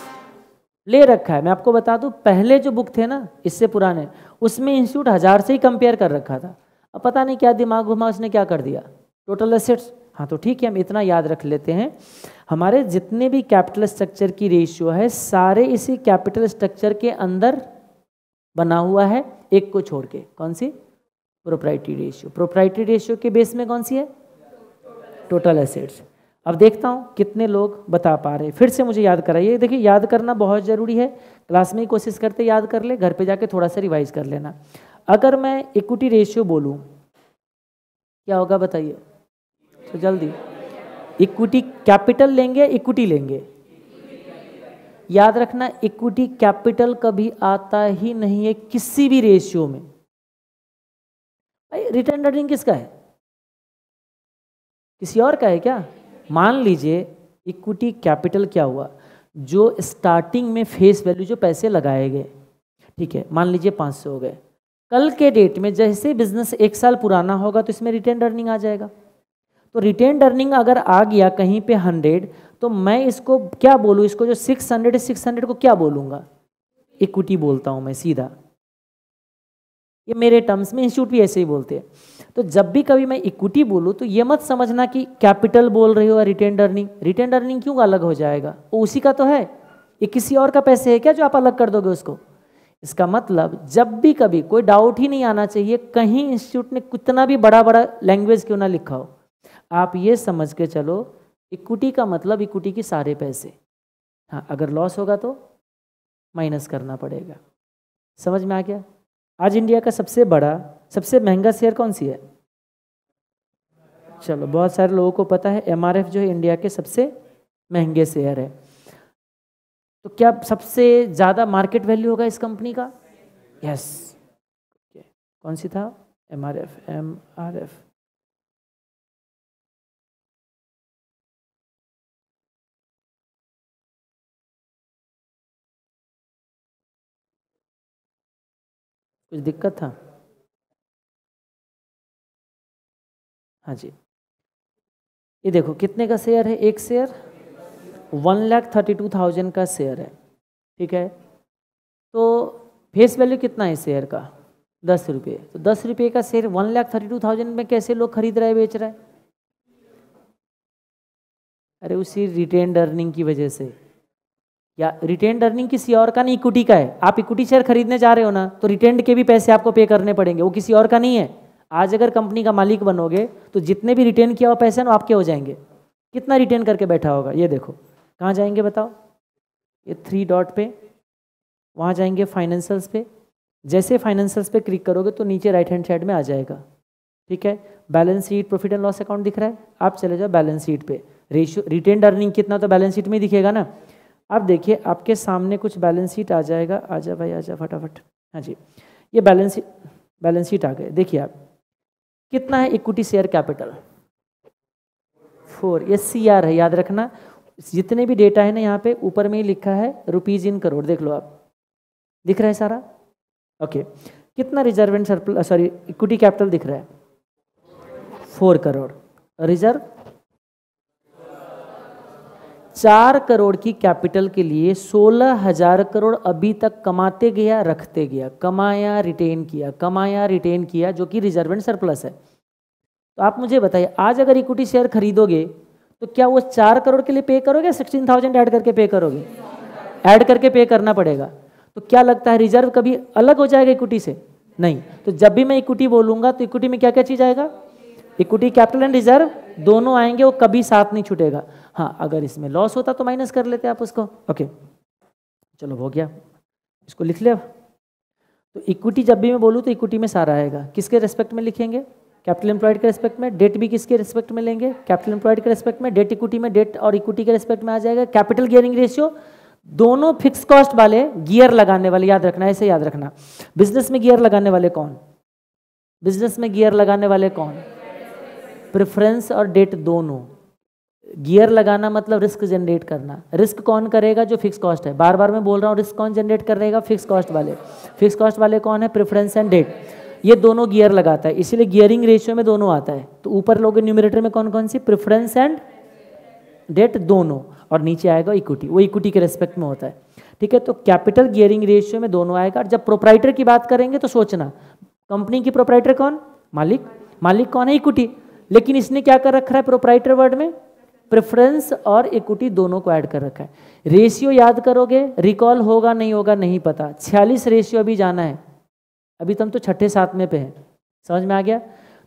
ले रखा है मैं आपको बता दूं पहले जो बुक थे ना इससे पुराने उसमें इंस्टीट्यूट हज़ार से ही कंपेयर कर रखा था अब पता नहीं क्या दिमाग घुमा उसने क्या कर दिया टोटल एसेट्स हाँ तो ठीक है हम इतना याद रख लेते हैं हमारे जितने भी कैपिटल स्ट्रक्चर की रेशियो है सारे इसी कैपिटल स्ट्रक्चर के अंदर बना हुआ है एक को छोड़ के कौन सी प्रोपराइटी रेशियो प्रोपराइटी रेशियो के बेस में कौन सी है टोटल एसेट्स अब देखता हूँ कितने लोग बता पा रहे फिर से मुझे याद कराइए देखिए याद करना बहुत ज़रूरी है क्लास में ही कोशिश करते याद कर ले घर पे जाके थोड़ा सा रिवाइज कर लेना अगर मैं इक्विटी रेशियो बोलूँ क्या होगा बताइए तो जल्दी इक्विटी कैपिटल लेंगे इक्विटी लेंगे याद रखना इक्विटी कैपिटल कभी आता ही नहीं है किसी भी रेशियो में भाई रिटर्न रिटर्निंग किसका है किसी और का है क्या मान लीजिए इक्विटी कैपिटल क्या हुआ जो स्टार्टिंग में फेस वैल्यू जो पैसे लगाए गए ठीक है मान लीजिए पाँच सौ हो गए कल के डेट में जैसे बिजनेस एक साल पुराना होगा तो इसमें रिटर्न अर्निंग आ जाएगा तो रिटर्न अर्निंग अगर आ गया कहीं पे हंड्रेड तो मैं इसको क्या बोलूँ इसको जो सिक्स हंड्रेड सिक्स हंड्रेड को क्या बोलूँगा इक्विटी बोलता हूँ मैं सीधा ये मेरे टर्म्स में इंस्टीट्यूट भी ऐसे ही बोलते हैं तो जब भी कभी मैं इक्विटी बोलूँ तो ये मत समझना कि कैपिटल बोल रहे हो या रिटेन अर्निंग रिटेन अर्निंग क्यों अलग हो जाएगा वो उसी का तो है ये किसी और का पैसे है क्या जो आप अलग कर दोगे उसको इसका मतलब जब भी कभी कोई डाउट ही नहीं आना चाहिए कहीं इंस्टीट्यूट ने कितना भी बड़ा बड़ा लैंग्वेज क्यों ना लिखा हो आप ये समझ के चलो इक्विटी का मतलब इक्विटी के सारे पैसे हाँ अगर लॉस होगा तो माइनस करना पड़ेगा समझ में आ गया आज इंडिया का सबसे बड़ा सबसे महंगा शेयर कौन सी है चलो बहुत सारे लोगों को पता है एम जो है इंडिया के सबसे महंगे शेयर है तो क्या सबसे ज़्यादा मार्केट वैल्यू होगा इस कंपनी का यस yes. कौन सी था M R F M R F कुछ दिक्कत था हाँ जी ये देखो कितने का शेयर है एक share one lakh thirty two thousand का शेयर है ठीक है तो फेस वैल्यू कितना है शेयर का दस रुपये तो दस रुपये का share one lakh thirty two thousand में कैसे लोग खरीद रहे बेच रहे अरे उसी रिटेन अर्निंग की वजह से या रिटेन अर्निंग किसी और का नहीं इक्विटी का है आप इक्विटी शेयर खरीदने जा रहे हो ना तो रिटर्न के भी पैसे आपको पे करने पड़ेंगे वो किसी और का नहीं है आज अगर कंपनी का मालिक बनोगे तो जितने भी रिटेन किया हुआ पैसे ना आपके हो जाएंगे कितना रिटेन करके बैठा होगा ये देखो कहाँ जाएंगे बताओ ये थ्री डॉट पे वहाँ जाएंगे फाइनेंशल्स पे जैसे फाइनेंशल्स पे क्लिक करोगे तो नीचे राइट हैंड साइड में आ जाएगा ठीक है balance sheet profit and loss account दिख रहा है आप चले जाओ बैलेंस शीट पे रेशियो रिटेन अर्निंग कितना तो बैलेंस शीट में दिखेगा ना आप देखिए आपके सामने कुछ बैलेंस शीट आ जाएगा आ जा भाई आ जा फटाफट हाँ जी ये बैलेंस बैलेंस शीट आ गए देखिए आप कितना है इक्विटी शेयर कैपिटल फोर ये सी आर है याद रखना जितने भी डेटा है ना यहाँ पे ऊपर में ही लिखा है रुपीज इन करोड़ देख लो आप दिख रहा है सारा ओके कितना reserve and surplus sorry equity capital दिख रहा है फोर करोड़ रिजर्व चार करोड़ की कैपिटल के लिए सोलह हजार करोड़ अभी तक कमाते गया रखते गया कमाया रिटेन किया कमाया रिटेन किया जो कि रिजर्व एंड सरप्लस है तो आप मुझे बताइए आज अगर इक्विटी शेयर खरीदोगे तो क्या वो चार करोड़ के लिए पे करोगे सिक्सटीन थाउजेंड ऐड करके पे करोगे ऐड करके पे करना पड़ेगा तो क्या लगता है रिजर्व कभी अलग हो जाएगा इक्विटी से नहीं तो जब भी मैं इक्विटी बोलूंगा तो इक्विटी में क्या क्या चीज़ आएगा इक्विटी कैपिटल एंड रिजर्व दोनों आएंगे वो कभी साथ नहीं छूटेगा हाँ अगर इसमें लॉस होता तो माइनस कर लेते आप उसको ओके चलो हो गया इसको लिख ले अब तो इक्विटी जब भी मैं बोलूँ तो इक्विटी में सारा आएगा किसके रेस्पेक्ट में लिखेंगे कैपिटल एम्प्लॉयड के रेस्पेक्ट में डेट भी किसके रेस्पेक्ट में लेंगे कैपिटल एम्प्लॉयड के रेस्पेक्ट में डेट इक्विटी में डेट और इक्विटी के रेस्पेक्ट में आ जाएगा कैपिटल गियरिंग रेशियो दोनों फिक्स कॉस्ट वाले गियर लगाने वाले याद रखना ऐसे याद रखना बिजनेस में गियर लगाने वाले कौन बिजनेस में गियर लगाने वाले कौन प्रेफरेंस और डेट दोनों गियर लगाना मतलब रिस्क जनरेट करना रिस्क कौन करेगा जो फिक्स कॉस्ट है बार बार मैं बोल रहा हूँ रिस्क कौन जनरेट करेगा फिक्स कॉस्ट वाले फिक्स कॉस्ट वाले कौन है प्रेफरेंस एंड डेट ये दोनों गियर लगाता है इसीलिए गियरिंग रेशियो में दोनों आता है तो ऊपर लोगे न्यूमिनेटर में कौन कौन सी प्रेफरेंस एंड डेट दोनों और नीचे आएगा इक्विटी वो इक्विटी के रेस्पेक्ट में होता है ठीक है तो कैपिटल गियरिंग रेशियो में दोनों आएगा और जब प्रोपराइटर की बात करेंगे तो सोचना कंपनी की प्रोपराइटर कौन मालिक मालिक कौन है इक्विटी लेकिन इसने क्या कर रखा है प्रोपराइटर वर्ड में प्रेफरेंस और इक्विटी दोनों को ऐड कर रखा है रेशियो याद करोगे रिकॉल होगा नहीं होगा नहीं पता छियालीस रेशियो अभी जाना है अभी तो हम तो छठे सात में पे हैं समझ में आ गया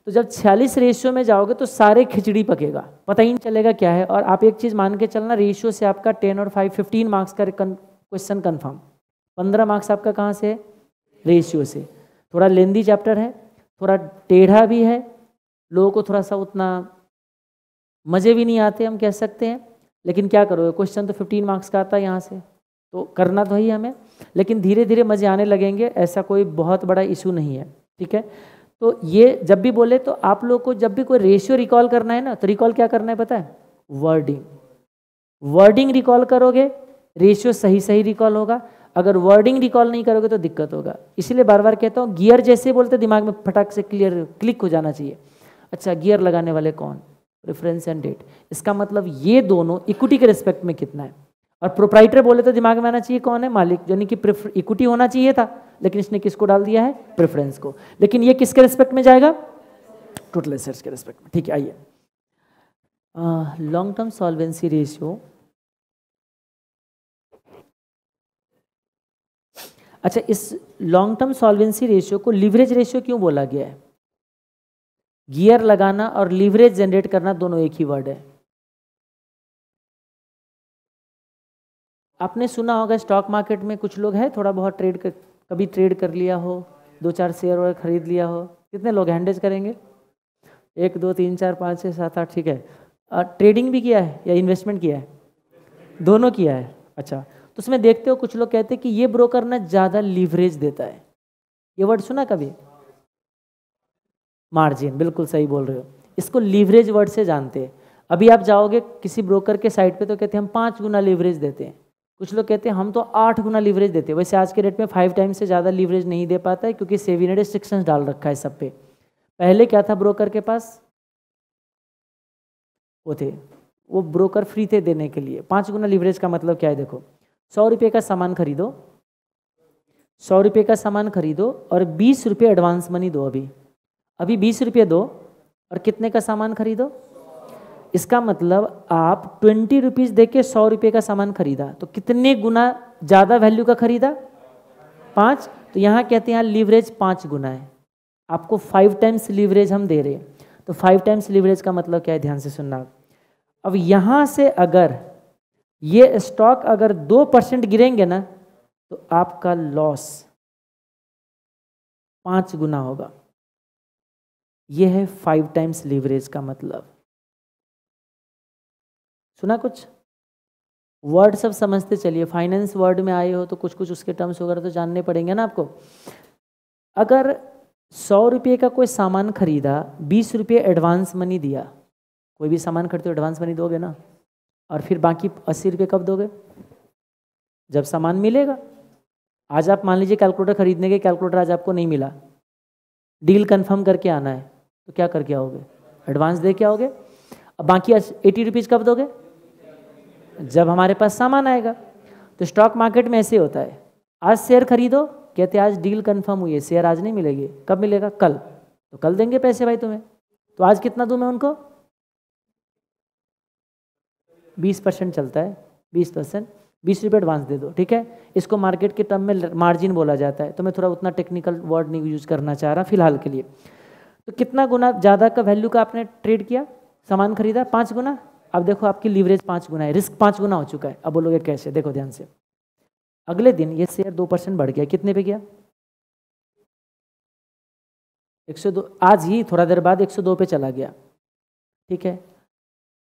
तो जब छियालीस रेशियो में जाओगे तो सारे खिचड़ी पकेगा पता ही नहीं चलेगा क्या है और आप एक चीज़ मान के चलना रेशियो से आपका टेन और फाइव फिफ्टीन मार्क्स का क्वेश्चन कन्फर्म पंद्रह मार्क्स आपका कहाँ से है रेशियो से थोड़ा लेंदी चैप्टर है थोड़ा टेढ़ा भी है लोगों को थोड़ा सा उतना मज़े भी नहीं आते हम कह सकते हैं लेकिन क्या करोगे क्वेश्चन तो फिफ्टीन मार्क्स का आता है यहाँ से तो करना तो ही हमें लेकिन धीरे धीरे मज़े आने लगेंगे ऐसा कोई बहुत बड़ा इशू नहीं है ठीक है तो ये जब भी बोले तो आप लोग को जब भी कोई रेशियो रिकॉल करना है ना तो रिकॉल क्या करना है पता है वर्डिंग वर्डिंग रिकॉल करोगे रेशियो सही सही रिकॉल होगा अगर वर्डिंग रिकॉल नहीं करोगे तो दिक्कत होगा इसलिए बार बार कहता हूँ गियर जैसे बोलते दिमाग में फटाक से क्लियर क्लिक हो जाना चाहिए अच्छा गियर लगाने वाले कौन रेफरेंस एंड डेट इसका मतलब ये दोनों इक्विटी के रिस्पेक्ट में कितना है और प्रोप्राइटर बोले तो दिमाग में आना चाहिए कौन है मालिक यानी कि इक्विटी होना चाहिए था लेकिन इसने किसको डाल दिया है प्रेफरेंस को लेकिन ये किसके रिस्पेक्ट में जाएगा टोटल एसेट्स के रिस्पेक्ट में ठीक है आइए लॉन्ग टर्म सॉल्वेंसी रेशियो अच्छा इस लॉन्ग टर्म सॉल्वेंसी रेशियो को लिवरेज रेशियो क्यों बोला गया है गियर लगाना और लीवरेज जनरेट करना दोनों एक ही वर्ड है आपने सुना होगा स्टॉक मार्केट में कुछ लोग हैं थोड़ा बहुत ट्रेड कर कभी ट्रेड कर लिया हो दो चार शेयर वगैरह खरीद लिया हो कितने लोग हैंडेज करेंगे एक दो तीन चार पाँच छः सात आठ ठीक है आ, ट्रेडिंग भी किया है या इन्वेस्टमेंट किया है दोनों किया है अच्छा तो उसमें देखते हो कुछ लोग कहते हैं कि ये ब्रोकर ना ज़्यादा लीवरेज देता है ये वर्ड सुना कभी मार्जिन बिल्कुल सही बोल रहे हो इसको लीवरेज वर्ड से जानते हैं अभी आप जाओगे किसी ब्रोकर के साइट पे तो कहते हैं हम पाँच गुना लीवरेज देते हैं कुछ लोग कहते हैं हम तो आठ गुना लीवरेज देते हैं वैसे आज के डेट में फाइव टाइम्स से ज़्यादा लीवरेज नहीं दे पाता है क्योंकि सेवी ने रिस्ट्रिक्शन डाल रखा है सब पे पहले क्या था ब्रोकर के पास वो थे वो ब्रोकर फ्री थे देने के लिए पाँच गुना लीवरेज का मतलब क्या है देखो सौ रुपये का सामान खरीदो सौ रुपये का सामान खरीदो और बीस रुपये एडवांस मनी दो अभी अभी बीस रुपये दो और कितने का सामान खरीदो इसका मतलब आप ट्वेंटी रुपीज़ दे के सौ रुपये का सामान खरीदा तो कितने गुना ज़्यादा वैल्यू का खरीदा पाँच तो यहाँ कहते हैं लीवरेज पाँच गुना है आपको फाइव टाइम्स लीवरेज हम दे रहे हैं तो फाइव टाइम्स लीवरेज का मतलब क्या है ध्यान से सुनना अब यहाँ से अगर ये स्टॉक अगर दो परसेंट गिरेंगे ना तो आपका लॉस पाँच गुना होगा ये है फाइव टाइम्स लीवरेज का मतलब सुना कुछ वर्ड सब समझते चलिए फाइनेंस वर्ड में आए हो तो कुछ कुछ उसके टर्म्स वगैरह तो जानने पड़ेंगे ना आपको अगर सौ रुपये का कोई सामान खरीदा बीस रुपये एडवांस मनी दिया कोई भी सामान खरीदो एडवांस मनी दोगे ना और फिर बाकी अस्सी रुपये कब दोगे जब सामान मिलेगा आज आप मान लीजिए कैलकुलेटर खरीदने के कैलकुलेटर आज आपको नहीं मिला डील कंफर्म करके आना है तो क्या करके आओगे एडवांस दे के आओगे अब बाकी एटी रुपीज़ कब दोगे जब हमारे पास सामान आएगा तो स्टॉक मार्केट में ऐसे होता है आज शेयर खरीदो कहते आज डील कन्फर्म हुई है शेयर आज नहीं मिलेगी कब मिलेगा कल तो कल देंगे पैसे भाई तुम्हें तो आज कितना दूँ मैं उनको बीस परसेंट चलता है बीस परसेंट बीस रुपये एडवांस दे दो ठीक है इसको मार्केट के टर्म में मार्जिन बोला जाता है तो मैं थोड़ा उतना टेक्निकल वर्ड नहीं यूज़ करना चाह रहा फिलहाल के लिए तो कितना गुना ज़्यादा का वैल्यू का आपने ट्रेड किया सामान खरीदा पाँच गुना अब देखो आपकी लीवरेज पाँच गुना है रिस्क पाँच गुना हो चुका है अब बोलोगे कैसे देखो ध्यान से अगले दिन ये शेयर दो परसेंट बढ़ गया कितने पे गया एक सौ दो आज ही थोड़ा देर बाद एक सौ दो पे चला गया ठीक है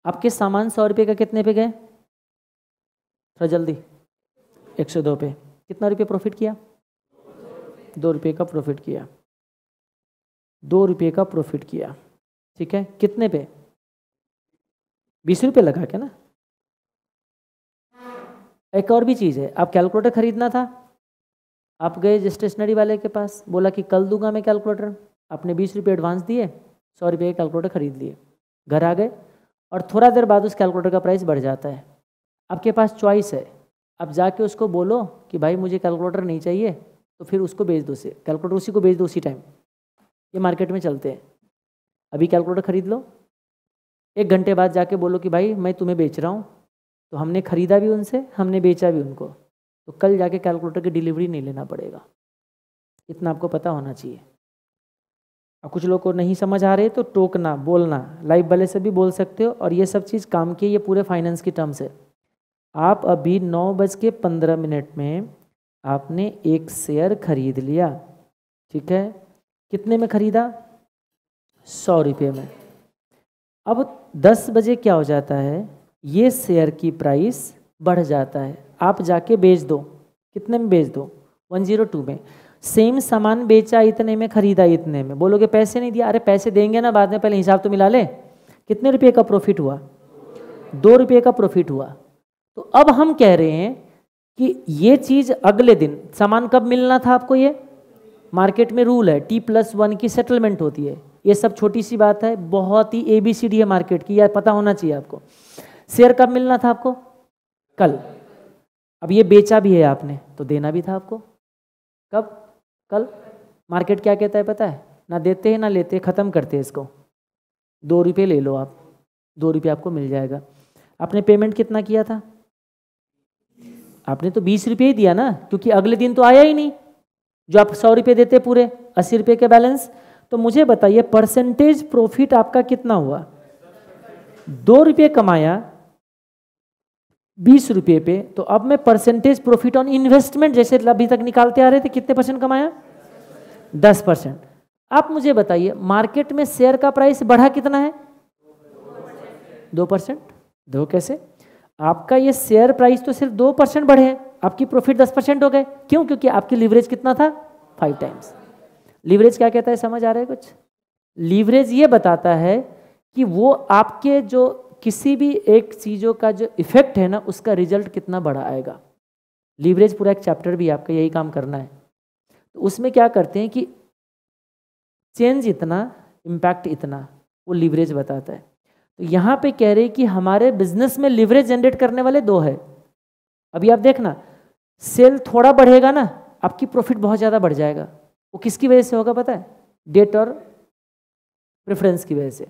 आपके सामान सौ रुपये का कितने पे गए थोड़ा जल्दी एक सौ दो पे कितना रुपये प्रॉफिट किया दो रुपये का प्रॉफिट किया दो रुपये का प्रॉफिट किया ठीक है कितने पे बीस रुपये लगा के ना एक और भी चीज़ है आप कैलकुलेटर खरीदना था आप गए स्टेशनरी वाले के पास बोला कि कल दूंगा मैं कैलकुलेटर आपने बीस रुपये एडवांस दिए सौ रुपये का कैलकुलेटर खरीद लिए घर आ गए और थोड़ा देर बाद उस कैलकुलेटर का प्राइस बढ़ जाता है आपके पास चॉइस है आप जाके उसको बोलो कि भाई मुझे कैलकुलेटर नहीं चाहिए तो फिर उसको बेच दो से कैलकुलेटर उसी को बेच दो उसी टाइम ये मार्केट में चलते हैं अभी कैलकुलेटर ख़रीद लो एक घंटे बाद जाके बोलो कि भाई मैं तुम्हें बेच रहा हूँ तो हमने ख़रीदा भी उनसे हमने बेचा भी उनको तो कल जाके कैलकुलेटर की डिलीवरी नहीं लेना पड़ेगा इतना आपको पता होना चाहिए अब कुछ लोग को नहीं समझ आ रहे तो टोकना बोलना लाइव वाले से भी बोल सकते हो और ये सब चीज़ काम की ये पूरे फाइनेंस की टर्म्स है आप अभी नौ बज के पंद्रह मिनट में आपने एक शेयर खरीद लिया ठीक है कितने में ख़रीदा सौ रुपये में अब दस बजे क्या हो जाता है ये शेयर की प्राइस बढ़ जाता है आप जाके बेच दो कितने में बेच दो वन जीरो टू में सेम सामान बेचा इतने में ख़रीदा इतने में बोलोगे पैसे नहीं दिया अरे पैसे देंगे ना बाद में पहले हिसाब तो मिला ले कितने रुपये का प्रॉफिट हुआ दो रुपये का प्रॉफिट हुआ तो अब हम कह रहे हैं कि ये चीज़ अगले दिन सामान कब मिलना था आपको ये मार्केट में रूल है टी प्लस वन की सेटलमेंट होती है ये सब छोटी सी बात है बहुत ही ए बी सी डी है मार्केट की यार पता होना चाहिए आपको शेयर कब मिलना था आपको कल अब ये बेचा भी है आपने तो देना भी था आपको कब कल मार्केट क्या कहता है पता है ना देते हैं ना लेते हैं ख़त्म करते हैं इसको दो रुपये ले लो आप दो रुपये आपको मिल जाएगा आपने पेमेंट कितना किया था आपने तो बीस रुपये ही दिया ना क्योंकि अगले दिन तो आया ही नहीं जो आप सौ रुपये देते पूरे अस्सी रुपये के बैलेंस तो मुझे बताइए परसेंटेज प्रॉफिट आपका कितना हुआ दो रुपये कमाया बीस रुपये पे तो अब मैं परसेंटेज प्रॉफिट ऑन इन्वेस्टमेंट जैसे अभी तक निकालते आ रहे थे कितने परसेंट कमाया दस परसेंट आप मुझे बताइए मार्केट में शेयर का प्राइस बढ़ा कितना है दो परसेंट दो कैसे आपका ये शेयर प्राइस तो सिर्फ दो परसेंट बढ़े हैं आपकी प्रॉफिट दस परसेंट हो गए क्यों क्योंकि आपकी लीवरेज कितना था फाइव टाइम्स लीवरेज क्या कहता है समझ आ रहा है कुछ लीवरेज ये बताता है कि वो आपके जो किसी भी एक चीज़ों का जो इफेक्ट है ना उसका रिजल्ट कितना बड़ा आएगा लीवरेज पूरा एक चैप्टर भी आपका यही काम करना है तो उसमें क्या करते हैं कि चेंज इतना इम्पैक्ट इतना वो लीवरेज बताता है तो यहां पे कह रहे कि हमारे बिजनेस में लिवरेज जनरेट करने वाले दो है अभी आप देखना सेल थोड़ा बढ़ेगा ना आपकी प्रॉफिट बहुत ज़्यादा बढ़ जाएगा वो किसकी वजह से होगा पता है डेट और प्रेफरेंस की वजह से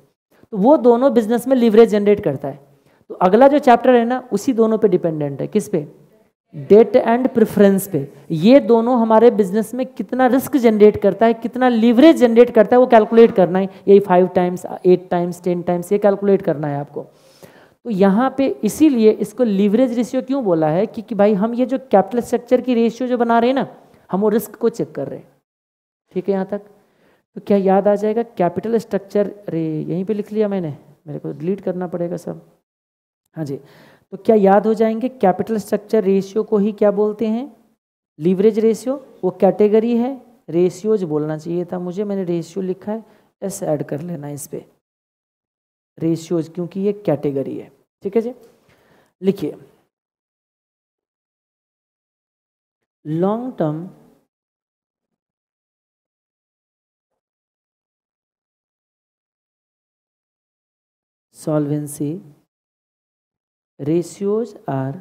तो वो दोनों बिजनेस में लिवरेज जनरेट करता है तो अगला जो चैप्टर है ना उसी दोनों पे डिपेंडेंट है किस पे डेट एंड प्रेफरेंस पे ये दोनों हमारे बिजनेस में कितना रिस्क जनरेट करता है कितना लीवरेज जनरेट करता है वो कैलकुलेट करना है ये five times eight times ten times ये कैलकुलेट करना है आपको तो यहाँ पे इसीलिए इसको लीवरेज रेशियो क्यों बोला है कि, कि भाई हम ये जो कैपिटल स्ट्रक्चर की रेशियो जो बना रहे हैं ना हम वो रिस्क को चेक कर रहे हैं ठीक है यहाँ तक तो क्या याद आ जाएगा कैपिटल स्ट्रक्चर अरे यहीं पे लिख लिया मैंने मेरे को डिलीट करना पड़ेगा सब हाँ जी तो क्या याद हो जाएंगे कैपिटल स्ट्रक्चर रेशियो को ही क्या बोलते हैं लीवरेज रेशियो वो कैटेगरी है रेशियोज बोलना चाहिए था मुझे मैंने रेशियो लिखा है एस ऐड कर लेना इस पर रेशियोज क्योंकि ये कैटेगरी है ठीक है जी लिखिए long term solvency ratios are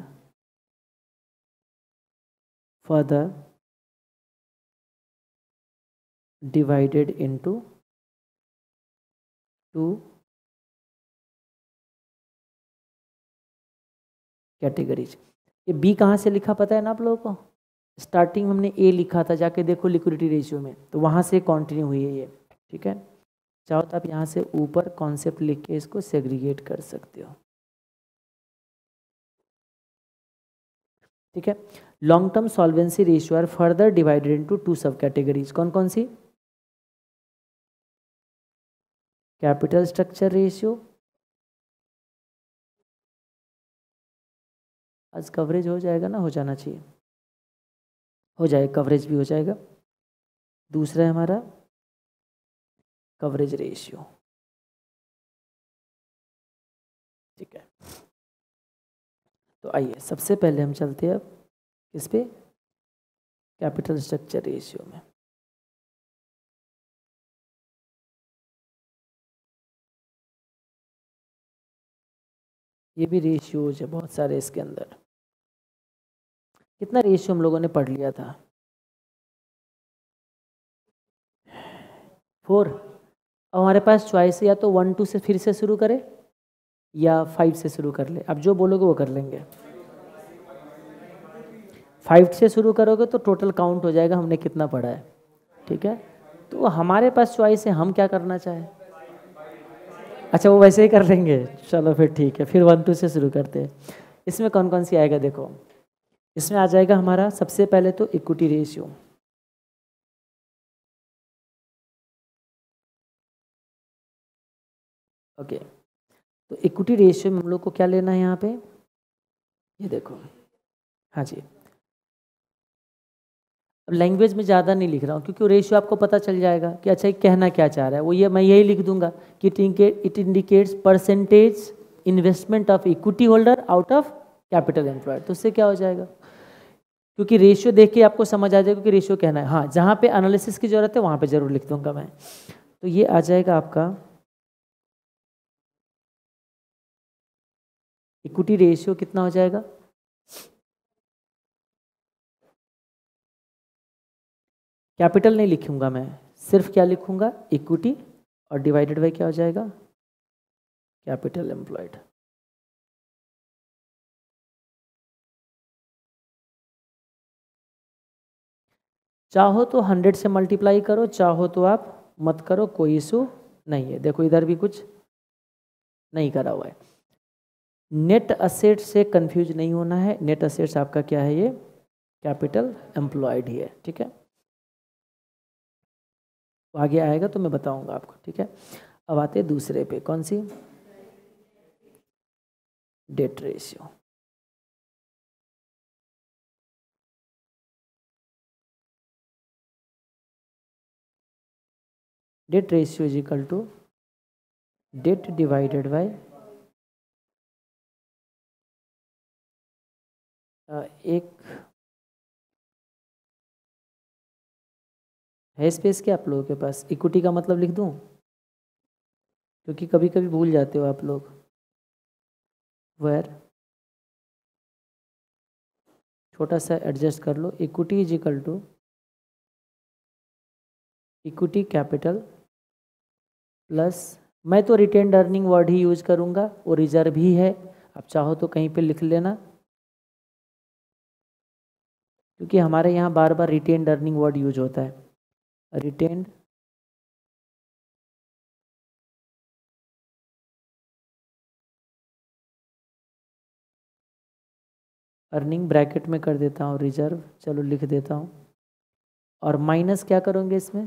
further divided into two categories ये बी कहाँ से लिखा पता है ना आप लोगों को स्टार्टिंग हमने ए लिखा था जाके देखो लिक्विडिटी रेशियो में तो वहाँ से कंटिन्यू हुई है ये ठीक है चाहो तो आप यहाँ से ऊपर कॉन्सेप्ट लिख के इसको सेग्रीगेट कर सकते हो ठीक है long term solvency ratio are further divided into two sub categories कौन कौन सी कैपिटल स्ट्रक्चर रेशियो आज कवरेज हो जाएगा ना हो जाना चाहिए हो जाएगा कवरेज भी हो जाएगा दूसरा है हमारा कवरेज रेशियो तो आइए सबसे पहले हम चलते हैं अब किस पे कैपिटल स्ट्रक्चर रेशियो में ये भी रेशियोज है बहुत सारे इसके अंदर कितना रेशियो हम लोगों ने पढ़ लिया था फोर अब हमारे पास चॉइस या तो वन टू से फिर से शुरू करें या फाइव से शुरू कर ले अब जो बोलोगे वो कर लेंगे फाइव से शुरू करोगे तो टोटल काउंट हो जाएगा हमने कितना पढ़ा है ठीक है तो हमारे पास चॉइस है हम क्या करना चाहें अच्छा वो वैसे ही कर लेंगे चलो फिर ठीक है फिर वन टू से शुरू करते हैं इसमें कौन कौन सी आएगा देखो इसमें आ जाएगा हमारा सबसे पहले तो इक्विटी रेशियो ओके okay. तो इक्विटी रेशियो में हम लोग को क्या लेना है यहाँ पे ये देखो हाँ जी अब लैंग्वेज में ज़्यादा नहीं लिख रहा हूँ क्योंकि रेशियो आपको पता चल जाएगा कि अच्छा ये कहना क्या चाह रहा है वो ये मैं यही लिख दूंगा कि it indicates percentage investment of equity holder out of capital employed तो उससे क्या हो जाएगा क्योंकि रेशियो देख के आपको समझ आ जाएगा कि रेशियो कहना है हाँ जहाँ पे एनालिसिस की ज़रूरत है वहाँ पे ज़रूर लिख दूंगा मैं तो ये आ जाएगा आपका इक्विटी रेशियो कितना हो जाएगा कैपिटल नहीं लिखूंगा मैं सिर्फ क्या लिखूंगा इक्विटी और डिवाइडेड बाय क्या हो जाएगा कैपिटल एम्प्लॉयड चाहो तो हंड्रेड से मल्टीप्लाई करो चाहो तो आप मत करो कोई इशू नहीं है देखो इधर भी कुछ नहीं करा हुआ है नेट असेट से कंफ्यूज नहीं होना है नेट असेट्स आपका क्या है ये कैपिटल एम्प्लॉयड ही है ठीक है तो आगे आएगा तो मैं बताऊंगा आपको ठीक है अब आते दूसरे पे कौन सी debt ratio debt ratio is equal to debt divided by एक है स्पेस क्या आप लोगों के पास इक्विटी का मतलब लिख दूँ क्योंकि कभी कभी भूल जाते हो आप लोग वेर छोटा सा एडजस्ट कर लो equity is equal to equity capital plus मैं तो रिटेन अर्निंग वर्ड ही यूज करूँगा वो रिजर्व ही है आप चाहो तो कहीं पे लिख लेना क्योंकि हमारे यहाँ बार बार रिटेन अर्निंग वर्ड यूज होता है रिटेन अर्निंग ब्रैकेट में कर देता हूँ रिजर्व चलो लिख देता हूँ और माइनस क्या करोगे इसमें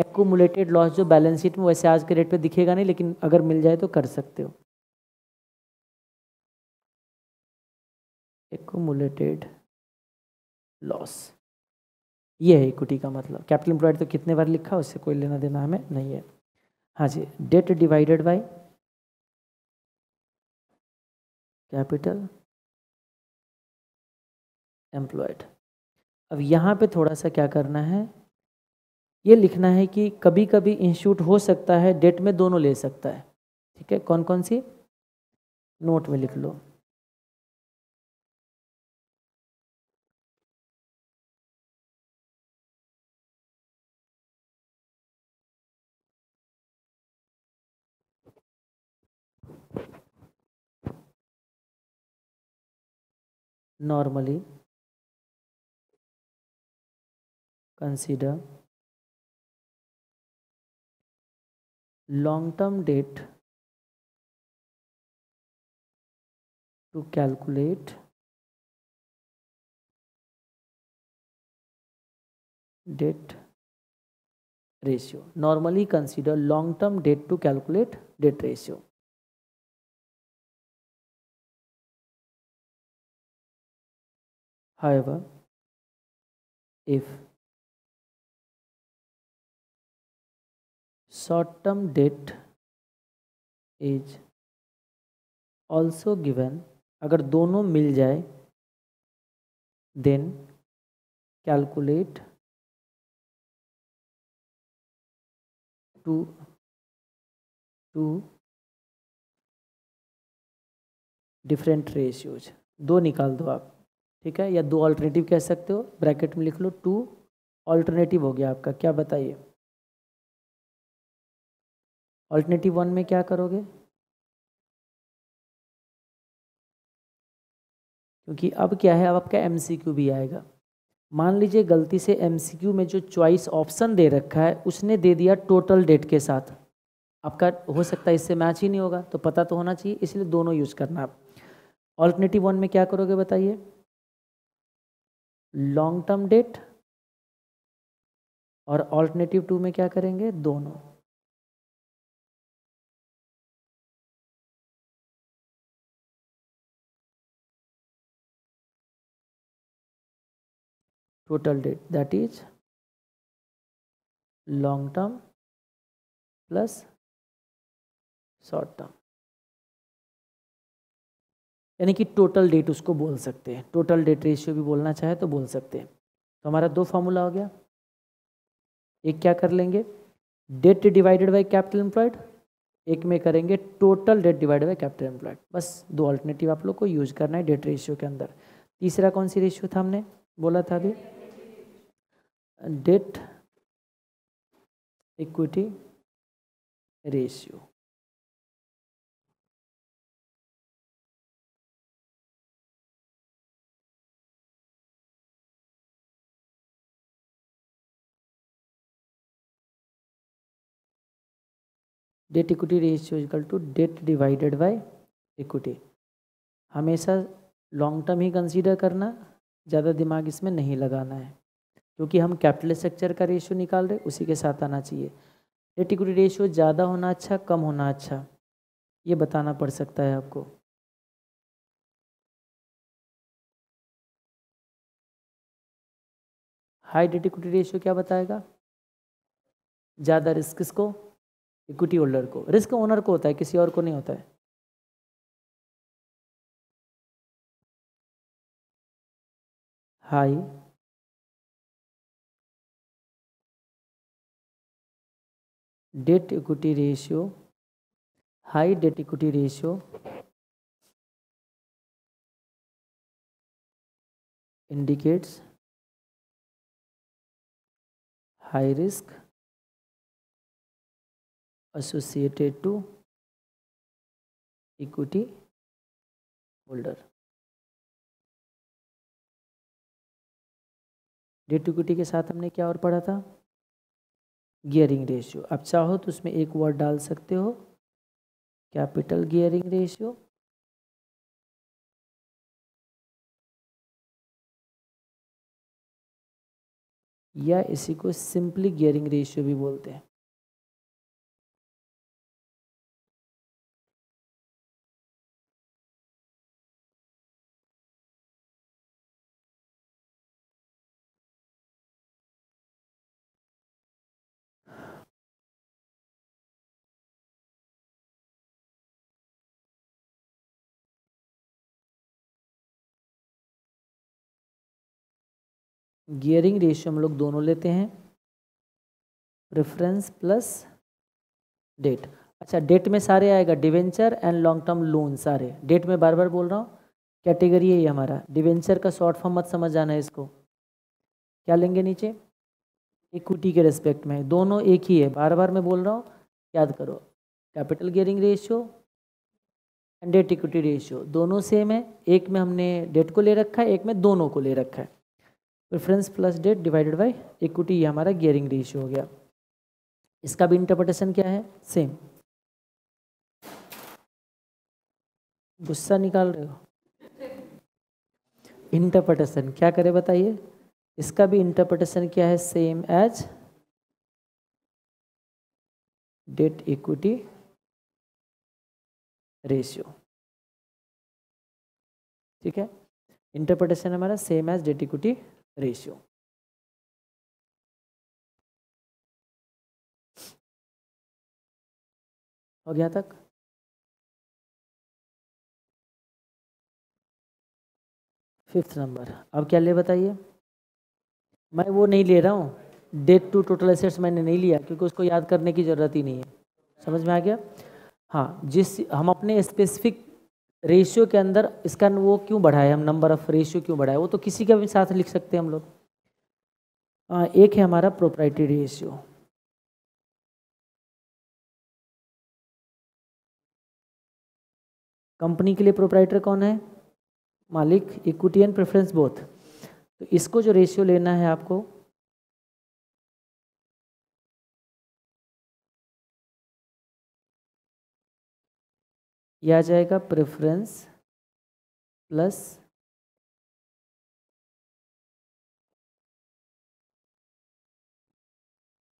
एकोमुलेटेड लॉस जो बैलेंस शीट में वैसे आज के रेट पे दिखेगा नहीं लेकिन अगर मिल जाए तो कर सकते हो एकोमुलेटेड लॉस ये है इक्विटी का मतलब कैपिटल एम्प्लॉयड तो कितने बार लिखा उससे कोई लेना देना हमें नहीं है हाँ जी debt divided by capital employed अब यहाँ पे थोड़ा सा क्या करना है ये लिखना है कि कभी कभी इंस्टीट्यूट हो सकता है डेट में दोनों ले सकता है ठीक है कौन कौन सी नोट में लिख लो normally consider long term debt to calculate debt ratio normally consider long term debt to calculate debt ratio However, if short-term debt is also given अगर दोनों मिल जाए then calculate two two different ratios दो निकाल दो आप ठीक है या दो ऑल्टरनेटिव कह सकते हो ब्रैकेट में लिख लो टू ऑल्टरनेटिव हो गया आपका क्या बताइए ऑल्टरनेटिव वन में क्या करोगे क्योंकि अब क्या है अब आपका एम भी आएगा मान लीजिए गलती से एम में जो चॉइस ऑप्शन दे रखा है उसने दे दिया टोटल डेट के साथ आपका हो सकता है इससे मैच ही नहीं होगा तो पता तो होना चाहिए इसलिए दोनों यूज़ करना आप ऑल्टरनेटिव वन में क्या करोगे बताइए लॉन्ग टर्म डेट और ऑल्टरनेटिव टू में क्या करेंगे दोनों total debt that is long term plus short term यानी कि टोटल डेट उसको बोल सकते हैं टोटल डेट रेशियो भी बोलना चाहे तो बोल सकते हैं तो हमारा दो फार्मूला हो गया एक क्या कर लेंगे debt divided by capital employed एक में करेंगे total debt divided by capital employed बस दो अल्टरनेटिव आप लोग को यूज करना है डेट रेशियो के अंदर तीसरा कौन सी रेशियो था हमने बोला था अभी debt equity ratio debt equity ratio is equal to debt divided by equity हमेशा लॉन्ग टर्म ही कंसीडर करना ज़्यादा दिमाग इसमें नहीं लगाना है क्योंकि हम कैपिटल स्ट्रक्चर का रेशियो निकाल रहे उसी के साथ आना चाहिए डेट इक्विटी रेशियो ज़्यादा होना अच्छा कम होना अच्छा ये बताना पड़ सकता है आपको हाई डेट इक्विटी रेशियो क्या बताएगा ज़्यादा रिस्क इसको इक्विटी होल्डर को रिस्क ओनर को होता है किसी और को नहीं होता है high debt equity ratio high debt equity ratio indicates high risk associated to equity holder debt equity के साथ हमने क्या और पढ़ा था गियरिंग रेशियो आप चाहो तो उसमें एक वर्ड डाल सकते हो कैपिटल गियरिंग रेशियो या इसी को सिंपली गियरिंग रेशियो भी बोलते हैं गियरिंग रेशियो हम लोग दोनों लेते हैं प्रेफरेंस प्लस डेट अच्छा डेट में सारे आएगा debenture and long term loan सारे डेट में बार बार बोल रहा हूँ कैटेगरी है ये हमारा डिवेंचर का शॉर्ट फॉर्म मत समझ जाना है इसको क्या लेंगे नीचे इक्विटी के रेस्पेक्ट में दोनों एक ही है बार बार मैं बोल रहा हूँ याद करो capital gearing ratio and debt equity ratio दोनों सेम है एक में हमने डेट को ले रखा है एक में दोनों को ले रखा है preference plus debt divided by equity ये हमारा गियरिंग रेशियो हो गया इसका भी इंटरप्रटेशन क्या है सेम गुस्सा निकाल रहे हो इंटरप्रटेशन क्या करे बताइए इसका भी इंटरप्रटेशन क्या है same as debt equity ratio ठीक है इंटरप्रटेशन हमारा same as debt equity ratio हो गया तक फिफ्थ नंबर अब क्या ले बताइए मैं वो नहीं ले रहा हूँ डेट टू टोटल एसेट्स मैंने नहीं लिया क्योंकि उसको याद करने की ज़रूरत ही नहीं है समझ में आ गया हाँ जिस हम अपने स्पेसिफिक रेशियो के अंदर इसका वो क्यों बढ़ाए हम नंबर ऑफ रेशियो क्यों बढ़ाए वो तो किसी का भी साथ लिख सकते हैं हम लोग एक है हमारा प्रोपराइटी रेशियो कंपनी के लिए प्रोपराइटर कौन है मालिक इक्विटी एंड प्रेफरेंस बोथ तो इसको जो रेशियो लेना है आपको ये आ जाएगा प्रेफरेंस प्लस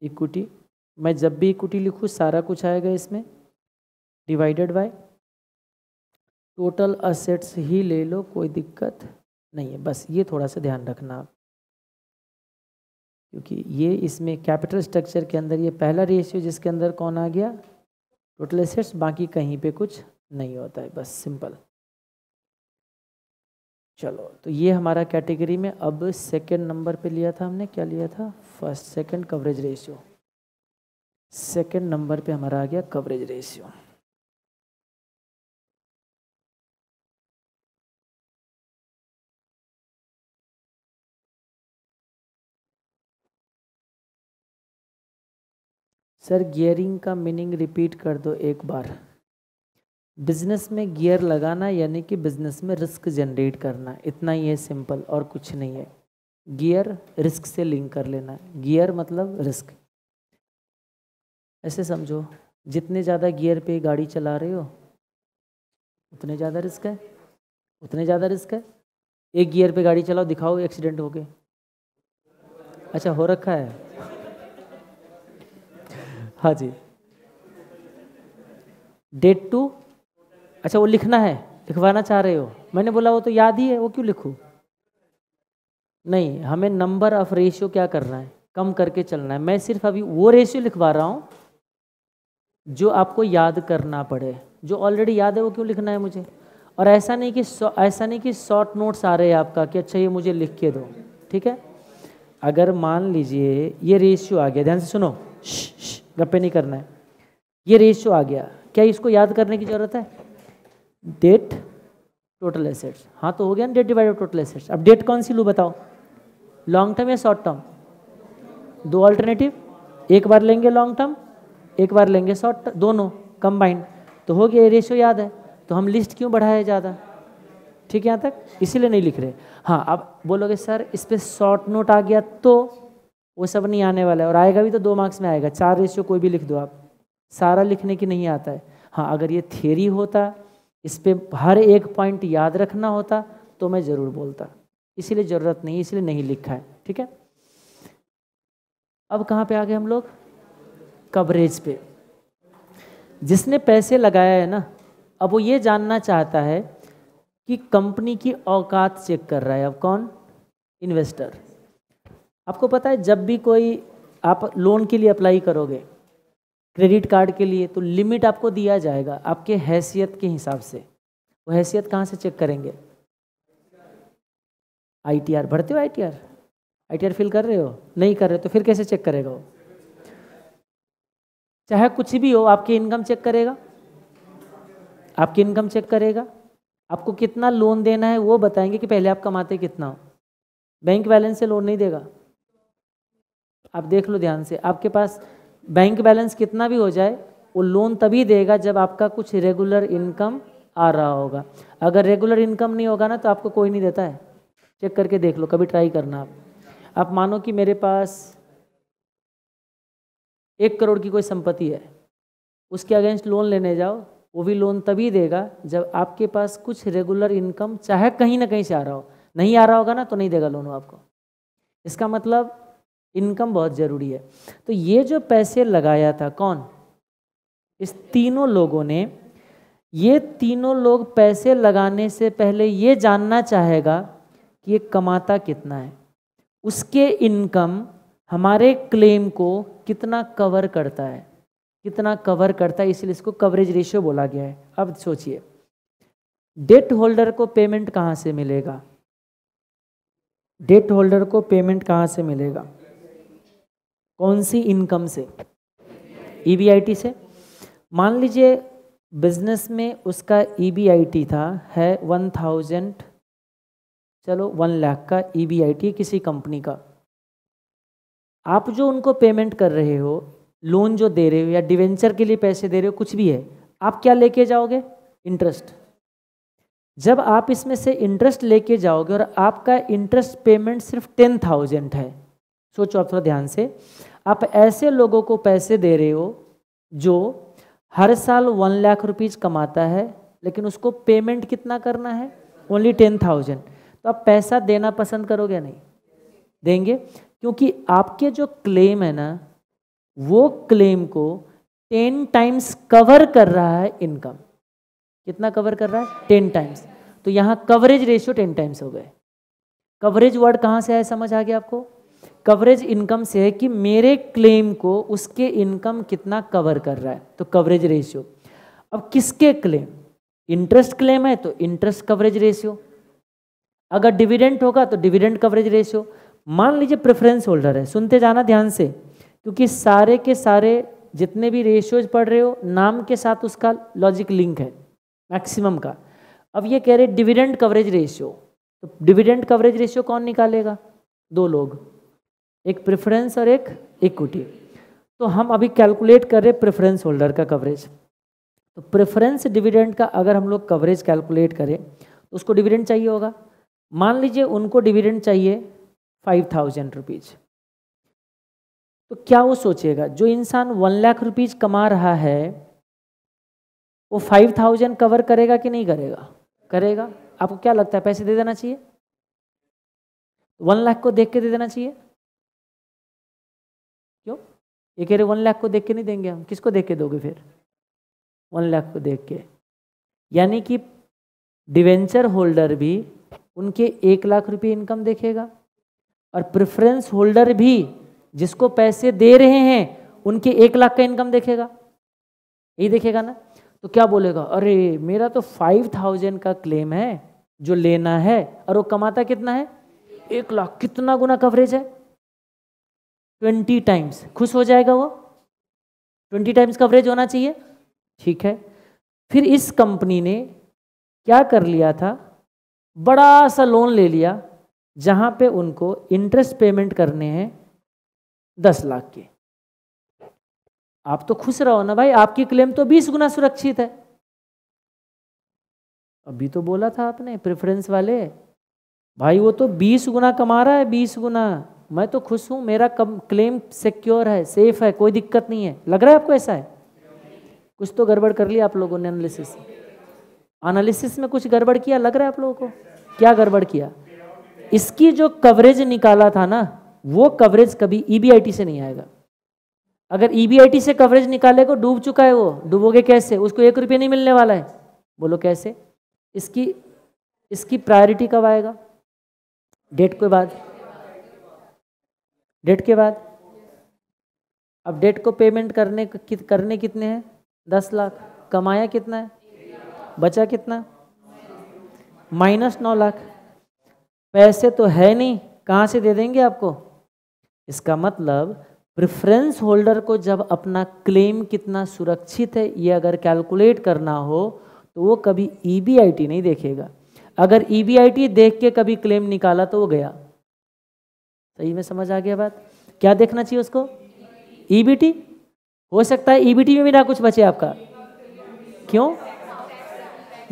इक्विटी मैं जब भी इक्विटी लिखूँ सारा कुछ आएगा इसमें डिवाइडेड बाय टोटल असेट्स ही ले लो कोई दिक्कत नहीं है बस ये थोड़ा सा ध्यान रखना आप क्योंकि ये इसमें कैपिटल स्ट्रक्चर के अंदर ये पहला रेशियो जिसके अंदर कौन आ गया टोटल असेट्स बाकी कहीं पे कुछ नहीं होता है बस सिंपल चलो तो ये हमारा कैटेगरी में अब सेकंड नंबर पे लिया था हमने क्या लिया था first second coverage ratio second number पे हमारा आ गया कवरेज रेशियो सर गियरिंग का मीनिंग रिपीट कर दो एक बार बिजनेस में गियर लगाना यानी कि बिजनेस में रिस्क जनरेट करना इतना ही है सिंपल और कुछ नहीं है गियर रिस्क से लिंक कर लेना गियर मतलब रिस्क ऐसे समझो जितने ज़्यादा गियर पे गाड़ी चला रहे हो उतने ज़्यादा रिस्क है उतने ज़्यादा रिस्क है एक गियर पे गाड़ी चलाओ दिखाओ एक्सीडेंट हो गए अच्छा हो रखा है हाँ जी डेट टू अच्छा वो लिखना है लिखवाना चाह रहे हो मैंने बोला वो तो याद ही है वो क्यों लिखूँ नहीं हमें नंबर ऑफ रेशियो क्या करना है कम करके चलना है मैं सिर्फ अभी वो रेशियो लिखवा रहा हूँ जो आपको याद करना पड़े जो ऑलरेडी याद है वो क्यों लिखना है मुझे और ऐसा नहीं कि ऐसा नहीं कि शॉर्ट नोट्स आ रहे हैं आपका कि अच्छा ये मुझे लिख के दो ठीक है अगर मान लीजिए ये रेशियो आ गया ध्यान से सुनो गप्पे नहीं करना है ये रेशियो आ गया क्या इसको याद करने की ज़रूरत है डेट टोटल एसेट्स हाँ तो हो गया ना डेट डिवाइड टोटल एसेट्स अब डेट कौन सी लू बताओ लॉन्ग टर्म या शॉर्ट टर्म दो अल्टरनेटिव एक बार लेंगे लॉन्ग टर्म एक बार लेंगे शॉर्ट टर्म दोनों कंबाइंड तो हो गया रेशियो याद है तो हम लिस्ट क्यों बढ़ाए ज़्यादा ठीक है यहाँ तक इसीलिए नहीं लिख रहे हाँ अब बोलोगे सर इस पर शॉर्ट नोट आ गया तो वो सब नहीं आने वाला है और आएगा भी तो दो मार्क्स में आएगा चार रेशियो कोई भी लिख दो आप सारा लिखने की नहीं आता है हाँ अगर ये थेरी होता इस पर हर एक पॉइंट याद रखना होता तो मैं ज़रूर बोलता इसीलिए ज़रूरत नहीं इसलिए नहीं लिखा है ठीक है अब कहाँ पे आ गए हम लोग कवरेज पे जिसने पैसे लगाया है ना अब वो ये जानना चाहता है कि कंपनी की औकात चेक कर रहा है अब कौन इन्वेस्टर आपको पता है जब भी कोई आप लोन के लिए अप्लाई करोगे क्रेडिट कार्ड के लिए तो लिमिट आपको दिया जाएगा आपके हैसियत के हिसाब से वो हैसियत कहाँ से चेक करेंगे आईटीआर भरते हो आईटीआर आईटीआर फिल कर रहे हो नहीं कर रहे तो फिर कैसे चेक करेगा वो चाहे कुछ भी हो आपकी इनकम चेक करेगा आपकी इनकम चेक करेगा आपको कितना लोन देना है वो बताएंगे कि पहले आप कमाते कितना हो बैंक बैलेंस से लोन नहीं देगा आप देख लो ध्यान से आपके पास बैंक बैलेंस कितना भी हो जाए वो लोन तभी देगा जब आपका कुछ रेगुलर इनकम आ रहा होगा अगर रेगुलर इनकम नहीं होगा ना तो आपको कोई नहीं देता है चेक करके देख लो कभी ट्राई करना आप आप मानो कि मेरे पास एक करोड़ की कोई संपत्ति है उसके अगेंस्ट लोन लेने जाओ वो भी लोन तभी देगा जब आपके पास कुछ रेगुलर इनकम चाहे कहीं ना कहीं से आ रहा हो नहीं आ रहा होगा ना तो नहीं देगा लोन आपको इसका मतलब इनकम बहुत ज़रूरी है तो ये जो पैसे लगाया था कौन इस तीनों लोगों ने ये तीनों लोग पैसे लगाने से पहले ये जानना चाहेगा कि ये कमाता कितना है उसके इनकम हमारे क्लेम को कितना कवर करता है कितना कवर करता है इसलिए इसको कवरेज रेशियो बोला गया है अब सोचिए डेट होल्डर को पेमेंट कहाँ से मिलेगा डेट होल्डर को पेमेंट कहाँ से मिलेगा कौन सी इनकम से ई e से मान लीजिए बिजनेस में उसका ई e था है वन थाउजेंड चलो वन लाख का ई e किसी कंपनी का आप जो उनको पेमेंट कर रहे हो लोन जो दे रहे हो या डिवेंचर के लिए पैसे दे रहे हो कुछ भी है आप क्या लेके जाओगे इंटरेस्ट जब आप इसमें से इंटरेस्ट लेके जाओगे और आपका इंटरेस्ट पेमेंट सिर्फ टेन थाउजेंड है सोचो आप थोड़ा ध्यान से आप ऐसे लोगों को पैसे दे रहे हो जो हर साल वन लाख रुपीज़ कमाता है लेकिन उसको पेमेंट कितना करना है ओनली टेन थाउजेंड तो आप पैसा देना पसंद करोगे नहीं देंगे क्योंकि आपके जो क्लेम है ना वो क्लेम को टेन टाइम्स कवर कर रहा है इनकम कितना कवर कर रहा है टेन टाइम्स तो यहाँ कवरेज रेशियो टेन टाइम्स हो गए कवरेज वर्ड कहाँ से आया समझ आ गया आपको कवरेज इनकम से है कि मेरे क्लेम को उसके इनकम कितना कवर कर रहा है तो कवरेज रेशियो अब किसके क्लेम इंटरेस्ट क्लेम है तो इंटरेस्ट कवरेज रेशियो अगर डिविडेंट होगा तो डिविडेंट कवरेज रेशियो मान लीजिए प्रेफरेंस होल्डर है सुनते जाना ध्यान से क्योंकि सारे के सारे जितने भी रेशियोज पढ़ रहे हो नाम के साथ उसका लॉजिक लिंक है मैक्सिमम का अब ये कह रहे डिविडेंट कवरेज रेशियो तो डिविडेंट कवरेज रेशियो कौन निकालेगा दो लोग एक प्रेफरेंस और एक इक्विटी तो हम अभी कैलकुलेट कर रहे प्रेफरेंस होल्डर का कवरेज तो प्रेफरेंस डिविडेंड का अगर हम लोग कवरेज कैलकुलेट करें तो उसको डिविडेंड चाहिए होगा मान लीजिए उनको डिविडेंड चाहिए फाइव थाउजेंड रुपीज़ तो क्या वो सोचेगा जो इंसान वन लाख रुपीज़ कमा रहा है वो फाइव थाउजेंड कवर करेगा कि नहीं करेगा करेगा आपको क्या लगता है पैसे दे देना चाहिए वन लाख को देख के दे देना चाहिए ये कह रहे वन लाख को देख के नहीं देंगे हम किसको देख के दोगे फिर वन लाख को देख के यानी कि डिवेंचर होल्डर भी उनके एक लाख रुपये इनकम देखेगा और प्रेफरेंस होल्डर भी जिसको पैसे दे रहे हैं उनके एक लाख का इनकम देखेगा यही देखेगा ना तो क्या बोलेगा अरे मेरा तो फाइव थाउजेंड का क्लेम है जो लेना है और वो कमाता कितना है एक लाख कितना गुना कवरेज है ट्वेंटी टाइम्स खुश हो जाएगा वो ट्वेंटी टाइम्स कवरेज होना चाहिए ठीक है फिर इस कंपनी ने क्या कर लिया था बड़ा सा लोन ले लिया जहाँ पे उनको इंटरेस्ट पेमेंट करने हैं दस लाख के आप तो खुश रहो ना भाई आपकी क्लेम तो बीस गुना सुरक्षित है अभी तो बोला था आपने प्रेफरेंस वाले भाई वो तो बीस गुना कमा रहा है बीस गुना मैं तो खुश हूं मेरा कम क्लेम सिक्योर है सेफ है कोई दिक्कत नहीं है लग रहा है आपको ऐसा है कुछ तो गड़बड़ कर लिया आप लोगों ने एनालिसिस एनालिसिस में कुछ गड़बड़ किया लग रहा है आप लोगों को क्या गड़बड़ किया इसकी जो कवरेज निकाला था ना वो कवरेज कभी ई e से नहीं आएगा अगर ई e से कवरेज निकालेगा डूब चुका है वो डूबोगे कैसे उसको एक रुपये नहीं मिलने वाला है बोलो कैसे इसकी इसकी प्रायोरिटी कब आएगा डेट के बाद डेट के बाद अब डेट को पेमेंट करने कि, करने कितने हैं दस लाख कमाया कितना है बचा कितना माइनस नौ लाख पैसे तो है नहीं कहाँ से दे देंगे आपको इसका मतलब प्रिफ्रेंस होल्डर को जब अपना क्लेम कितना सुरक्षित है ये अगर कैलकुलेट करना हो तो वो कभी ई e नहीं देखेगा अगर ई e देख के कभी क्लेम निकाला तो वो गया सही तो में समझ आ गया बात क्या देखना चाहिए उसको ईबीटी e हो सकता है ईबीटी e में भी ना कुछ बचे आपका क्यों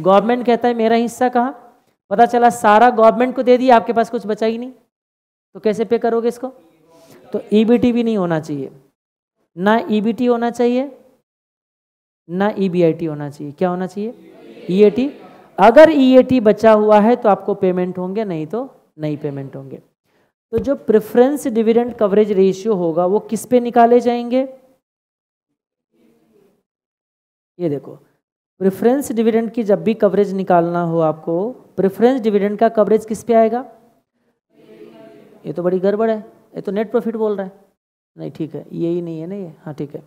गवर्नमेंट कहता है मेरा हिस्सा कहाँ पता चला सारा गवर्नमेंट को दे दिया आपके पास कुछ बचा ही नहीं तो कैसे पे करोगे इसको तो ईबीटी e भी नहीं होना चाहिए ना ईबीटी होना चाहिए ना ईबीआईटी होना चाहिए क्या होना चाहिए ईएटी अगर ईएटी बचा हुआ है तो आपको पेमेंट होंगे नहीं तो नहीं पेमेंट होंगे तो जो प्रेफरेंस डिविडेंड कवरेज रेशियो होगा वो किस पे निकाले जाएंगे ये देखो प्रेफरेंस डिविडेंड की जब भी कवरेज निकालना हो आपको प्रेफरेंस डिविडेंड का कवरेज किस पे आएगा ये तो बड़ी गड़बड़ है ये तो नेट प्रॉफिट बोल रहा है नहीं ठीक है ये ही नहीं है ना ये हाँ ठीक है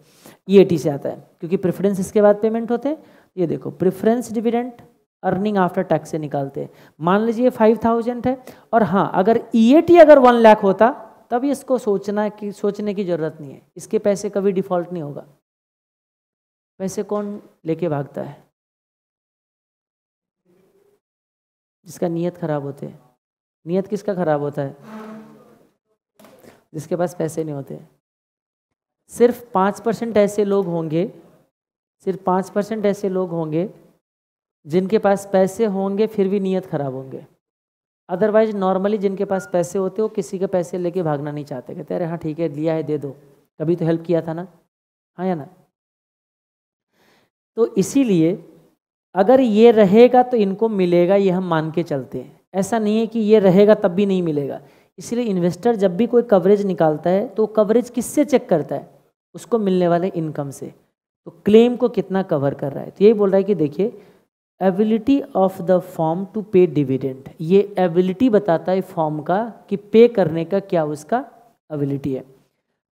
ई से आता है क्योंकि प्रेफरेंस इसके बाद पेमेंट होते हैं ये देखो preference dividend earning after tax से निकालते हैं मान लीजिए फाइव थाउजेंड है और हाँ अगर ई e अगर वन लाख होता तब इसको सोचना की सोचने की ज़रूरत नहीं है इसके पैसे कभी डिफ़ॉल्ट नहीं होगा पैसे कौन लेके भागता है जिसका नीयत खराब होते हैं नीयत किसका खराब होता है जिसके पास पैसे नहीं होते सिर्फ पाँच परसेंट ऐसे लोग होंगे सिर्फ पाँच परसेंट ऐसे लोग होंगे जिनके पास पैसे होंगे फिर भी नियत ख़राब होंगे अदरवाइज नॉर्मली जिनके पास पैसे होते वो किसी के पैसे लेके भागना नहीं चाहते कहते अरे हाँ ठीक है लिया है दे दो कभी तो हेल्प किया था ना हाँ या ना तो इसीलिए अगर ये रहेगा तो इनको मिलेगा ये हम मान के चलते हैं ऐसा नहीं है कि ये रहेगा तब भी नहीं मिलेगा इसलिए इन्वेस्टर जब भी कोई कवरेज निकालता है तो कवरेज किससे चेक करता है उसको मिलने वाले इनकम से तो क्लेम को कितना कवर कर रहा है तो यही बोल रहा है कि देखिए ability of the firm to pay dividend ये एबिलिटी बताता है फॉर्म का कि पे करने का क्या उसका एबिलिटी है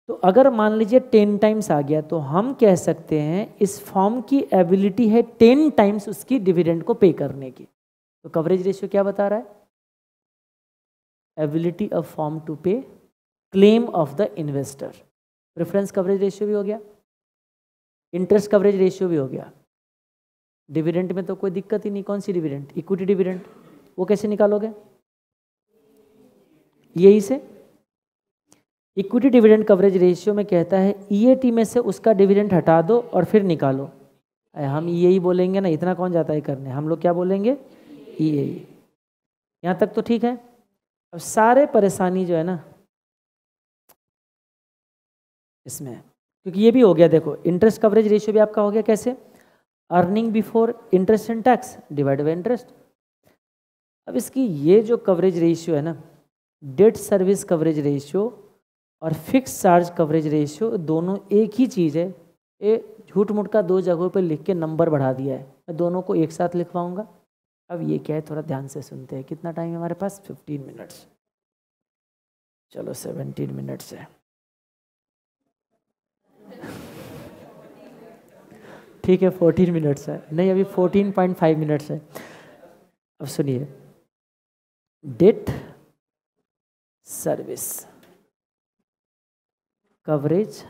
तो अगर मान लीजिए टेन टाइम्स आ गया तो हम कह सकते हैं इस फॉर्म की एबिलिटी है टेन टाइम्स उसकी डिविडेंड को पे करने की तो कवरेज रेशियो क्या बता रहा है ability of firm to pay claim of the investor preference coverage ratio भी हो गया इंटरेस्ट कवरेज रेशियो भी हो गया डिविडेंट में तो कोई दिक्कत ही नहीं कौन सी डिविडेंट इक्विटी डिविडेंट वो कैसे निकालोगे यही से इक्विटी डिविडेंड कवरेज रेशियो में कहता है ईएटी e में से उसका डिविडेंड हटा दो और फिर निकालो हम यही e बोलेंगे ना इतना कौन जाता है करने हम लोग क्या बोलेंगे ई e ए यहाँ तक तो ठीक है अब सारे परेशानी जो है ना इसमें क्योंकि ये भी हो गया देखो इंटरेस्ट कवरेज रेशियो भी आपका हो गया कैसे earning before interest and tax divide by interest अब इसकी ये जो कवरेज रेशियो है ना डेट सर्विस कवरेज रेशियो और फिक्स चार्ज कवरेज रेशियो दोनों एक ही चीज़ है ये झूठ मूठ का दो जगहों पे लिख के नंबर बढ़ा दिया है मैं दोनों को एक साथ लिखवाऊंगा अब ये क्या है थोड़ा ध्यान से सुनते हैं कितना टाइम है हमारे पास फिफ्टीन मिनट्स चलो सेवनटीन मिनट्स है ठीक है फोर्टीन मिनट्स है नहीं अभी फोर्टीन पॉइंट फाइव मिनट्स है अब सुनिए debt service coverage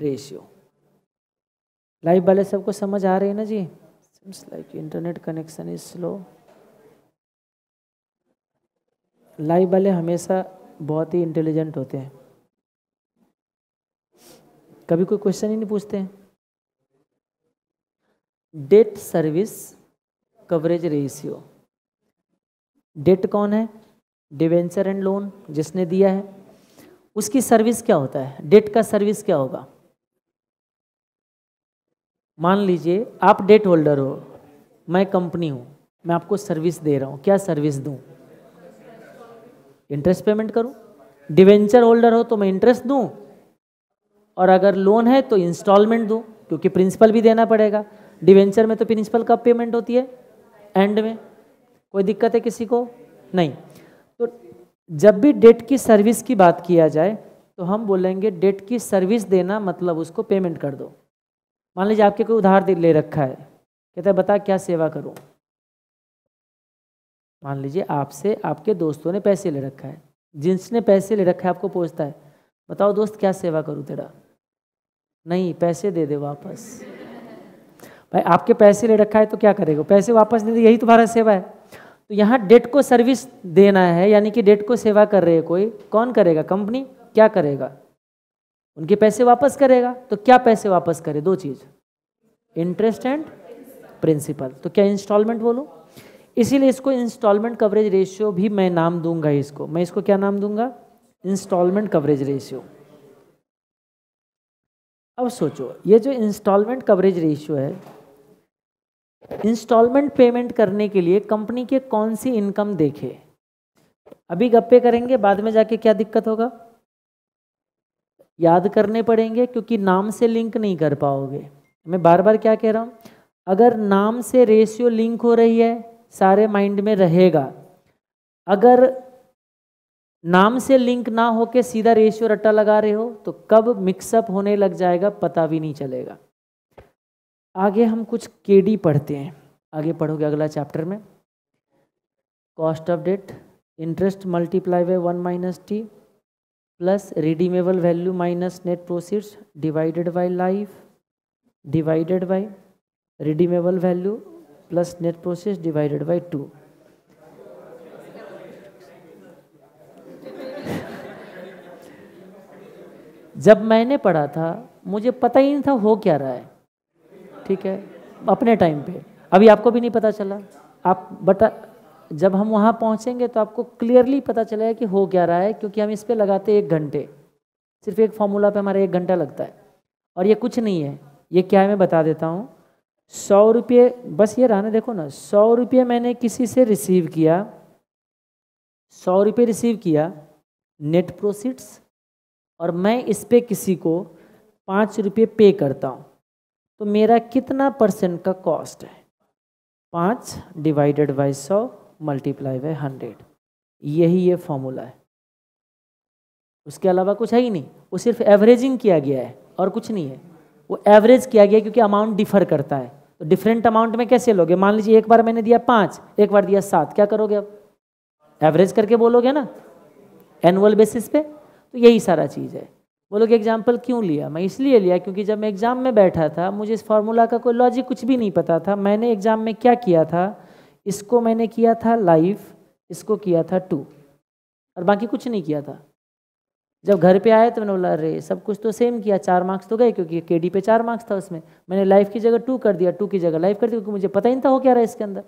ratio live वाले सबको समझ आ रही है ना जी seems like internet connection is slow live वाले हमेशा बहुत ही इंटेलिजेंट होते हैं कभी कोई क्वेश्चन ही नहीं पूछते हैं debt service coverage ratio debt कौन है डिवेंचर एंड लोन जिसने दिया है उसकी सर्विस क्या होता है डेट का सर्विस क्या होगा मान लीजिए आप डेट होल्डर हो मैं कंपनी हूं मैं आपको सर्विस दे रहा हूं क्या सर्विस दूं इंटरेस्ट पेमेंट करूं डिवेंचर होल्डर हो तो मैं इंटरेस्ट दूं और अगर लोन है तो इंस्टॉलमेंट दूं क्योंकि प्रिंसिपल भी देना पड़ेगा डिवेंचर में तो प्रिंसिपल कब पेमेंट होती है एंड में कोई दिक्कत है किसी को नहीं तो जब भी डेट की सर्विस की बात किया जाए तो हम बोलेंगे डेट की सर्विस देना मतलब उसको पेमेंट कर दो मान लीजिए आपके कोई उधार ले रखा है कहते हैं बता क्या सेवा करूं मान लीजिए आपसे आपके दोस्तों ने पैसे ले रखा है जिसने पैसे ले रखा है आपको पूछता है बताओ दोस्त क्या सेवा करूँ तेरा नहीं पैसे दे दे वापस भाई आपके पैसे ले रखा है तो क्या करेगा पैसे वापस दे दे यही तुम्हारा सेवा है तो यहाँ डेट को सर्विस देना है यानी कि डेट को सेवा कर रहे कोई कौन करेगा कंपनी क्या करेगा उनके पैसे वापस करेगा तो क्या पैसे वापस करे दो चीज़ इंटरेस्ट एंड प्रिंसिपल तो क्या इंस्टॉलमेंट बोलो इसीलिए इसको इंस्टॉलमेंट कवरेज रेशियो भी मैं नाम दूंगा इसको मैं इसको क्या नाम दूंगा इंस्टॉलमेंट कवरेज रेशियो अब सोचो ये जो इंस्टॉलमेंट कवरेज रेशियो है इंस्टॉलमेंट पेमेंट करने के लिए कंपनी के कौन सी इनकम देखे अभी गप्पे करेंगे बाद में जाके क्या दिक्कत होगा याद करने पड़ेंगे क्योंकि नाम से लिंक नहीं कर पाओगे मैं बार बार क्या कह रहा हूँ अगर नाम से रेशियो लिंक हो रही है सारे माइंड में रहेगा अगर नाम से लिंक ना होके सीधा रेशियो रट्टा लगा रहे हो तो कब मिक्सअप होने लग जाएगा पता भी नहीं चलेगा आगे हम कुछ के पढ़ते हैं आगे पढ़ोगे अगला चैप्टर में cost of debt interest multiply by one minus T plus redeemable value minus net proceeds divided by life divided by redeemable value plus net proceeds divided by two जब मैंने पढ़ा था मुझे पता ही नहीं था हो क्या रहा है ठीक है अपने टाइम पे अभी आपको भी नहीं पता चला आप बता जब हम वहाँ पहुँचेंगे तो आपको क्लियरली पता चलेगा कि हो क्या रहा है क्योंकि हम इस पर लगाते एक घंटे सिर्फ एक फार्मूला पे हमारा एक घंटा लगता है और ये कुछ नहीं है ये क्या है मैं बता देता हूँ सौ रुपये बस ये रहने देखो ना सौ रुपये मैंने किसी से रिसीव किया सौ रुपये रिसीव किया नेट प्रोसीड्स और मैं इस पर किसी को पाँच रुपये पे करता हूँ तो मेरा कितना परसेंट का कॉस्ट है पाँच डिवाइडेड बाई सौ मल्टीप्लाई बाई हंड्रेड यही ये फॉर्मूला है उसके अलावा कुछ है ही नहीं वो सिर्फ एवरेजिंग किया गया है और कुछ नहीं है वो एवरेज किया गया क्योंकि अमाउंट डिफर करता है तो डिफरेंट अमाउंट में कैसे लोगे मान लीजिए एक बार मैंने दिया पाँच एक बार दिया सात क्या करोगे अब एवरेज करके बोलोगे ना एनुअल बेसिस पे तो यही सारा चीज़ है वो लोग एग्जाम्पल क्यों लिया मैं इसलिए लिया क्योंकि जब मैं एग्ज़ाम में बैठा था मुझे इस फार्मूला का कोई लॉजिक कुछ भी नहीं पता था मैंने एग्ज़ाम में क्या किया था इसको मैंने किया था लाइफ इसको किया था टू और बाकी कुछ नहीं किया था जब घर पे आया तो मैंने बोला अरे सब कुछ तो सेम किया चार मार्क्स तो गए क्योंकि के डी पे चार मार्क्स था उसमें मैंने लाइफ की जगह टू कर दिया टू की जगह लाइफ कर दिया क्योंकि मुझे पता ही नहीं था हो क्या रहा है इसके अंदर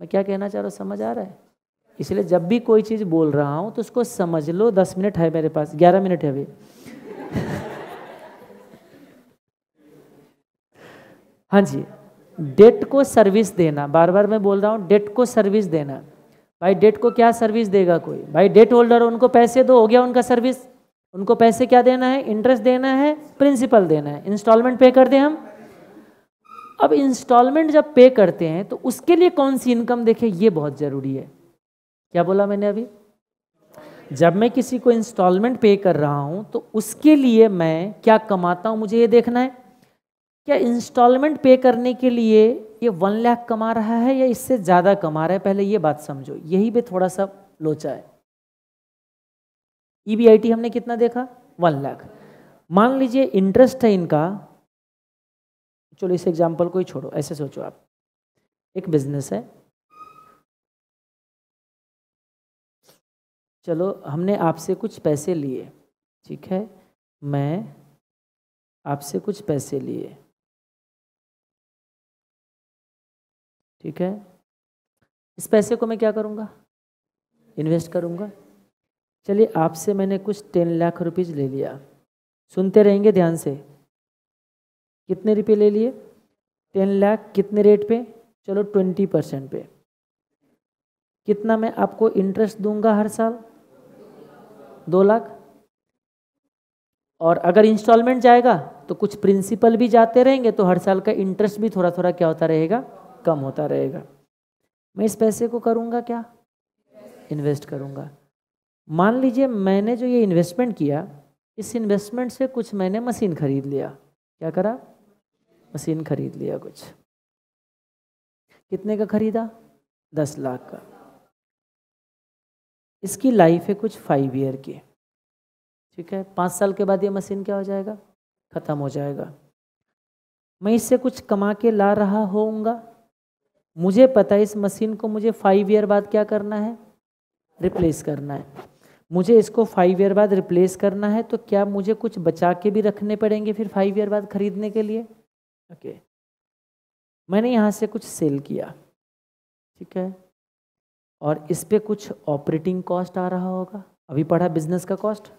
मैं क्या कहना चाह रहा हूँ समझ आ रहा है इसलिए जब भी कोई चीज़ बोल रहा हूँ तो उसको समझ लो दस मिनट है मेरे पास ग्यारह मिनट है अभी हाँ जी डेट को सर्विस देना बार बार मैं बोल रहा हूँ डेट को सर्विस देना भाई डेट को क्या सर्विस देगा कोई भाई डेट होल्डर उनको पैसे दो हो गया उनका सर्विस उनको पैसे क्या देना है इंटरेस्ट देना है प्रिंसिपल देना है इंस्टॉलमेंट पे कर दें हम अब इंस्टॉलमेंट जब पे करते हैं तो उसके लिए कौन सी इनकम देखें ये बहुत ज़रूरी है क्या बोला मैंने अभी जब मैं किसी को इंस्टॉलमेंट पे कर रहा हूं तो उसके लिए मैं क्या कमाता हूं मुझे ये देखना है क्या इंस्टॉलमेंट पे करने के लिए ये वन लाख कमा रहा है या इससे ज़्यादा कमा रहा है पहले ये बात समझो यही भी थोड़ा सा लोचा है ईबीआईटी e हमने कितना देखा वन लाख मान लीजिए इंटरेस्ट है इनका चलो इस एग्जाम्पल को ही छोड़ो ऐसे सोचो आप एक बिजनेस है चलो हमने आपसे कुछ पैसे लिए ठीक है मैं आपसे कुछ पैसे लिए ठीक है इस पैसे को मैं क्या करूँगा इन्वेस्ट करूँगा चलिए आपसे मैंने कुछ टेन लाख रुपीज़ ले लिया सुनते रहेंगे ध्यान से कितने रुपए ले लिए टेन लाख कितने रेट पे चलो ट्वेंटी परसेंट पे कितना मैं आपको इंटरेस्ट दूंगा हर साल दो लाख और अगर इंस्टॉलमेंट जाएगा तो कुछ प्रिंसिपल भी जाते रहेंगे तो हर साल का इंटरेस्ट भी थोड़ा थोड़ा क्या होता रहेगा कम होता रहेगा मैं इस पैसे को करूँगा क्या इन्वेस्ट करूँगा मान लीजिए मैंने जो ये इन्वेस्टमेंट किया इस इन्वेस्टमेंट से कुछ मैंने मशीन खरीद लिया क्या करा मशीन खरीद लिया कुछ कितने का खरीदा दस लाख का इसकी लाइफ है कुछ फाइव ईयर की ठीक है पाँच साल के बाद ये मशीन क्या हो जाएगा ख़त्म हो जाएगा मैं इससे कुछ कमा के ला रहा होऊंगा मुझे पता है इस मशीन को मुझे फाइव ईयर बाद क्या करना है रिप्लेस करना है मुझे इसको फाइव ईयर बाद रिप्लेस करना है तो क्या मुझे कुछ बचा के भी रखने पड़ेंगे फिर फाइव ईयर बाद ख़रीदने के लिए ओके okay. मैंने यहाँ से कुछ सेल किया ठीक है और इस पर कुछ ऑपरेटिंग कॉस्ट आ रहा होगा अभी पढ़ा बिजनेस का कॉस्ट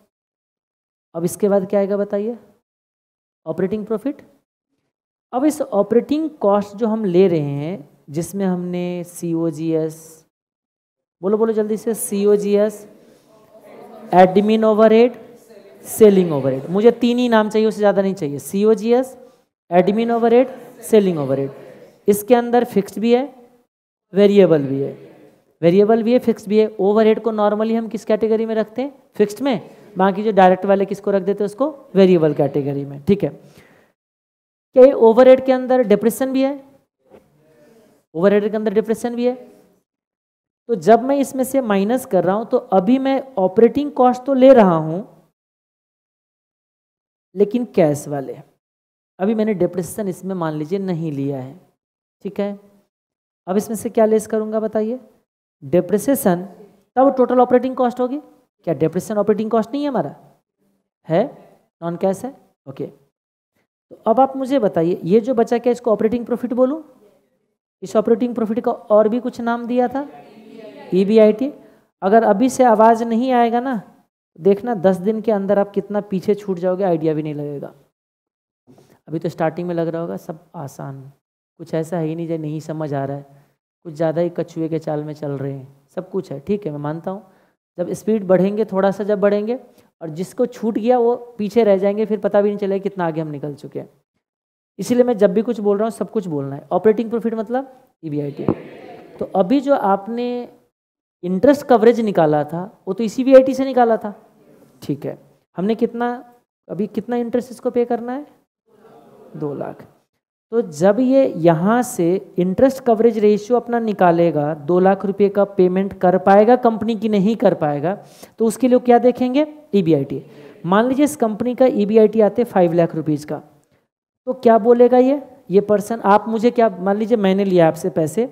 अब इसके बाद क्या आएगा बताइए ऑपरेटिंग प्रॉफिट अब इस ऑपरेटिंग कॉस्ट जो हम ले रहे हैं जिसमें हमने सी ओ जी एस बोलो बोलो जल्दी से C O G S admin overhead selling overhead मुझे तीन ही नाम चाहिए उससे ज़्यादा नहीं चाहिए C O G S admin overhead selling overhead इसके अंदर फिक्स्ड भी है वेरिएबल भी है वेरिएबल भी है फिक्स भी है ओवरहेड को नॉर्मली हम किस कैटेगरी में रखते हैं फिक्स्ड में बाकी जो डायरेक्ट वाले किसको रख देते हैं उसको वेरिएबल कैटेगरी में ठीक है क्या ये ओवरहेड के अंदर डिप्रेशन भी है ओवरहेड के अंदर डिप्रेशन भी है तो जब मैं इसमें से माइनस कर रहा हूं तो अभी मैं ऑपरेटिंग कॉस्ट तो ले रहा हूं लेकिन कैश वाले अभी मैंने डिप्रेशन इसमें मान लीजिए नहीं लिया है ठीक है अब इसमें से क्या लेस करूंगा बताइए डिप्रेशन तब टोटल ऑपरेटिंग कॉस्ट होगी क्या डिप्रेशन ऑपरेटिंग कॉस्ट नहीं है हमारा है नॉन कैश है ओके तो अब आप मुझे बताइए ये जो बचा क्या इसको ऑपरेटिंग प्रॉफिट बोलूँ इस ऑपरेटिंग प्रॉफिट का और भी कुछ नाम दिया था ई e अगर अभी से आवाज़ नहीं आएगा ना देखना दस दिन के अंदर आप कितना पीछे छूट जाओगे आइडिया भी नहीं लगेगा अभी तो स्टार्टिंग में लग रहा होगा सब आसान कुछ ऐसा है ही नहीं जो नहीं समझ आ रहा है कुछ ज़्यादा ही कछुए के चाल में चल रहे हैं सब कुछ है ठीक है मैं मानता हूँ जब स्पीड बढ़ेंगे थोड़ा सा जब बढ़ेंगे और जिसको छूट गया वो पीछे रह जाएंगे फिर पता भी नहीं चलेगा कितना आगे हम निकल चुके हैं इसीलिए मैं जब भी कुछ बोल रहा हूँ सब कुछ बोलना है ऑपरेटिंग प्रॉफिट मतलब ई e तो अभी जो आपने इंटरेस्ट कवरेज निकाला था वो तो इसी वी से निकाला था ठीक है हमने कितना अभी कितना इंटरेस्ट इसको पे करना है दो लाख तो जब ये यहाँ से इंटरेस्ट कवरेज रेशियो अपना निकालेगा दो लाख रुपए का पेमेंट कर पाएगा कंपनी की नहीं कर पाएगा तो उसके लिए क्या देखेंगे ई e मान लीजिए इस कंपनी का ई e आते फाइव लाख रुपीज़ का तो क्या बोलेगा ये ये पर्सन आप मुझे क्या मान लीजिए मैंने लिया आपसे पैसे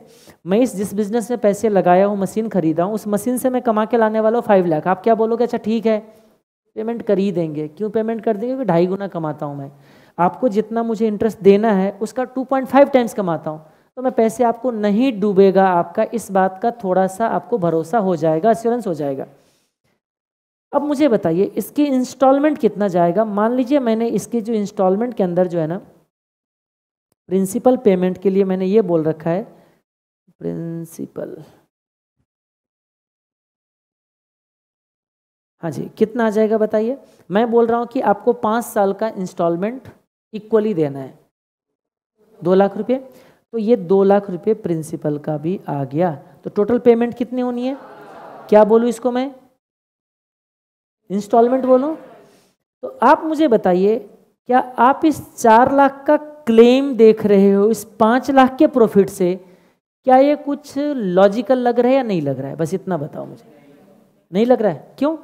मैं इस जिस बिजनेस में पैसे लगाया हूँ मशीन खरीदा हूँ उस मशीन से मैं कमा के लाने वाला हूँ फाइव लाख आप क्या बोलोगे अच्छा ठीक है पेमेंट कर ही देंगे क्यों पेमेंट कर देंगे क्योंकि ढाई गुना कमाता हूँ मैं आपको जितना मुझे इंटरेस्ट देना है उसका 2.5 टाइम्स कमाता हूँ तो मैं पैसे आपको नहीं डूबेगा आपका इस बात का थोड़ा सा आपको भरोसा हो जाएगा अश्योरेंस हो जाएगा अब मुझे बताइए इसकी इंस्टॉलमेंट कितना जाएगा मान लीजिए मैंने इसके जो इंस्टॉलमेंट के अंदर जो है ना प्रिंसिपल पेमेंट के लिए मैंने ये बोल रखा है प्रिंसिपल हाँ जी कितना आ जाएगा बताइए मैं बोल रहा हूँ कि आपको पाँच साल का इंस्टॉलमेंट इक्वली देना है दो लाख रुपये तो ये दो लाख रुपये प्रिंसिपल का भी आ गया तो टोटल पेमेंट कितनी होनी है क्या बोलूँ इसको मैं इंस्टॉलमेंट बोलूँ तो आप मुझे बताइए क्या आप इस चार लाख का क्लेम देख रहे हो इस पाँच लाख के प्रॉफिट से क्या ये कुछ लॉजिकल लग रहा है या नहीं लग रहा है बस इतना बताओ मुझे नहीं लग रहा है क्यों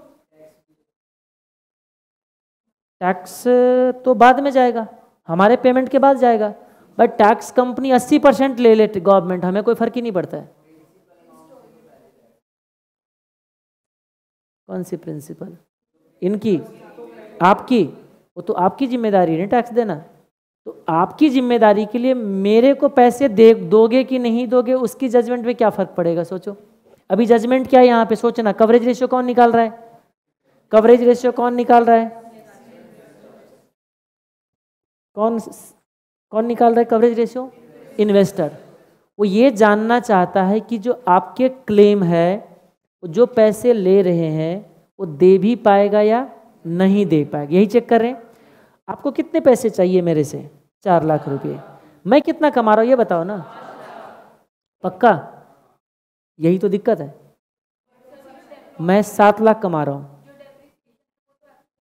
टैक्स तो बाद में जाएगा हमारे पेमेंट के बाद जाएगा बट टैक्स कंपनी 80 परसेंट ले ले गवर्नमेंट हमें कोई फर्क ही नहीं पड़ता है कौन सी प्रिंसिपल इनकी आपकी वो तो आपकी जिम्मेदारी है टैक्स देना तो आपकी जिम्मेदारी के लिए मेरे को पैसे दे दोगे कि नहीं दोगे उसकी जजमेंट में क्या फ़र्क पड़ेगा सोचो अभी जजमेंट क्या है यहाँ पे सोचना कवरेज रेशियो कौन निकाल रहा है कवरेज रेशियो कौन निकाल रहा है कौन कौन निकाल रहा है कवरेज रेशियो इन्वेस्टर वो ये जानना चाहता है कि जो आपके क्लेम है जो पैसे ले रहे हैं वो दे भी पाएगा या नहीं दे पाएगा यही चेक करें आपको कितने पैसे चाहिए मेरे से चार लाख रुपये मैं कितना कमा रहा हूँ ये बताओ ना पक्का यही तो दिक्कत है मैं सात लाख कमा रहा हूँ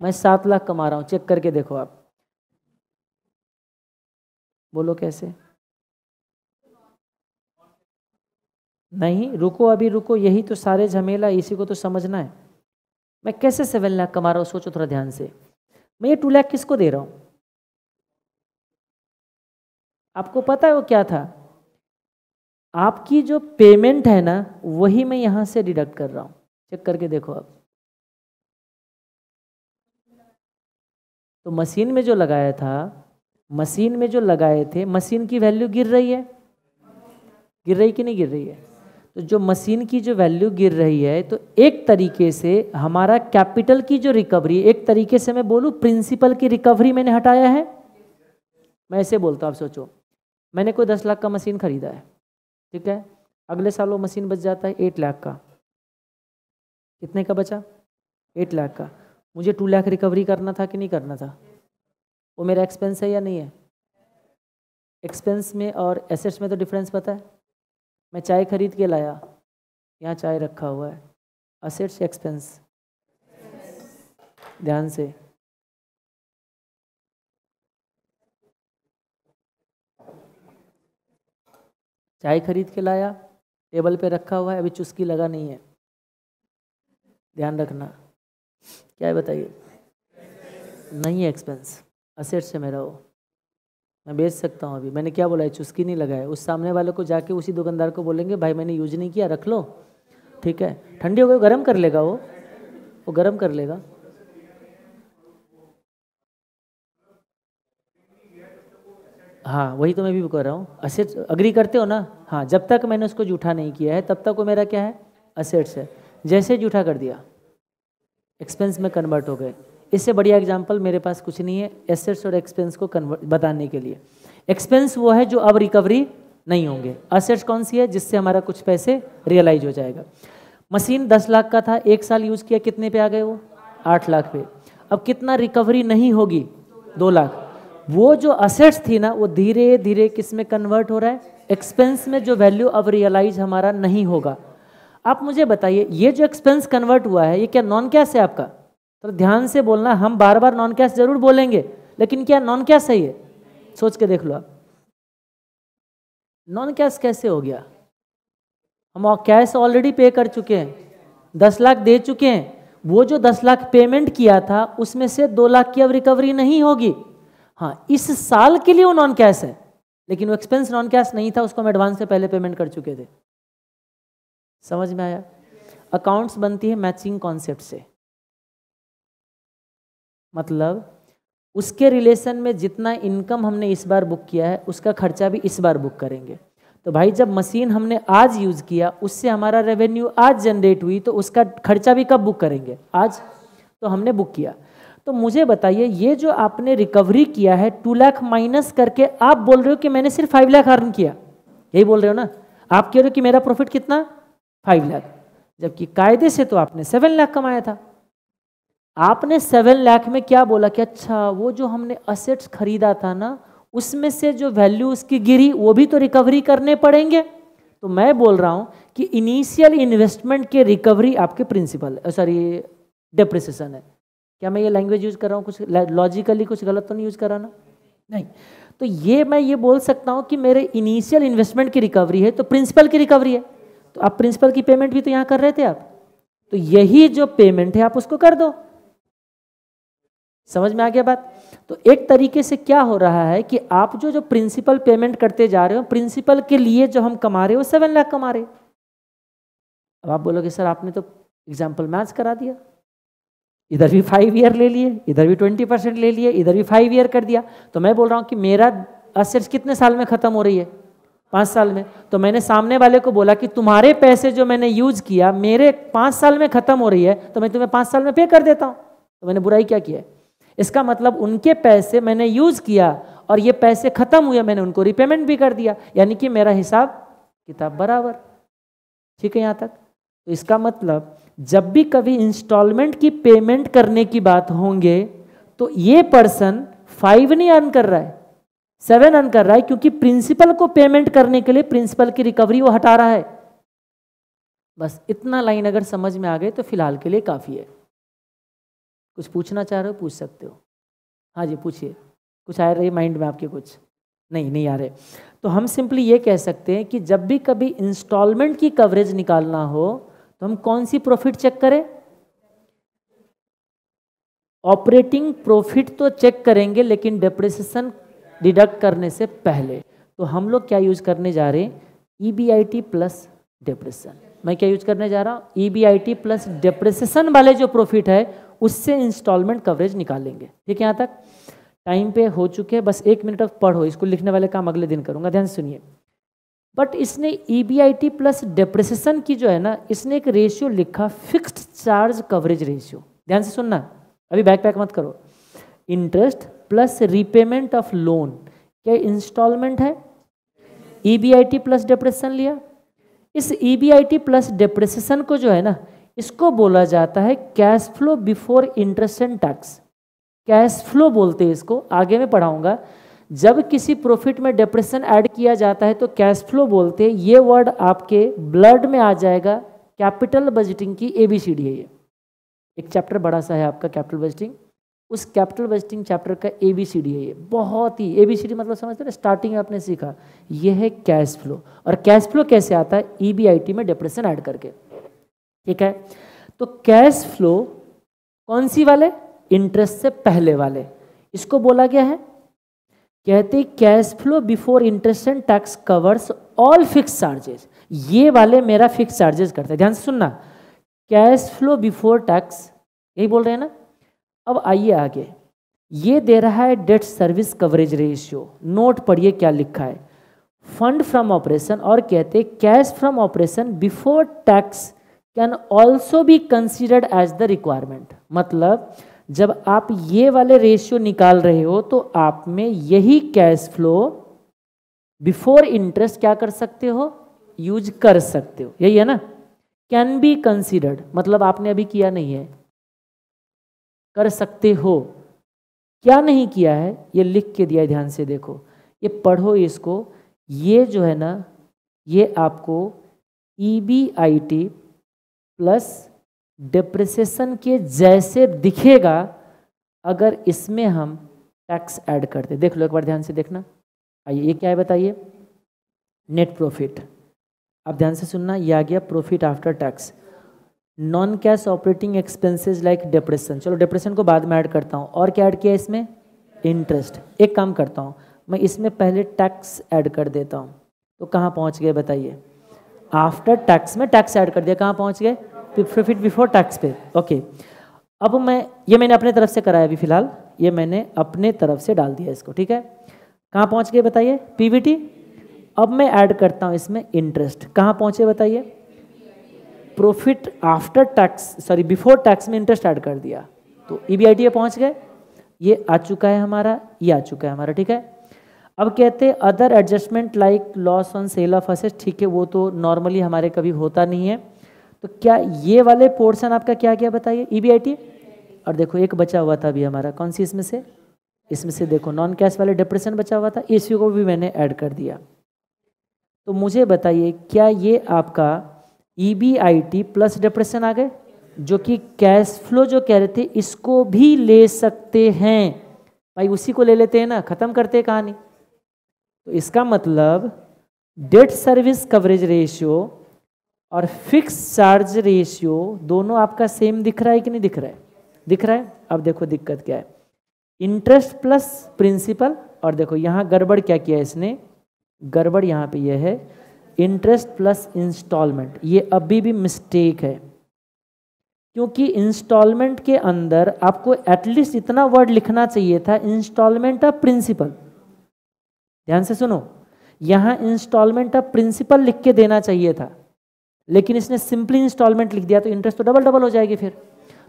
मैं सात लाख कमा रहा हूँ चेक करके देखो आप बोलो कैसे नहीं रुको अभी रुको यही तो सारे झमेला इसी को तो समझना है मैं कैसे सेवन लाख कमा रहा हूँ सोचो थोड़ा ध्यान से मैं ये टू लाख किसको दे रहा हूँ आपको पता है वो क्या था आपकी जो पेमेंट है ना वही मैं यहाँ से डिडक्ट कर रहा हूँ चेक करके देखो आप तो मशीन में जो लगाया था मशीन में जो लगाए थे मशीन की वैल्यू गिर रही है गिर रही कि नहीं गिर रही है तो जो मशीन की जो वैल्यू गिर रही है तो एक तरीके से हमारा कैपिटल की जो रिकवरी एक तरीके से मैं बोलूँ प्रिंसिपल की रिकवरी मैंने हटाया है मैं ऐसे बोलता हूँ आप सोचो मैंने कोई दस लाख का मशीन खरीदा है ठीक है अगले साल वो मशीन बच जाता है एट लाख का कितने का बचा एट लाख का मुझे टू लाख रिकवरी करना था कि नहीं करना था वो मेरा एक्सपेंस है या नहीं है एक्सपेंस में और एसेट्स में तो डिफरेंस पता है मैं चाय खरीद के लाया यहाँ चाय रखा हुआ है असेट्स एक्सपेंस ध्यान से चाय खरीद के लाया टेबल पे रखा हुआ है अभी चुस्की लगा नहीं है ध्यान रखना क्या बताइए नहीं है एक्सपेंस असेट्स है मेरा वो मैं बेच सकता हूँ अभी मैंने क्या बोला है चुस्की नहीं लगाए उस सामने वाले को जाके उसी दुकानदार को बोलेंगे भाई मैंने यूज नहीं किया रख लो ठीक है ठंडी हो गई गर्म कर लेगा वो वो गर्म कर लेगा हाँ वही तो मैं भी कह रहा हूँ असेट्स अग्री करते हो ना हाँ जब तक मैंने उसको जूठा नहीं किया है तब तक वो मेरा क्या है असेट्स है जैसे जूठा कर दिया एक्सपेंस में कन्वर्ट हो गए इससे बढ़िया एग्जाम्पल मेरे पास कुछ नहीं है एसेट्स और एक्सपेंस को कन्वर्ट बताने के लिए एक्सपेंस वो है जो अब रिकवरी नहीं होंगे असेट्स कौन सी है जिससे हमारा कुछ पैसे रियलाइज हो जाएगा मशीन दस लाख का था एक साल यूज़ किया कितने पे आ गए वो आठ लाख पे अब कितना रिकवरी नहीं होगी दो लाख वो जो असेट्स थी ना वो धीरे धीरे किस में कन्वर्ट हो रहा है एक्सपेंस में जो वैल्यू अब रियलाइज हमारा नहीं होगा आप मुझे बताइए ये जो एक्सपेंस कन्वर्ट हुआ है ये क्या नॉन कैश है आपका तो ध्यान से बोलना हम बार बार नॉन कैश जरूर बोलेंगे लेकिन क्या नॉन कैश सही है सोच के देख लो आप नॉन कैश कैसे हो गया हम कैश ऑलरेडी पे कर चुके हैं दस लाख दे चुके हैं वो जो दस लाख पेमेंट किया था उसमें से दो लाख की अब रिकवरी नहीं होगी हाँ इस साल के लिए वो नॉन कैश है लेकिन वो एक्सपेंस नॉन कैश नहीं था उसको हम एडवांस से पहले पेमेंट कर चुके थे समझ में आया अकाउंट्स बनती है मैचिंग कॉन्सेप्ट से मतलब उसके रिलेशन में जितना इनकम हमने इस बार बुक किया है उसका खर्चा भी इस बार बुक करेंगे तो भाई जब मशीन हमने आज यूज़ किया उससे हमारा रेवेन्यू आज जनरेट हुई तो उसका खर्चा भी कब बुक करेंगे आज तो हमने बुक किया तो मुझे बताइए ये जो आपने रिकवरी किया है टू लाख माइनस करके आप बोल रहे हो कि मैंने सिर्फ फाइव लाख अर्न किया यही बोल रहे हो ना आप कह रहे हो कि मेरा प्रॉफिट कितना फाइव लाख जबकि कायदे से तो आपने सेवन लाख कमाया था आपने सेवन लाख में क्या बोला कि अच्छा वो जो हमने असेट्स खरीदा था ना उसमें से जो वैल्यू उसकी गिरी वो भी तो रिकवरी करने पड़ेंगे तो मैं बोल रहा हूँ कि इनिशियल इन्वेस्टमेंट के रिकवरी आपके प्रिंसिपल सॉरी डिप्रिसिएशन है क्या मैं ये लैंग्वेज यूज़ कर रहा हूँ कुछ लॉजिकली कुछ गलत तो नहीं यूज़ कर रहा ना नहीं तो ये मैं ये बोल सकता हूँ कि मेरे इनिशियल इन्वेस्टमेंट की रिकवरी है तो प्रिंसिपल की रिकवरी है तो आप प्रिंसिपल की पेमेंट भी तो यहाँ कर रहे थे आप तो यही जो पेमेंट है आप उसको कर दो समझ में आ गया बात तो एक तरीके से क्या हो रहा है कि आप जो जो प्रिंसिपल पेमेंट करते जा रहे हो प्रिंसिपल के लिए जो हम कमा रहे हो सेवन लाख कमा रहे अब आप बोलोगे सर आपने तो एग्जाम्पल मैच करा दिया इधर भी फाइव ईयर ले लिए इधर भी ट्वेंटी परसेंट ले लिए इधर भी फाइव ईयर कर दिया तो मैं बोल रहा हूँ कि मेरा असेट्स कितने साल में ख़त्म हो रही है पाँच साल में तो मैंने सामने वाले को बोला कि तुम्हारे पैसे जो मैंने यूज किया मेरे पाँच साल में ख़त्म हो रही है तो मैं तुम्हें पाँच साल में पे कर देता हूँ तो मैंने बुराई क्या किया है इसका मतलब उनके पैसे मैंने यूज़ किया और ये पैसे ख़त्म हुए मैंने उनको रिपेमेंट भी कर दिया यानी कि मेरा हिसाब किताब बराबर ठीक है यहाँ तक तो इसका मतलब जब भी कभी इंस्टॉलमेंट की पेमेंट करने की बात होंगे तो ये पर्सन फाइव नहीं अर्न कर रहा है सेवन अर्न कर रहा है क्योंकि प्रिंसिपल को पेमेंट करने के लिए प्रिंसिपल की रिकवरी वो हटा रहा है बस इतना लाइन अगर समझ में आ गए तो फिलहाल के लिए काफ़ी है कुछ पूछना चाह रहे हो पूछ सकते हो हाँ जी पूछिए कुछ आ रही माइंड में आपके कुछ नहीं नहीं आ रहे तो हम सिंपली ये कह सकते हैं कि जब भी कभी इंस्टॉलमेंट की कवरेज निकालना हो तो हम कौन सी प्रॉफिट चेक करें ऑपरेटिंग प्रॉफिट तो चेक करेंगे लेकिन डिप्रेसेशन डिडक्ट करने से पहले तो हम लोग क्या यूज करने जा रहे हैं ई प्लस डिप्रेशन मैं क्या यूज करने जा रहा हूँ E B I T plus depreciation वाले जो प्रॉफिट है उससे इंस्टॉलमेंट कवरेज निकालेंगे ठीक है यहाँ तक टाइम पे हो चुके हैं बस एक मिनट ऑफ पढ़ो इसको लिखने वाले काम अगले दिन करूँगा ध्यान सुनिए बट इसने ई प्लस डिप्रेसेशन की जो है ना इसने एक रेशियो लिखा फिक्स्ड चार्ज कवरेज रेशियो ध्यान से सुनना अभी बैक पैक मत करो interest plus repayment of loan क्या इंस्टॉलमेंट है ई प्लस डिप्रेशन लिया इस ई प्लस डिप्रेसेशन को जो है ना इसको बोला जाता है cash flow before interest and tax cash flow बोलते हैं इसको आगे मैं पढ़ाऊंगा जब किसी प्रॉफिट में डिप्रेशन ऐड किया जाता है तो कैश फ्लो बोलते हैं ये वर्ड आपके ब्लड में आ जाएगा कैपिटल बजटिंग की ए बी सी डी है ये एक चैप्टर बड़ा सा है आपका कैपिटल बजटिंग उस कैपिटल बजटिंग चैप्टर का ए बी सी डी है ये बहुत ही ए बी सी डी मतलब समझते ना स्टार्टिंग में आपने सीखा ये है कैश फ्लो और कैश फ्लो कैसे आता है ई बी आई टी में डिप्रेशन ऐड करके ठीक है तो कैश फ्लो कौन सी वाले इंटरेस्ट से पहले वाले इसको बोला गया है कहते cash flow before interest and tax covers all fix charges ये वाले मेरा फिक्स चार्जेस करते हैं ध्यान से सुनना कैश फ्लो बिफोर टैक्स यही बोल रहे हैं ना अब आइए आगे ये दे रहा है debt service coverage ratio note पढ़िए क्या लिखा है फंड फ्रॉम ऑपरेशन और कहते cash from operation before tax can also be considered as the requirement मतलब जब आप ये वाले रेशियो निकाल रहे हो तो आप में यही कैश फ्लो बिफोर इंटरेस्ट क्या कर सकते हो यूज कर सकते हो यही है ना कैन बी कंसिडर्ड मतलब आपने अभी किया नहीं है कर सकते हो क्या नहीं किया है ये लिख के दिया ध्यान से देखो ये पढ़ो इसको ये जो है ना ये आपको E B I T plus depreciation के जैसे दिखेगा अगर इसमें हम टैक्स ऐड करते देख लो एक बार ध्यान से देखना आइए ये क्या है बताइए नेट प्रॉफिट आप ध्यान से सुनना ये आ गया profit after tax non cash operating expenses like depreciation चलो डिप्रेशन को बाद में ऐड करता हूँ और क्या ऐड किया इसमें इंटरेस्ट एक काम करता हूँ मैं इसमें पहले टैक्स ऐड कर देता हूँ तो कहाँ पहुँच गए बताइए आफ्टर टैक्स में टैक्स ऐड कर दिया कहाँ पहुँच गए प्रॉफिट बिफोर टैक्स पे ओके अब मैं ये मैंने अपने तरफ से कराया अभी फिलहाल ये मैंने अपने तरफ से डाल दिया इसको ठीक है कहाँ पहुँच गए बताइए पी अब मैं ऐड करता हूँ इसमें इंटरेस्ट कहाँ पहुँचे बताइए profit after tax sorry before tax में इंटरेस्ट ऐड कर दिया तो ई e बी पहुँच गए ये आ चुका है हमारा ये आ चुका है हमारा ठीक है अब कहते हैं other adjustment like loss on sale of असेस ठीक है वो तो नॉर्मली हमारे कभी होता नहीं है तो क्या ये वाले पोर्शन आपका क्या क्या बताइए ई e और देखो एक बचा हुआ था अभी हमारा कौन सी इसमें से इसमें से देखो नॉन कैश वाले डिप्रेशन बचा हुआ था इसी को भी मैंने ऐड कर दिया तो मुझे बताइए क्या ये आपका ई प्लस डिप्रेशन आ गए जो कि कैश फ्लो जो कह रहे थे इसको भी ले सकते हैं भाई उसी को ले लेते हैं ना ख़त्म करते हैं कहानी तो इसका मतलब डेट सर्विस कवरेज रेशियो और फिक्स चार्ज रेशियो दोनों आपका सेम दिख रहा है कि नहीं दिख रहा है दिख रहा है अब देखो दिक्कत क्या है इंटरेस्ट प्लस प्रिंसिपल और देखो यहाँ गड़बड़ क्या किया इसने गड़बड़ यहाँ पे यह है इंटरेस्ट प्लस इंस्टॉलमेंट ये अभी भी मिस्टेक है क्योंकि इंस्टॉलमेंट के अंदर आपको एटलीस्ट इतना वर्ड लिखना चाहिए था इंस्टॉलमेंट ऑफ प्रिंसिपल ध्यान से सुनो यहां इंस्टॉलमेंट ऑफ प्रिंसिपल लिख के देना चाहिए था लेकिन इसने सिंपली इंस्टॉलमेंट लिख दिया तो इंटरेस्ट तो डबल डबल हो जाएगी फिर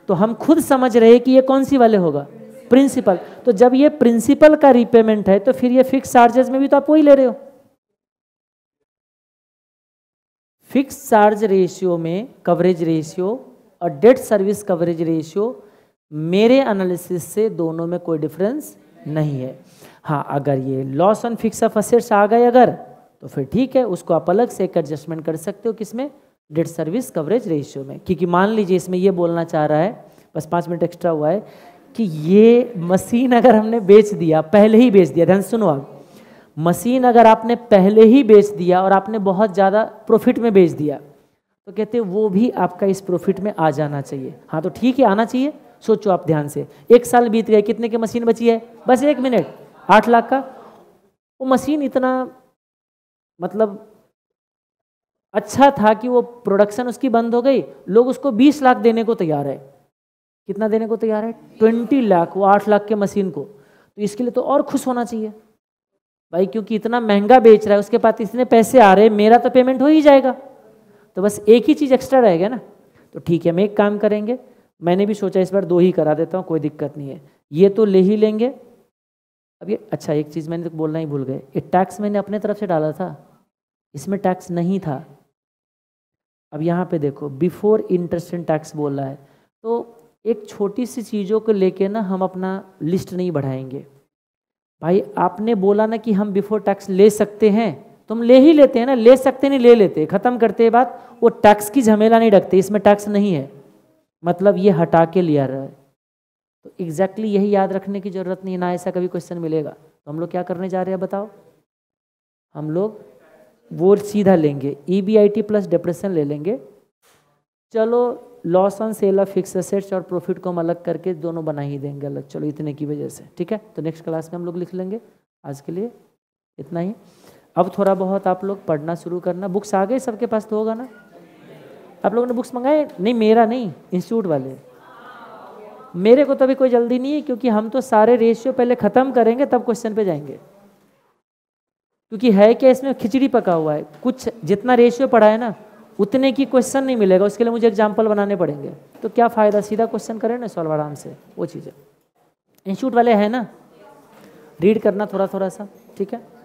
तो हम खुद समझ रहे कि ये कौन सी वाले होगा प्रिंसिपल तो जब ये प्रिंसिपल का रिपेमेंट है तो फिर ये फिक्स चार्जेस में भी तो आप वही ले रहे हो फिक्स चार्ज रेशियो में कवरेज रेशियो और डेट सर्विस कवरेज रेशियो मेरे एनालिसिस से दोनों में कोई डिफरेंस नहीं है हाँ अगर ये loss on fix of assets आ गए अगर तो फिर ठीक है उसको आप अलग से एक एडजस्टमेंट कर सकते हो किसमें डेट सर्विस कवरेज रेशियो में क्योंकि मान लीजिए इसमें ये बोलना चाह रहा है बस पाँच मिनट एक्स्ट्रा हुआ है कि ये मशीन अगर हमने बेच दिया पहले ही बेच दिया ध्यान सुनो आप मशीन अगर आपने पहले ही बेच दिया और आपने बहुत ज़्यादा प्रॉफिट में बेच दिया तो कहते हैं वो भी आपका इस प्रॉफिट में आ जाना चाहिए हाँ तो ठीक है आना चाहिए सोचो आप ध्यान से एक साल बीत गए कितने की मशीन बची है बस एक मिनट आठ लाख का वो मशीन इतना मतलब अच्छा था कि वो प्रोडक्शन उसकी बंद हो गई लोग उसको बीस लाख देने को तैयार है कितना देने को तैयार है ट्वेंटी लाख वो आठ लाख के मशीन को तो इसके लिए तो और खुश होना चाहिए भाई क्योंकि इतना महंगा बेच रहा है उसके पास इतने पैसे आ रहे मेरा तो पेमेंट हो ही जाएगा तो बस एक ही चीज़ एक्स्ट्रा रहेगा ना तो ठीक है हम एक काम करेंगे मैंने भी सोचा इस बार दो ही करा देता हूँ कोई दिक्कत नहीं है ये तो ले ही लेंगे अब ये अच्छा एक चीज़ मैंने तो बोलना ही भूल गए ये टैक्स मैंने अपने तरफ से डाला था इसमें टैक्स नहीं था अब यहाँ पे देखो बिफोर इंटरेस्ट एंड टैक्स बोल रहा है तो एक छोटी सी चीज़ों को लेके ना हम अपना लिस्ट नहीं बढ़ाएंगे भाई आपने बोला ना कि हम बिफोर टैक्स ले सकते हैं तो हम ले ही लेते हैं ना ले सकते नहीं ले लेते ख़त्म करते बात वो टैक्स की झमेला नहीं रखते इसमें टैक्स नहीं है मतलब ये हटा के लिया रहा है तो एग्जैक्टली exactly यही याद रखने की ज़रूरत नहीं ना ऐसा कभी क्वेश्चन मिलेगा तो हम लोग क्या करने जा रहे हैं बताओ हम लोग वो सीधा लेंगे E B I T plus depreciation ले लेंगे चलो loss on sale of fix assets और प्रॉफिट को हम अलग करके दोनों बना ही देंगे अलग चलो इतने की वजह से ठीक है तो नेक्स्ट क्लास में हम लोग लिख लेंगे आज के लिए इतना ही अब थोड़ा बहुत आप लोग पढ़ना शुरू करना बुक्स आ गए सबके पास तो होगा ना आप लोगों ने बुक्स मंगाए नहीं मेरा नहीं इंस्टीट्यूट वाले मेरे को तो भी कोई जल्दी नहीं है क्योंकि हम तो सारे रेशियो पहले ख़त्म करेंगे तब क्वेश्चन पे जाएंगे क्योंकि है क्या इसमें खिचड़ी पका हुआ है कुछ जितना रेशियो पढ़ा है ना उतने की क्वेश्चन नहीं मिलेगा उसके लिए मुझे एग्जाम्पल बनाने पड़ेंगे तो क्या फ़ायदा सीधा क्वेश्चन करें ना सॉल्व आराम से वो चीज़ें इंस्टीट्यूट वाले हैं ना रीड करना थोड़ा थोड़ा सा ठीक है